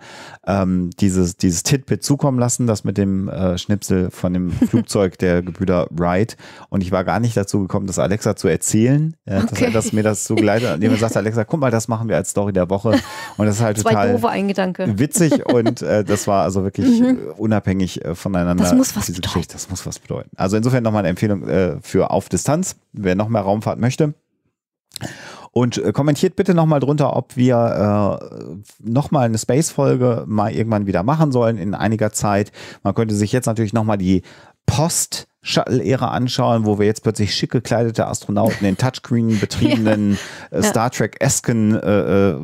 ähm, dieses, dieses Titbit zukommen lassen, das mit dem äh, Schnipsel von dem <laughs> Flugzeug der Gebrüder Wright. Und ich war gar nicht dazu gekommen, das Alexa zu erzählen, äh, okay. dass, er, dass, mir das so geleitet hat. Und jemand sagte, <laughs> Alexa, guck mal, das machen wir als Story der Woche. Und das ist halt Zwei total
Berufe, witzig
und äh, äh, das war also wirklich mhm. Äh, unabhängig äh, voneinander. Das muss was diese bedeuten. Geschichte, das muss was bedeuten. Also insofern nochmal eine Empfehlung für auf Distanz, wer noch mehr Raumfahrt möchte. Und kommentiert bitte nochmal drunter, ob wir äh, nochmal eine Space-Folge mal irgendwann wieder machen sollen in einiger Zeit. Man könnte sich jetzt natürlich nochmal die Post- Shuttle-Ära anschauen, wo wir jetzt plötzlich schick gekleidete Astronauten in Touchscreen <laughs> betriebenen äh, ja. Star Trek-esken äh, äh,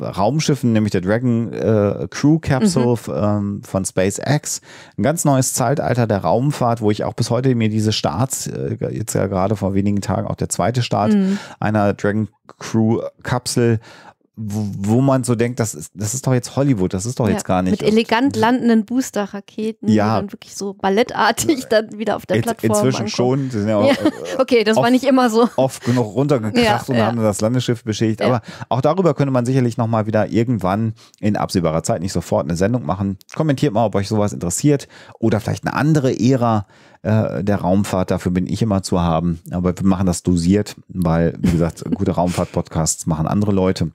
Raumschiffen, nämlich der Dragon äh, Crew Capsule mhm. ähm, von SpaceX. Ein ganz neues Zeitalter der Raumfahrt, wo ich auch bis heute mir diese Starts, äh, jetzt ja gerade vor wenigen Tagen auch der zweite Start mhm. einer Dragon Crew Kapsel wo, wo man so denkt, das ist, das ist doch jetzt Hollywood, das ist doch ja, jetzt gar nicht. Mit
elegant landenden Booster-Raketen, ja. die dann wirklich so ballettartig äh, dann wieder auf der in, Plattform Inzwischen ankommen. schon. sind ja, auch, ja. Äh, okay, das oft, war nicht immer so.
Oft genug runtergekracht ja, und haben das Landeschiff beschädigt. Aber auch darüber könnte man sicherlich nochmal wieder irgendwann in absehbarer Zeit, nicht sofort, eine Sendung machen. Kommentiert mal, ob euch sowas interessiert oder vielleicht eine andere Ära äh, der Raumfahrt. Dafür bin ich immer zu haben. Aber wir machen das dosiert, weil, wie gesagt, gute Raumfahrt-Podcasts machen andere Leute.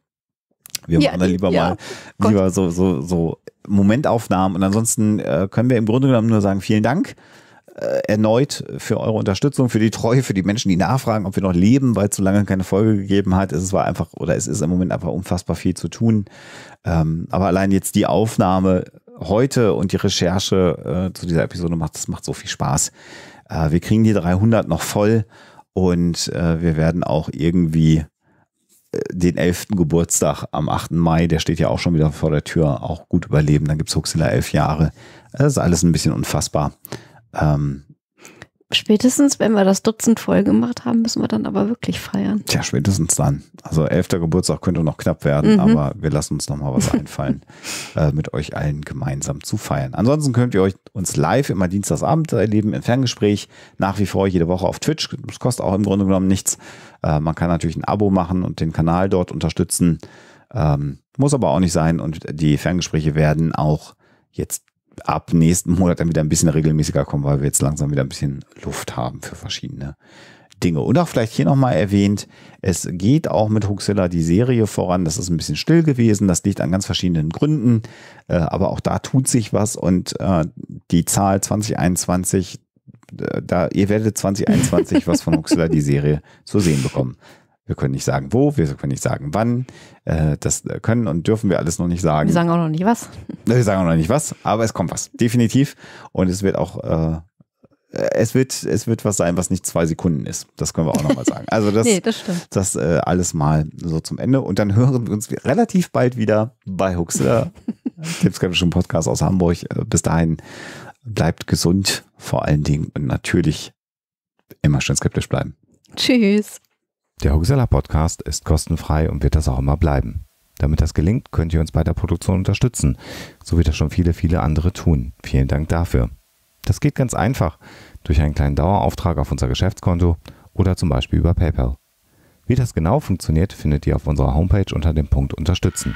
Wir ja, machen dann lieber ja. mal lieber so, so, so Momentaufnahmen. Und ansonsten äh, können wir im Grunde genommen nur sagen, vielen Dank äh, erneut für eure Unterstützung, für die Treue, für die Menschen, die nachfragen, ob wir noch leben, weil es so lange keine Folge gegeben hat. Es war einfach, oder es ist im Moment einfach unfassbar viel zu tun. Ähm, aber allein jetzt die Aufnahme heute und die Recherche äh, zu dieser Episode macht, das macht so viel Spaß. Äh, wir kriegen die 300 noch voll und äh, wir werden auch irgendwie den 11. Geburtstag am 8. Mai, der steht ja auch schon wieder vor der Tür, auch gut überleben. Dann gibt es Huxilla elf Jahre. Das ist alles ein bisschen unfassbar. Ähm,
Spätestens, wenn wir das Dutzend voll gemacht haben, müssen wir dann aber wirklich feiern.
Tja, spätestens dann. Also elfter Geburtstag könnte noch knapp werden, mhm. aber wir lassen uns nochmal was einfallen, <laughs> äh, mit euch allen gemeinsam zu feiern. Ansonsten könnt ihr euch uns live immer Dienstagsabend erleben im Ferngespräch. Nach wie vor jede Woche auf Twitch. Das kostet auch im Grunde genommen nichts. Äh, man kann natürlich ein Abo machen und den Kanal dort unterstützen. Ähm, muss aber auch nicht sein. Und die Ferngespräche werden auch jetzt ab nächsten Monat dann wieder ein bisschen regelmäßiger kommen, weil wir jetzt langsam wieder ein bisschen Luft haben für verschiedene Dinge. Und auch vielleicht hier nochmal erwähnt, es geht auch mit Huxilla die Serie voran. Das ist ein bisschen still gewesen. Das liegt an ganz verschiedenen Gründen. Äh, aber auch da tut sich was und äh, die Zahl 2021, äh, da, ihr werdet 2021 was von Huxilla die Serie zu sehen bekommen. Wir können nicht sagen, wo, wir können nicht sagen, wann. Äh, das äh, können und dürfen wir alles noch nicht sagen. Wir sagen auch noch nicht was. <laughs> Wir sagen auch noch nicht was, aber es kommt was. Definitiv. Und es wird auch, äh, es wird, es wird was sein, was nicht zwei Sekunden ist. Das können wir auch nochmal sagen. Also <laughs> das, nee, das, das äh, alles mal so zum Ende. Und dann hören wir uns relativ bald wieder bei Huxler, <laughs> Tippskeptischen Podcast aus Hamburg. Äh, bis dahin bleibt gesund vor allen Dingen und natürlich immer schön skeptisch bleiben.
Tschüss.
Der Huxella Podcast ist kostenfrei und wird das auch immer bleiben. Damit das gelingt, könnt ihr uns bei der Produktion unterstützen, so wie das schon viele, viele andere tun. Vielen Dank dafür. Das geht ganz einfach durch einen kleinen Dauerauftrag auf unser Geschäftskonto oder zum Beispiel über PayPal. Wie das genau funktioniert, findet ihr auf unserer Homepage unter dem Punkt Unterstützen.